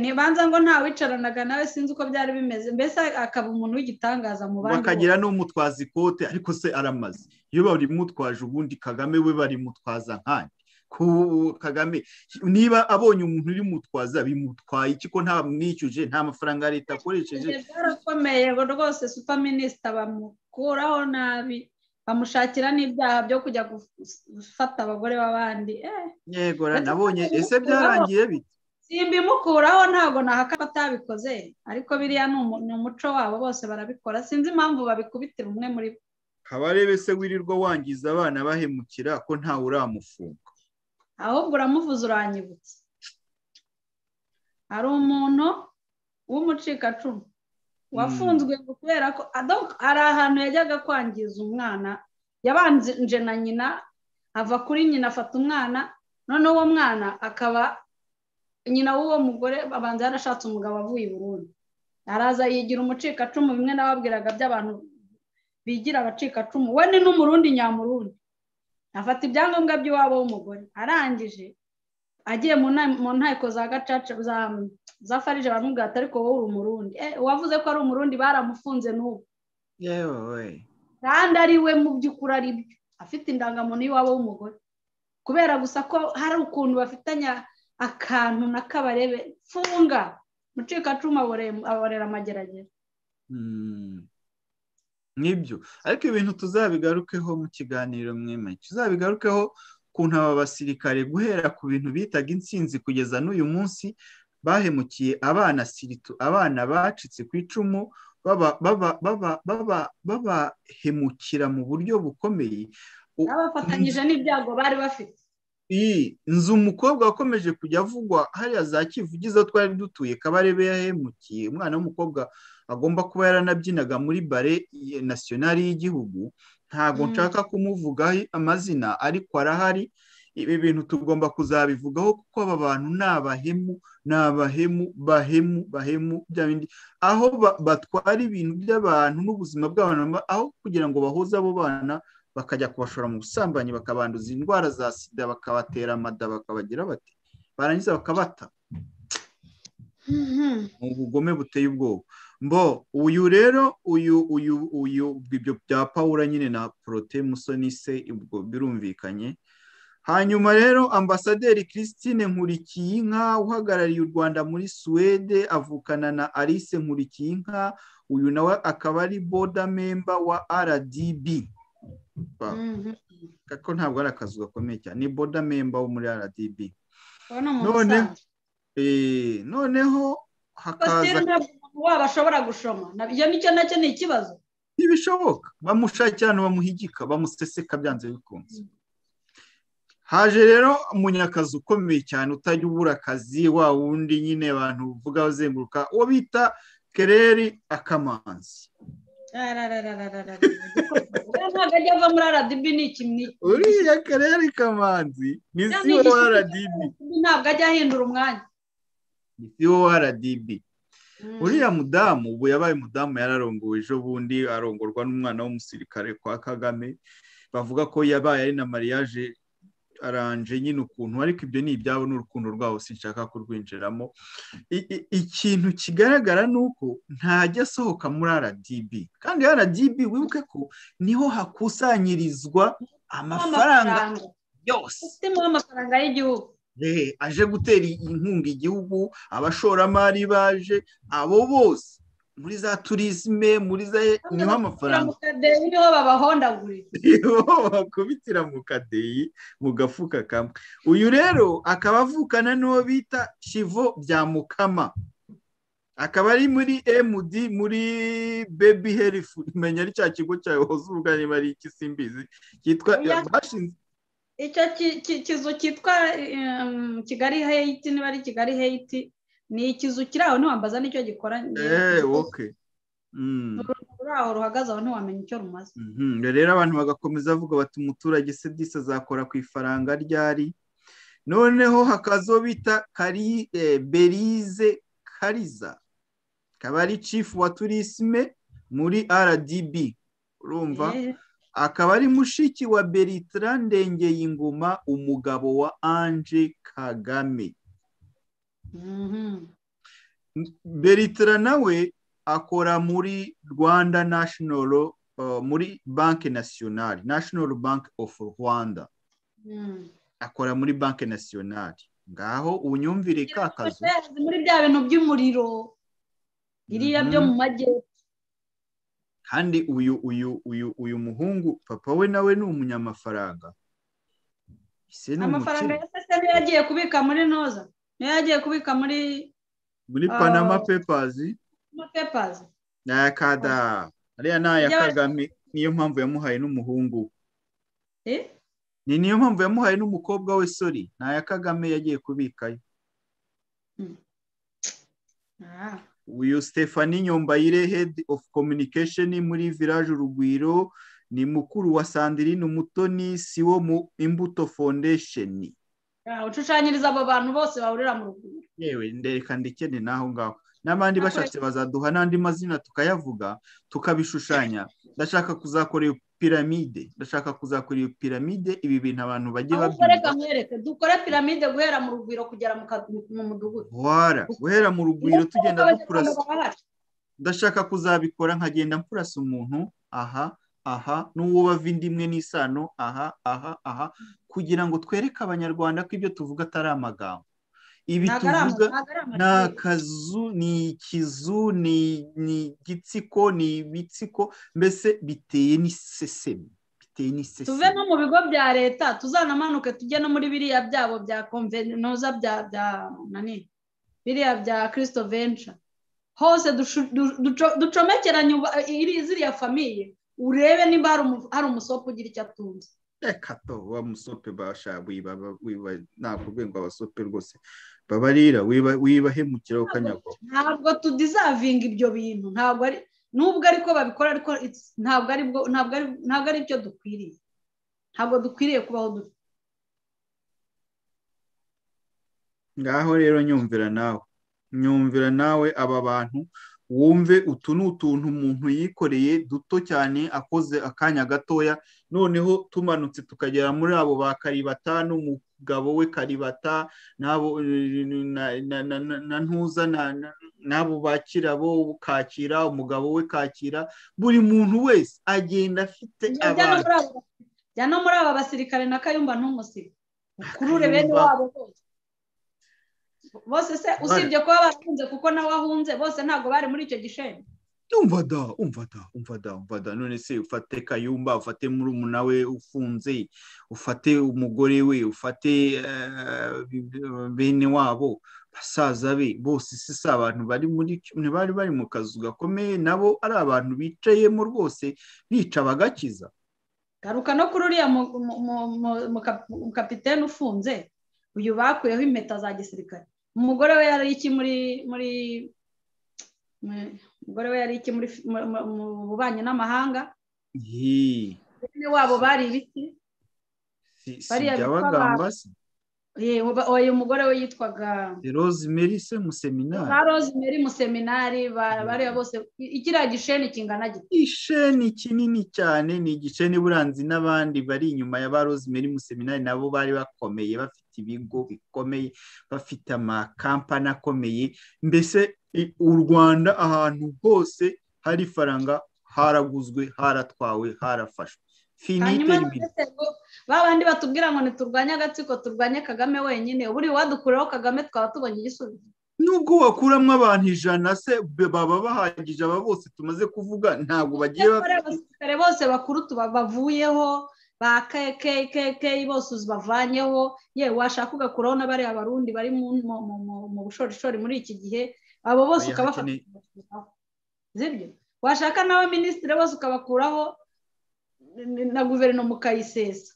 ntibanza ngo nta wicaranaga nawe sinzi uko byari bimeze mbese akaba umuntu w'igitangaza mu bandi bakagira n'umutwaza ikote ariko se aramaze iyo barimutwaje ubundi kagame we barimutwaza nkandi ku kagame niba abonye umuntu urimutwaza bimutwaye iki ko nta mwishyuje nta mafaranga ya leta akoresheje byarakomeye rwose supaminisita bamukuraho nabi bamushakira n'ibyaha byo kujya gufata abagore b'abandi eh. yego nabonye ese byarangiye bite simbimukuraho ntabwo nahaka ko atabikoze ariko biriya ni umuco wabo bose barabikora sinzi impamvu babikubitira umwe muri bo kabarebe se wirirwa wangiza abana bahemukira ko ntawe uramufunga ahubwo uramuvuze uranyibutse hari umuntu w'umucikacumu wafunzwe hmm. kubera ko ari ahantu yajyaga kwangiza umwana yabanje na nyina ava kuri nyina afata umwana noneho uwo mwana akaba nyina w'uwo mugore babanza yarashatse umugabo avuye i Burundi araza yigira umucikacumu bimwe n'ababwiraga by'abantu bigira abacikacumu we ni n'umurundi nyamurundi afata ibyangombwa by'iwabo w'umugore arangije agiye mu nteko za gacaca za farije baramubwira ati ariko wowe uri umurundi eh, uwavuze ko ari umurundi baramufunze n'ubu yewe kandi ari we mu by'ukuri ari byo afite indangamuntu y'iwabo w'umugore kubera gusa ko hari ukuntu bafitanye akantu na kabarebe mfunga mucikacuma aborera amageragere hmm. nk'ibyo ariko ibintu tuzabigarukeho mu kiganiro mwemeke tuzabigarukeho kuntu aba basirikare guhera ku bintu bitaga insinzi kugeza n'uyu munsi bahemukiye abana siritu abana bacitse ku icumu babahemukira mu buryo bukomeye babafatanyije n'ibyago bari bafite iyi nzu umukobwa wakomeje kujya avugwa hariya za kivugi zo twari dutuye kabarebe yahemukiye umwana w'umukobwa agomba kuba yaranabyinaga muri bare nasiyonari y'igihugu ntabwo mm. nshaka kumuvugaho amazina ariko arahari ibi bintu tugomba kuzabivugaho kuko aba bantu ni abahemu ni abahemu bahemu bahemu bya bindi aho batwara ibintu by'abantu n'ubuzima bw'abantu aho kugira ngo bahuze abo bana bakajya kubashora mu busambanyi bakabanduza indwara za sida bakabatera amada bakabagira bati barangiza bakabata mm-hmm. ubugome buteye ubwoba mbo uyu rero uyu uyu uyu ibyo bya pawura nyine na porote musoni se ubwo birumvikanye hanyuma rero ambasaderi christine nkurikiyinka uhagarariye u rwanda muri suwede avukana na alice nkurikiyinka uyu nawe akaba ari boda memba wa rdb mhm. ko ntabwo ari akazu gakomeye cyane ni boda memba wo muri rdb eh, noneho hakaza wabashobora gushoma ibyo nicyo nacyo ni ikibazo ntibishoboka bamushakira ahantu bamuhigika bamuseseka byanze bikunze haje rero umunyakazi ukomeye cyane utajya ubura akazi wa wundi nyine abantu uvuga bazenguruka uwo bita kereri akamanzi uriya kereri kamanzi ni siwe wa aradibi ntabwo ajya ahindura umwanya ni siwe wa aradibi Hmm. uriya mudamu ubu yabaye mudamu yararongowe ejo bundi arongorwa n'umwana w'umusirikare kwa kagame bavuga ko yabaye ari na mariage aranje nyine ukuntu ariko ibyo ni ibyabo n'urukundo rwabo sinshaka kurwinjiramo ikintu kigaragara ni uko ntajya asohoka muri rdb kandi rdb wibuke ko niho hakusanyirizwa amafaranga yose amafaranga y'igihugu aje gutera inkunga igihugu abashoramari baje abo bose muri za turisme muri za niho amafaranga mu niho babahondagurira bakubitira mu kadeyi mu gafuka kamwe uyu rero akaba avukana n'uwo bita shivo bya mukama akaba ari muri emudi muri baby health menya ari cya kigo cyawe wazuvuga niba ari iki simbizi cyitwa bashinze icyo kizu cyitwa kigali heyiti niba ari kigali heyiti ni ikizu kiri aho ntiwambaza nicyo gikora eh, aho hmm. ruhagaze aho ntiwamenya icyo rumaze mm-hmm. rero abantu bagakomeza bavuga bati umuturage se disi azakora ku ifaranga ryari noneho hakazaho bita eh, berize kariza akaba ari cifu wa turisime muri rdb urumva eh, akaba ari mushiki wa ndenge yinguma umugabo wa Ange Kagame mhm. Bertrand nawe akora muri Rwanda National uh, muri banki nasiyonari National Bank of Rwanda mhm. akora muri banki nasiyonari ngaho ubunyumvire kakazu muri bya bintu by'umuriro biriya byo mhm. mu majyepfo kandi uyu uyu uyu uyu muhungu papa we nawe ni umunyamafaranga amafaranga ya sese yagiye kubika muri noza niyo yagiye kubika muri muri uh, panama pepazi pepazi ni aya kada ariya ni aya kagame niyo mpamvu yamuhaye n'umuhungu eh? ni niyo mpamvu yamuhaye n'umukobwa we sori ni aya kagame yagiye kubikayo hmm. ah. uyu Stephanie Nyombayire head of communication muri village urugwiro ni mukuru wa sandirine umutoni si wo mu imbuto foundation ah, ushushanyiriza abo bantu bose bahurira mu rugwiro yewe ndereka ndikene n'aho ngaho n'abandi bashatse bazaduha n'andi mazina tukayavuga tukabishushanya ndashaka kuzakora piramide ndashaka kuzakora iyo piramide ibi bintu abantu bajye babyumva dukore piramide guhera mu rugwiro kugera mu mudugudu wara guhera mu rugwiro tugenda dukurasa ndashaka kuzabikora nkagenda mpurasa umuntu aha aha n'uwo bava indi imwe n'isano aha aha aha kugira ngo twereke abanyarwanda ko ibyo tuvuga atari amagambo ibi tuvuga ni akazu ni ikizu ni igitsiko ni ibitsiko mbese biteye n'isesemi tuve no mu bigo bya leta tuzanamanuke tujye no muri biriya byabo bya konvenoza bya bya nani biriya bya kirisito venture hose ducomekeranye ziriya famiye urebe niba hari umusopo ugira icyo atunze reka to wa musope basha ntabwo urwego abasope rwose babarira wibahemukira ukanyagwa ntabwo tudizavinga ibyo bintu ntabwo ari nubwo ariko babikora ariko ntabwo ari ntabwo ari byo dukwiriye ntabwo dukwiriye kubaho dufite ngaho rero nyumvira nawe nyumvira nawe aba bantu wumve utu ni utuntu umuntu yikoreye duto cyane akoze akanya gatoya noneho tumanutse tukagera muri abo ba kari batanu n'umugabo we karibata na ntuza n'abo bakira bo kakira umugabo we kakira buri muntu wese agenda afite abantu jya no muri aba basirikare na kayumba n'umusiga ukurure bene wabo bose se usibye kuba barahunze kuko nawe ahunze bose ntabwo bari muri icyo gisheni umva da umva da umva da umva da none se ufate kayumba ufate murumuna we ufunze ufate umugore we ufate bene wabo basaza be bose si si abantu bari muri ntibari bari mu kazu gakomeye nabo ari abantu bicayemo rwose bica bagakiza garuka no kuri uriya mukapitene ufunze uyu bakuyeho impeta za gisirikare umugore we yari iki muri muri umugore we yari iki mu bubanyi n'amahanga bene wabo bari ibiti bariya bitwa uyu mugore we yitwaga rosemary se museminari ba rosemary museminari bareba mm. bose ikiriya gisheni kingana gito isheni kinini cyane ni igiceni buranzi n'abandi bari inyuma ya ba rosemary museminari nabo bari bakomeye bafite ibigo bikomeye bafite amakampani akomeye mbese u rwanda ahantu hose hari ifaranga haraguzwe haratwawe harafashwe hanyuma ba bandi batubwira ngo ntiturwanye agatsiko turwanye kagame wenyine buri wadukureho kagame twaba tubonye igisubizo nubwo wakuramo abantu ijana se baba bahagije aba bose tumaze kuvuga ntabwo bagiye abasirikare bose bakuru bavuyeho ba kkk bose bavanyeho yewe washaka ugakuraho n'abariya abarundi bari mu bushorishori muri iki gihe abo bose ukabafata washaka nawe minisitiri bose ukabakuraho na guverinoma ukayisesa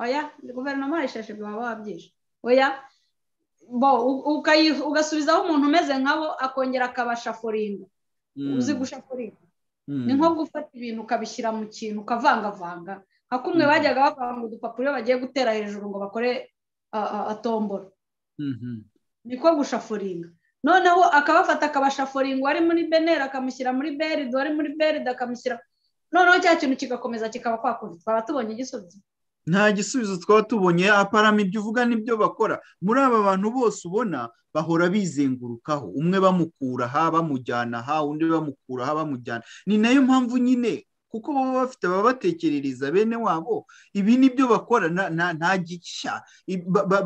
oya guverinoma wayishashe baba wabyishe oya bo ugasubizaho umuntu umeze nkabo akongera akabashaforinga hmm. uzi gushaforinga hmm. ni nko gufata ibintu ukabishyira mu kintu ukavangavanga nka kumwe hmm. bajyaga bavanga udupapuro iyo bagiye gutera hejuru ngo bakore atombora niko gushaforinga noneho akabafata akabashaforinga uwari muri beneri akamushyira muri beride uwari muri beride akamushyira noneho cya kintu kigakomeza kikaba kwakundi twaba tubonye igisubizo nta gisubizo twaba tubonye aparama ibyo uvuga n'ibyo bakora muri aba bantu bose ubona bahora bizengurukaho umwe bamukura aha bamujyana aha undi bamukura aha bamujyana ni nayo mpamvu nyine kuko baba bafite ababatekerereza bene wabo ibi ni byo bakora nta gishya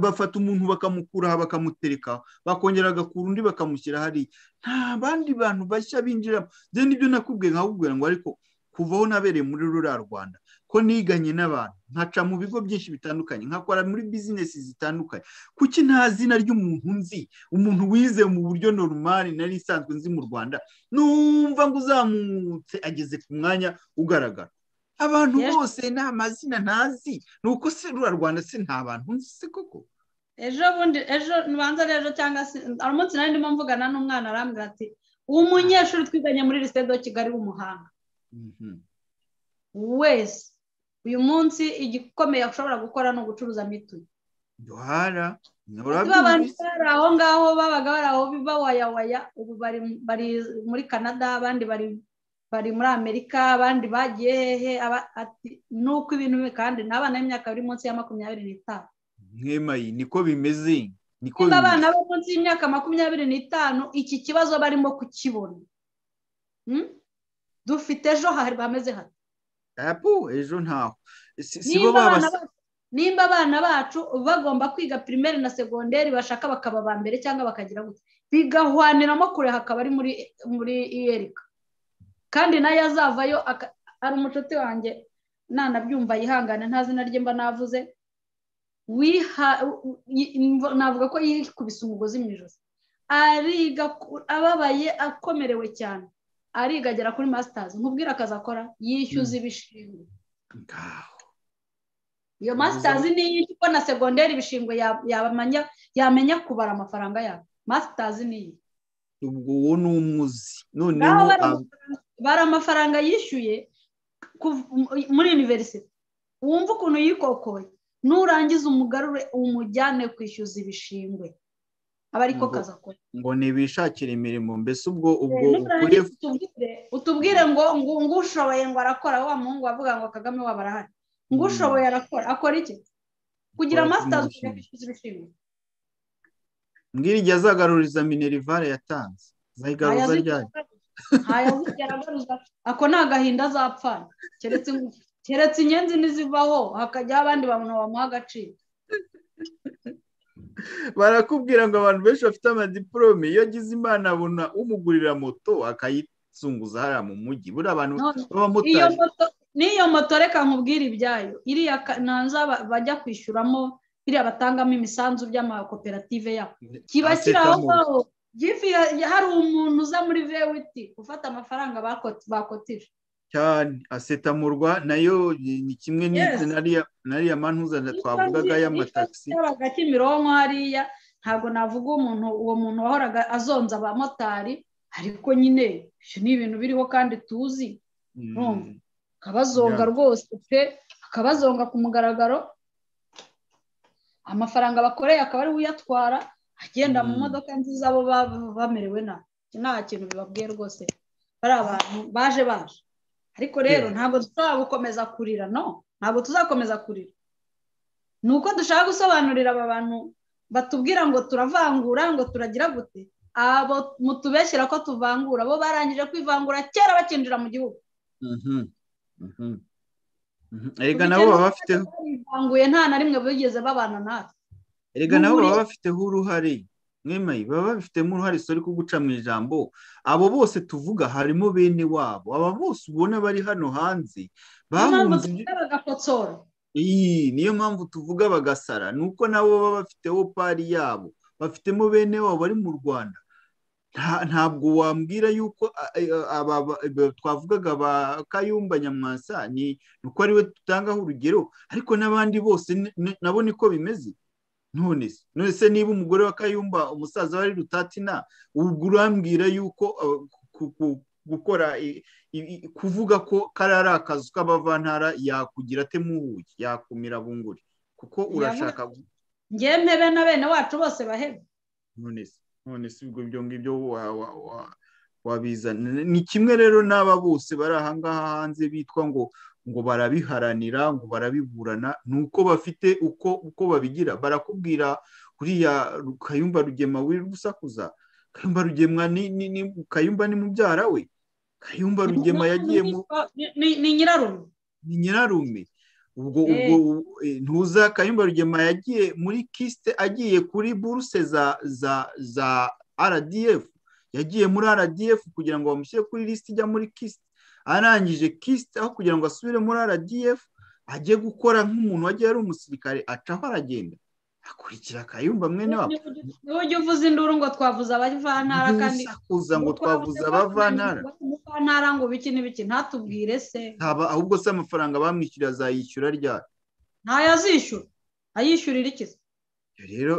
bafata umuntu bakamukura aha bakamuterekaho bakongera agakura undi bakamushyira hariya nta bandi bantu bashya binjiramo byo nibyo nakubwiye nkakubwira ngo ariko kuvaho nabereye muri rura rwanda ko niganye n'abantu nkaca mu bigo byinshi bitandukanye nkakora muri bizinesi zitandukanye kuki nta zina ry'umuntu nzi umuntu wize mu buryo normal nari isanzwe nzi mu rwanda numva ngo uzamutse ageze ku mwanya ugaragara abantu bose ni amazina ntazi ni uko se rura rwanda se nta bantu nzi se koko ejo bundi ejo ntibanza rero cyangwa se hari umunsi nari ndimo mvugana n'umwana arambwira ati umunyeshuri munyeshuri twiganye muri lisede kigali w'umuhanga Mm-hmm. wese uyu munsi igikomeye ushobora gukora ni ugucuruza mituyu duhara bari aho ngaho babaga bari aho bawayawaya ubu bari muri canada abandi bari bari muri amerika abandi bagiye hehe nuko ibintu bimwe kandi ni b'imyaka biri munsi ya makumyabiri n'itanu nkemayi niko bimeze niko bimeze abana bo munsi y'imyaka makumyabiri n'itanu iki kibazo barimo kukibona hmm? dufite ejo hari bameze hano apu ejo ntaho nimba abana bacu bagomba kwiga pirimeri na segonderi bashaka bakaba ba mbere cyangwa bakagira gutya bigahwaniramo kure hakaba ari muri muri iyerika kandi nayo azavayo ari umucuti wanjye nanabyumva yihangane nta zina rye mba navuze wiha navuga ko yikubise umugozi mu ijosi ariga ababaye akomerewe cyane ariga agera kuri masitazi nkubwira akazi akora yishyuza hmm. ibishingwe iyo masitazi niyo kuko na segonderi ibishingwe yamenya kubara amafaranga yabo masitazi niyo ubwo uwo ni umuzi noneho bara amafaranga yishyuye muri univerisite wumva ukuntu yikokoye nurangiza umugarure umujyane kwishyuza ibishingwe aba ariko kazi akora ngo ntibishakire imirimo mbese ubwo eh, ubwo utubwire ngo ngo ushoboye ngo arakora wa muhungu wavuga ngo kagame waba arahari ngo hmm. ushoboye arakora akora iki kugira masitazi ushobora kwishyuza ibishimwe mbwira igihe azagaruriza minerivare yatanze azayigaruza ryari ako ni agahinda azapfana keretse inyenzi n'izivaho hakajyaho abandi bantu bamuha agaciro barakubwira ngo abantu benshi bafite amadiporome iyo agize imana abona umugurira moto akayizunguza hariya mu mujyi buriya abantu b'abamotari n'iyo moto reka nkubwire ibyayo iriya ntanza bajya kwishyuramo biriya batangamo imisanzu by'amakoperative yabo kiba kiri hari umuntu uza muri vewiti ufata amafaranga bakotije cyane asetamurwa nayo ni kimwe n'ariya mantuza twavugaga y'amatagisi yabaga kimironko hariya ntabwo navuga umuntu uwo muntu wahoraga azonza abamotari ariko nyine ni ibintu biriho kandi tuzi mm. akabazonga rwose pe akabazonga ku mugaragaro amafaranga bakoreye akaba ari uyatwara agenda mu mm. modoka nziza bo bamerewe nta kintu bibabwiye rwose bari abantu baje baje ariko rero ntabwo dushobora gukomeza kurira no ntabwo tuzakomeza kurira ni uko dushaka gusobanurira aba bantu batubwira ngo turavangura ngo turagira gute abo mutubeshyira ko tuvangura bo barangije kwivangura kera bakinjira mu gihugu mm-hmm. Mm-hmm. Mm-hmm. erega nabo baba bafiteho nta na rimwe bigeze babana natwe erega nabo baba bafiteho uruhare mwemaye baba bifitemo uruhare sori kuguca mu ijambo abo bose tuvuga harimo bene wabo aba bose ubona bari hano hanze bahunze iyi niyo mpamvu tuvuga bagasara ni uko nabo baba bafiteho pari yabo bafitemo bene wabo bari mu rwanda ntabwo wambwira yuko twavugaga ba kayumba nyamwasa ni uko ariwe dutangaho urugero ariko n'abandi bose nabo niko bimeze none se niba umugore wa kayumba umusaza wari rutatina ubwo urambwira yuko uh, gukora kuvuga ko kari ari akazu k'abavantara yakugira atemuhuye yakumira bunguri kuko urashaka ngemebe na bene wacu bose baheba none se ibyo ngibyo wabizana ni kimwe rero n'aba bose bari ahangaha hanze bitwa ngo ngo barabiharanira ngo barabiburana ni uko bafite uko uko babigira barakubwira kuriya kayumba rugema wiri gusakuza kayumba rugema ni kayumba ni mubyara we kayumba rugema yagiyemo ni nyirarume ni nyirarume ubwo eh. ubwo eh, ntuza kayumba rugema yagiye muri kisite agiye kuri buruse za za za rdf yagiye muri rdf kugira ngo bamushyire kuri lisite ijya muri kisite arangije kisite aho kugira ngo asubire muri rdf ajye gukora nk'umuntu wagiye ari umusirikare acaho aragenda akurikira akayumva mwene wabo ntujye uvuza induru ngo twavuze abavantara kandi ntibisakuza ngo twavuze abavantara ngo biki n'ibiki ntatubwire se ahubwo se amafaranga bamwishyura azayishyura ryari ntayo azishyura ayishyurira iki rero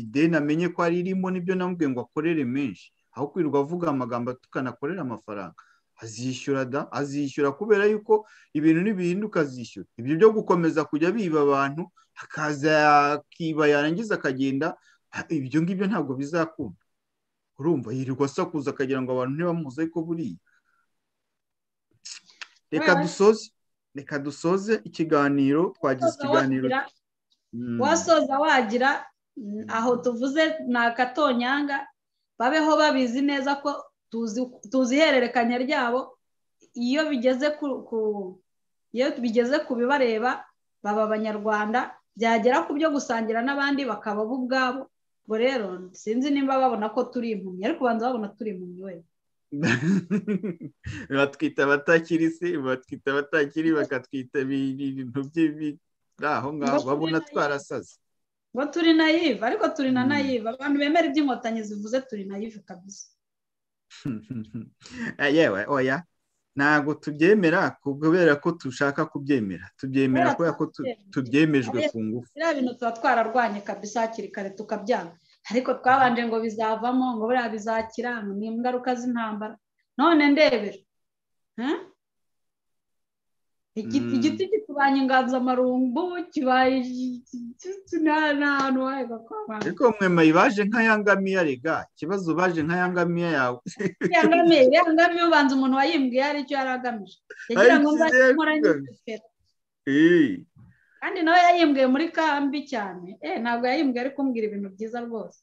ideni amenye ko ari irimo nibyo namubwiye ngo akorere menshi aho kwirirwa avuga amagambo atukana akorera amafaranga azishyura da azishyura kubera yuko ibintu ntibihinduka azishyura ibyo byo gukomeza kujya biba abantu akaza akiba yarangiza akagenda ibyo ngibyo ntabwo bizakunda urumva yirirwa asakuza akagira ngo abantu ntibamuze ariko buriya reka dusoze reka dusoze ikiganiro twagize ikiganiro hmm. wasoza wagira aho tuvuze ni akatonyanga babeho babizi neza ko tuzi ihererekanya ryabo iyo bigeze ku iyo bigeze ku bibareba baba abanyarwanda byagera ku byo gusangira n'abandi bakaba bo ubwabo ubwo rero sinzi nimba babona ko turi impumyi ariko ubanza babona turi impumyi wenda batwita abatakirisi batwita abatakiri bakatwita ibintu by'ibiraho ngaho babona twarasaze ngo turi nayive ariko turi na hmm. nayive abantu bemera iby'inkotanyi zivuze turi nayive kabisa Eh, yewe oya ntabwo tubyemera kubera ko dushaka kubyemera tubyemera kubera ko tubyemejwe ku ngufu biriya bintu tuba twararwanye kabisa hakiri kare tukabyanga ariko twabanje ngo bizavamo ngo buriya bizakira ni ingaruka z'intambara none ndebera eh? igiti gitubanye inganzamarumbu kibaye n'ahantu wayo gakwambaye ariko mwe mayibaje nk'ayangamiya rega ikibazo ubaje nk'ayangamiya yawe yangamiye yangamiye ubanza umuntu wayimbwiye ari icyo yari agamije yagira ngo mbaze nkora n'ingofero kandi nawe yayimbwiye muri kambi cyane eh ntabwo yayimbwiye ari kumbwira ibintu byiza rwose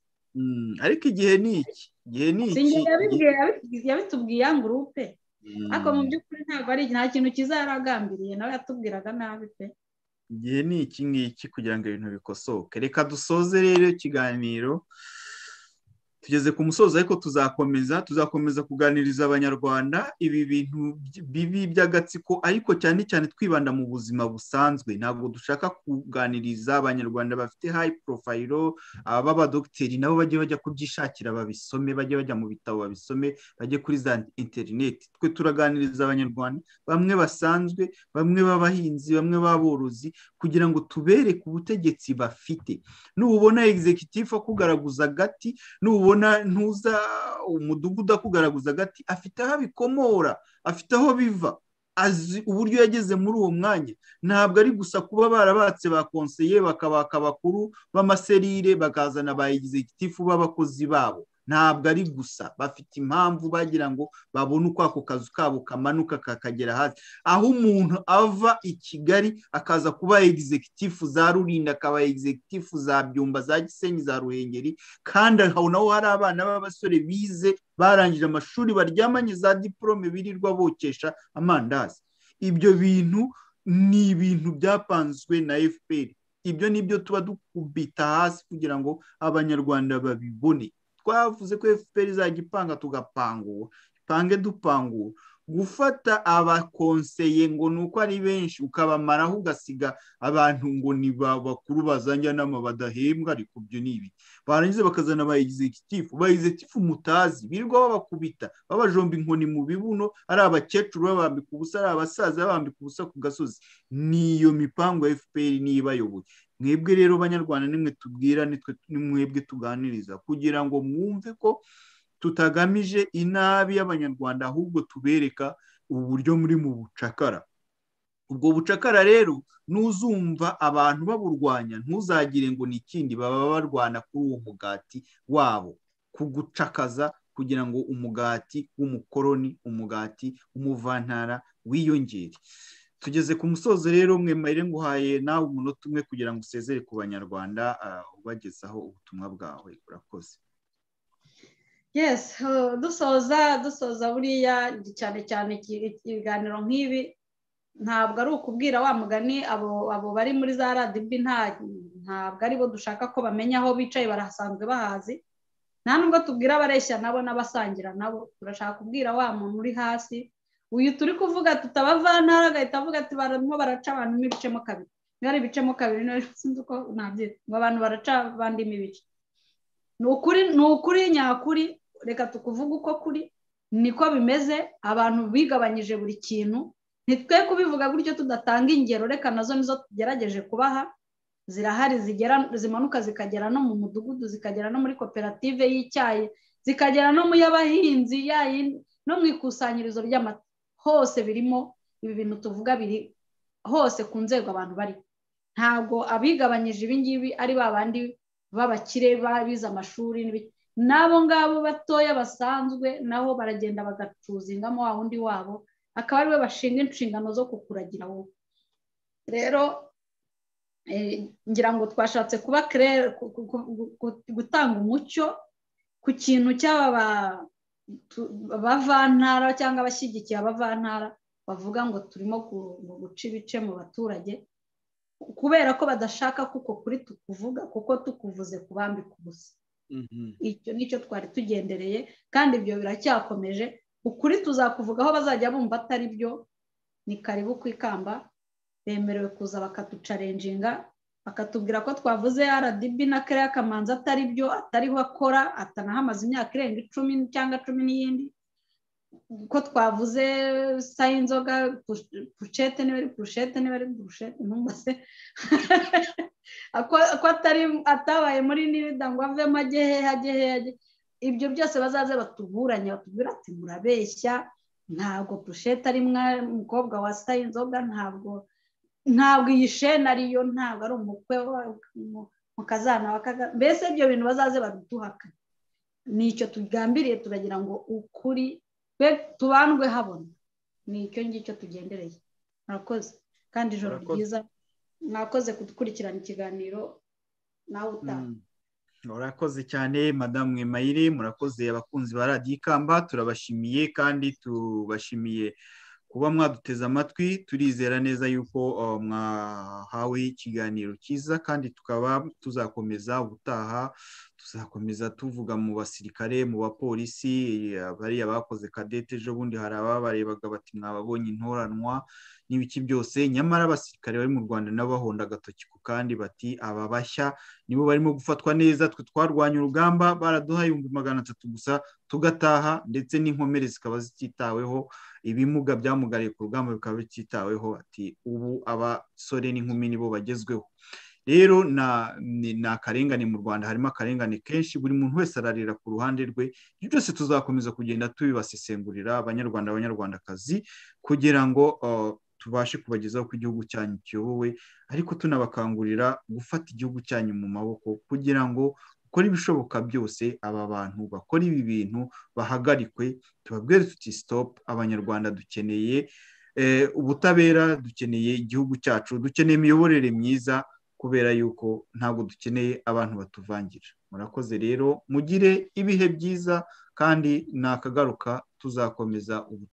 ariko igihe ni iki igihe ni iki yabitubwiye yangurupe ariko mu hmm. by'ukuri ntabwo ari nta kintu cyiza yari agambiriye nawe yatubwiraga nabi pe igihe ni iki ngiki kugira ngo ibintu bikosoke reka dusoze rero ikiganiro tugeze ku musozo ariko tuzakomeza tuzakomeza kuganiriza abanyarwanda ibi bintu bibi by'agatsiko ariko cyane cyane twibanda mu buzima busanzwe ntabwo dushaka kuganiriza abanyarwanda bafite hayi porofayiro b'abadogiteri nabo bajye bajya kubyishakira babisome bajye bajya mu bitabo babisome bajye kuri za interineti twe turaganiriza abanyarwanda bamwe basanzwe bamwe b'abahinzi bamwe b'aborozi kugira ngo tubereke ubutegetsi bafite nubona egizekitifu akugaraguza agati nubona ubona ntuza umudugudu akugaragaza agati afite aho abikomora afite aho biva azi uburyo yageze muri uwo mwanya ntabwo ari gusa kuba barabatse ba konseye bakabaka bakuru b'amaserire bakazana ba egizegitifu b'abakozi babo ntabwo ari gusa bafite impamvu bagira ngo babone uko ako kazu kabo kamanuka kakagera hasi aho umuntu ava i kigali akaza kuba egizekitifu za rurinda akaba egizekitifu za byumba za gisenyi za ruhengeri kandi aho naho hari abana b'abasore bize barangije amashuri baryamanye za diporome birirwa bokesha amandazi ibyo bintu ni ibintu byapanzwe na fpr ibyo ni byo tuba dukubita hasi kugira ngo abanyarwanda babibone twavuze ko efuperi izajya ipanga tugapangura Pange dupangura gufata abakonseye ngo ni uko ari benshi ukabamaraho ugasiga abantu ngo ni bakuru bazajya nama badahembwa ariko byo ni ibi barangiza bakazana ba egizegitifu ba egizegitifu mutazi birirwa babakubita babajomba inkoni mu bibuno ari abakecuru babambika ubusa ari abasaza babambika ubusa ku gasozi niyo mipango ya fpr niba ibayoboye mwebwe rero banyarwanda nimwe tubwira mwebwe tuganiriza kugira ngo mwumve ko tutagamije inabi y'abanyarwanda ahubwo tubereka uburyo muri mu bucakara ubwo bucakara rero nuzumva abantu baburwanya ntuzagire ngo ni ikindi baba barwana kuri uwo mugati wabo kugucakaza kugira ngo umugati w'umukoroni umugati w'umuvantara wiyongere tugeze ku musozi rero umwe mwemerere nguhaye nawe umunota umwe kugira ngo usezere ku banyarwanda ah, ubagezaho ubutumwa bwawe urakoze yesi dusoza dusoza buriya cyane cyane ibiganiro nk'ibi ntabwo ari ukubwira wa mugani abo abo bari muri za radibi ntabwo aribo dushaka ko bamenya aho bicaye barasanzwe bahazi nta nubwo tubwira abareshya nabo n'abasangira nabo turashaka kubwira wa muntu uri hasi uyu turi kuvuga tutabavanaho agahita avuga ati barimo baraca abantu n'ibicemo kabiri niba bicemo ibicemo kabiri sinzi uko nabyita ngo abantu baraca bandimo ibice ni ukuri ni ukuri nyakuri reka tukuvuge uko kuri niko bimeze abantu bigabanyije buri kintu ntitwe kubivuga gutyo tudatanga ingero reka nazo nizo tugerageje kubaha zirahari zigera zimanuka zikagera no mu mudugudu zikagera no muri koperative y'icyayi zikagera no mu y'abahinzi no mu ikusanyirizo ry'amata hose birimo ibi bintu tuvuga biri hose ku nzego abantu bari ntabwo abigabanyije ibingibi ari ba bandi b'abakire babize amashuri n'abo ngabo batoya basanzwe naho baragenda bagacuzingamo wa wundi wabo akaba ariwe bashinga inshingano zo kukuragira wowe rero eh, ngira ngo twashatse kuba gutanga umucyo ku kintu cy'aba Bavantara cyangwa abashyigikiye abavantara bavuga ngo turimo guca ibice mu baturage kubera ko badashaka kuko kuri tukuvuga kuko tukuvuze ku ubusa mm-hmm. icyo nicyo twari tugendereye kandi ibyo biracyakomeje ukuri tuzakuvugaho bazajya bumva atari byo ni karibu ku ikamba bemerewe kuza bakaducarenjinga bakatubwira ko twavuze rdb na kariya kamanza atari byo atariho akora atanahamaze imyaka irenga icumi cyangwa cumi n'iyindi ko twavuze sayi inzoga pushete niba ari pushete niba ari pushete ntumbase ko atari atabaye muri nirida ngo avemo ajye hehe ajye hehe ibyo byose bazaze batuburanye batubwira ati murabeshya ntabwo pushete ari mwa umukobwa wa sayi inzoga ntabwo ntabwo iyi sheni yo ntabwo ari umukwe mu kazana mbese ibyo bintu bazaze babiduhaka nicyo tugambiriye turagira ngo ukuri tubandwe habona ni icyo ngicyo tugendereye murakoze kandi ijoro ryiza mwakoze gukurikirana ikiganiro nawe utaha mm. murakoze cyane madamu Mayire murakoze abakunzi ba radiyo ikamba turabashimiye kandi tubashimiye kuba mwaduteze amatwi turizera neza yuko uh, mwahawe ikiganiro cyiza kandi tukaba tuzakomeza ubutaha tuzakomeza tuvuga mu basirikare mu bapolisi bariya bakoze kadete ejo bundi hari ababarebaga bati mwababonye intoranwa n'ibiki byose nyamara abasirikare bari mu rwanda nabo bahonda agatoki ku kandi bati aba bashya nibo barimo gufatwa neza twe twarwanya urugamba baraduhaye ibihumbi magana atatu gusa tugataha ndetse n'inkomere zikaba zititaweho ibimuga byamugariye ku rugamba bikaba bititaweho ati ubu abasore n'inkumi nibo bagezweho rero ni akarengane mu rwanda harimo akarengane kenshi buri muntu wese ararira ku ruhande rwe ibyo byose tuzakomeza kugenda tubibasesengurira abanyarwanda abanyarwandakazi kugira ngo tubashe kubagezaho ko igihugu cyanyu kiyobowe ariko tunabakangurira gufata igihugu cyanyu mu maboko kugira ngo ukore ibishoboka byose aba bantu bakora ibi bintu bahagarikwe tubabwire tuti sitopu abanyarwanda dukeneye eh, ubutabera dukeneye igihugu cyacu dukeneye imiyoborere myiza kubera yuko ntabwo dukeneye abantu batuvangira murakoze rero mugire ibihe byiza kandi nakagaruka tuzakomeza ubu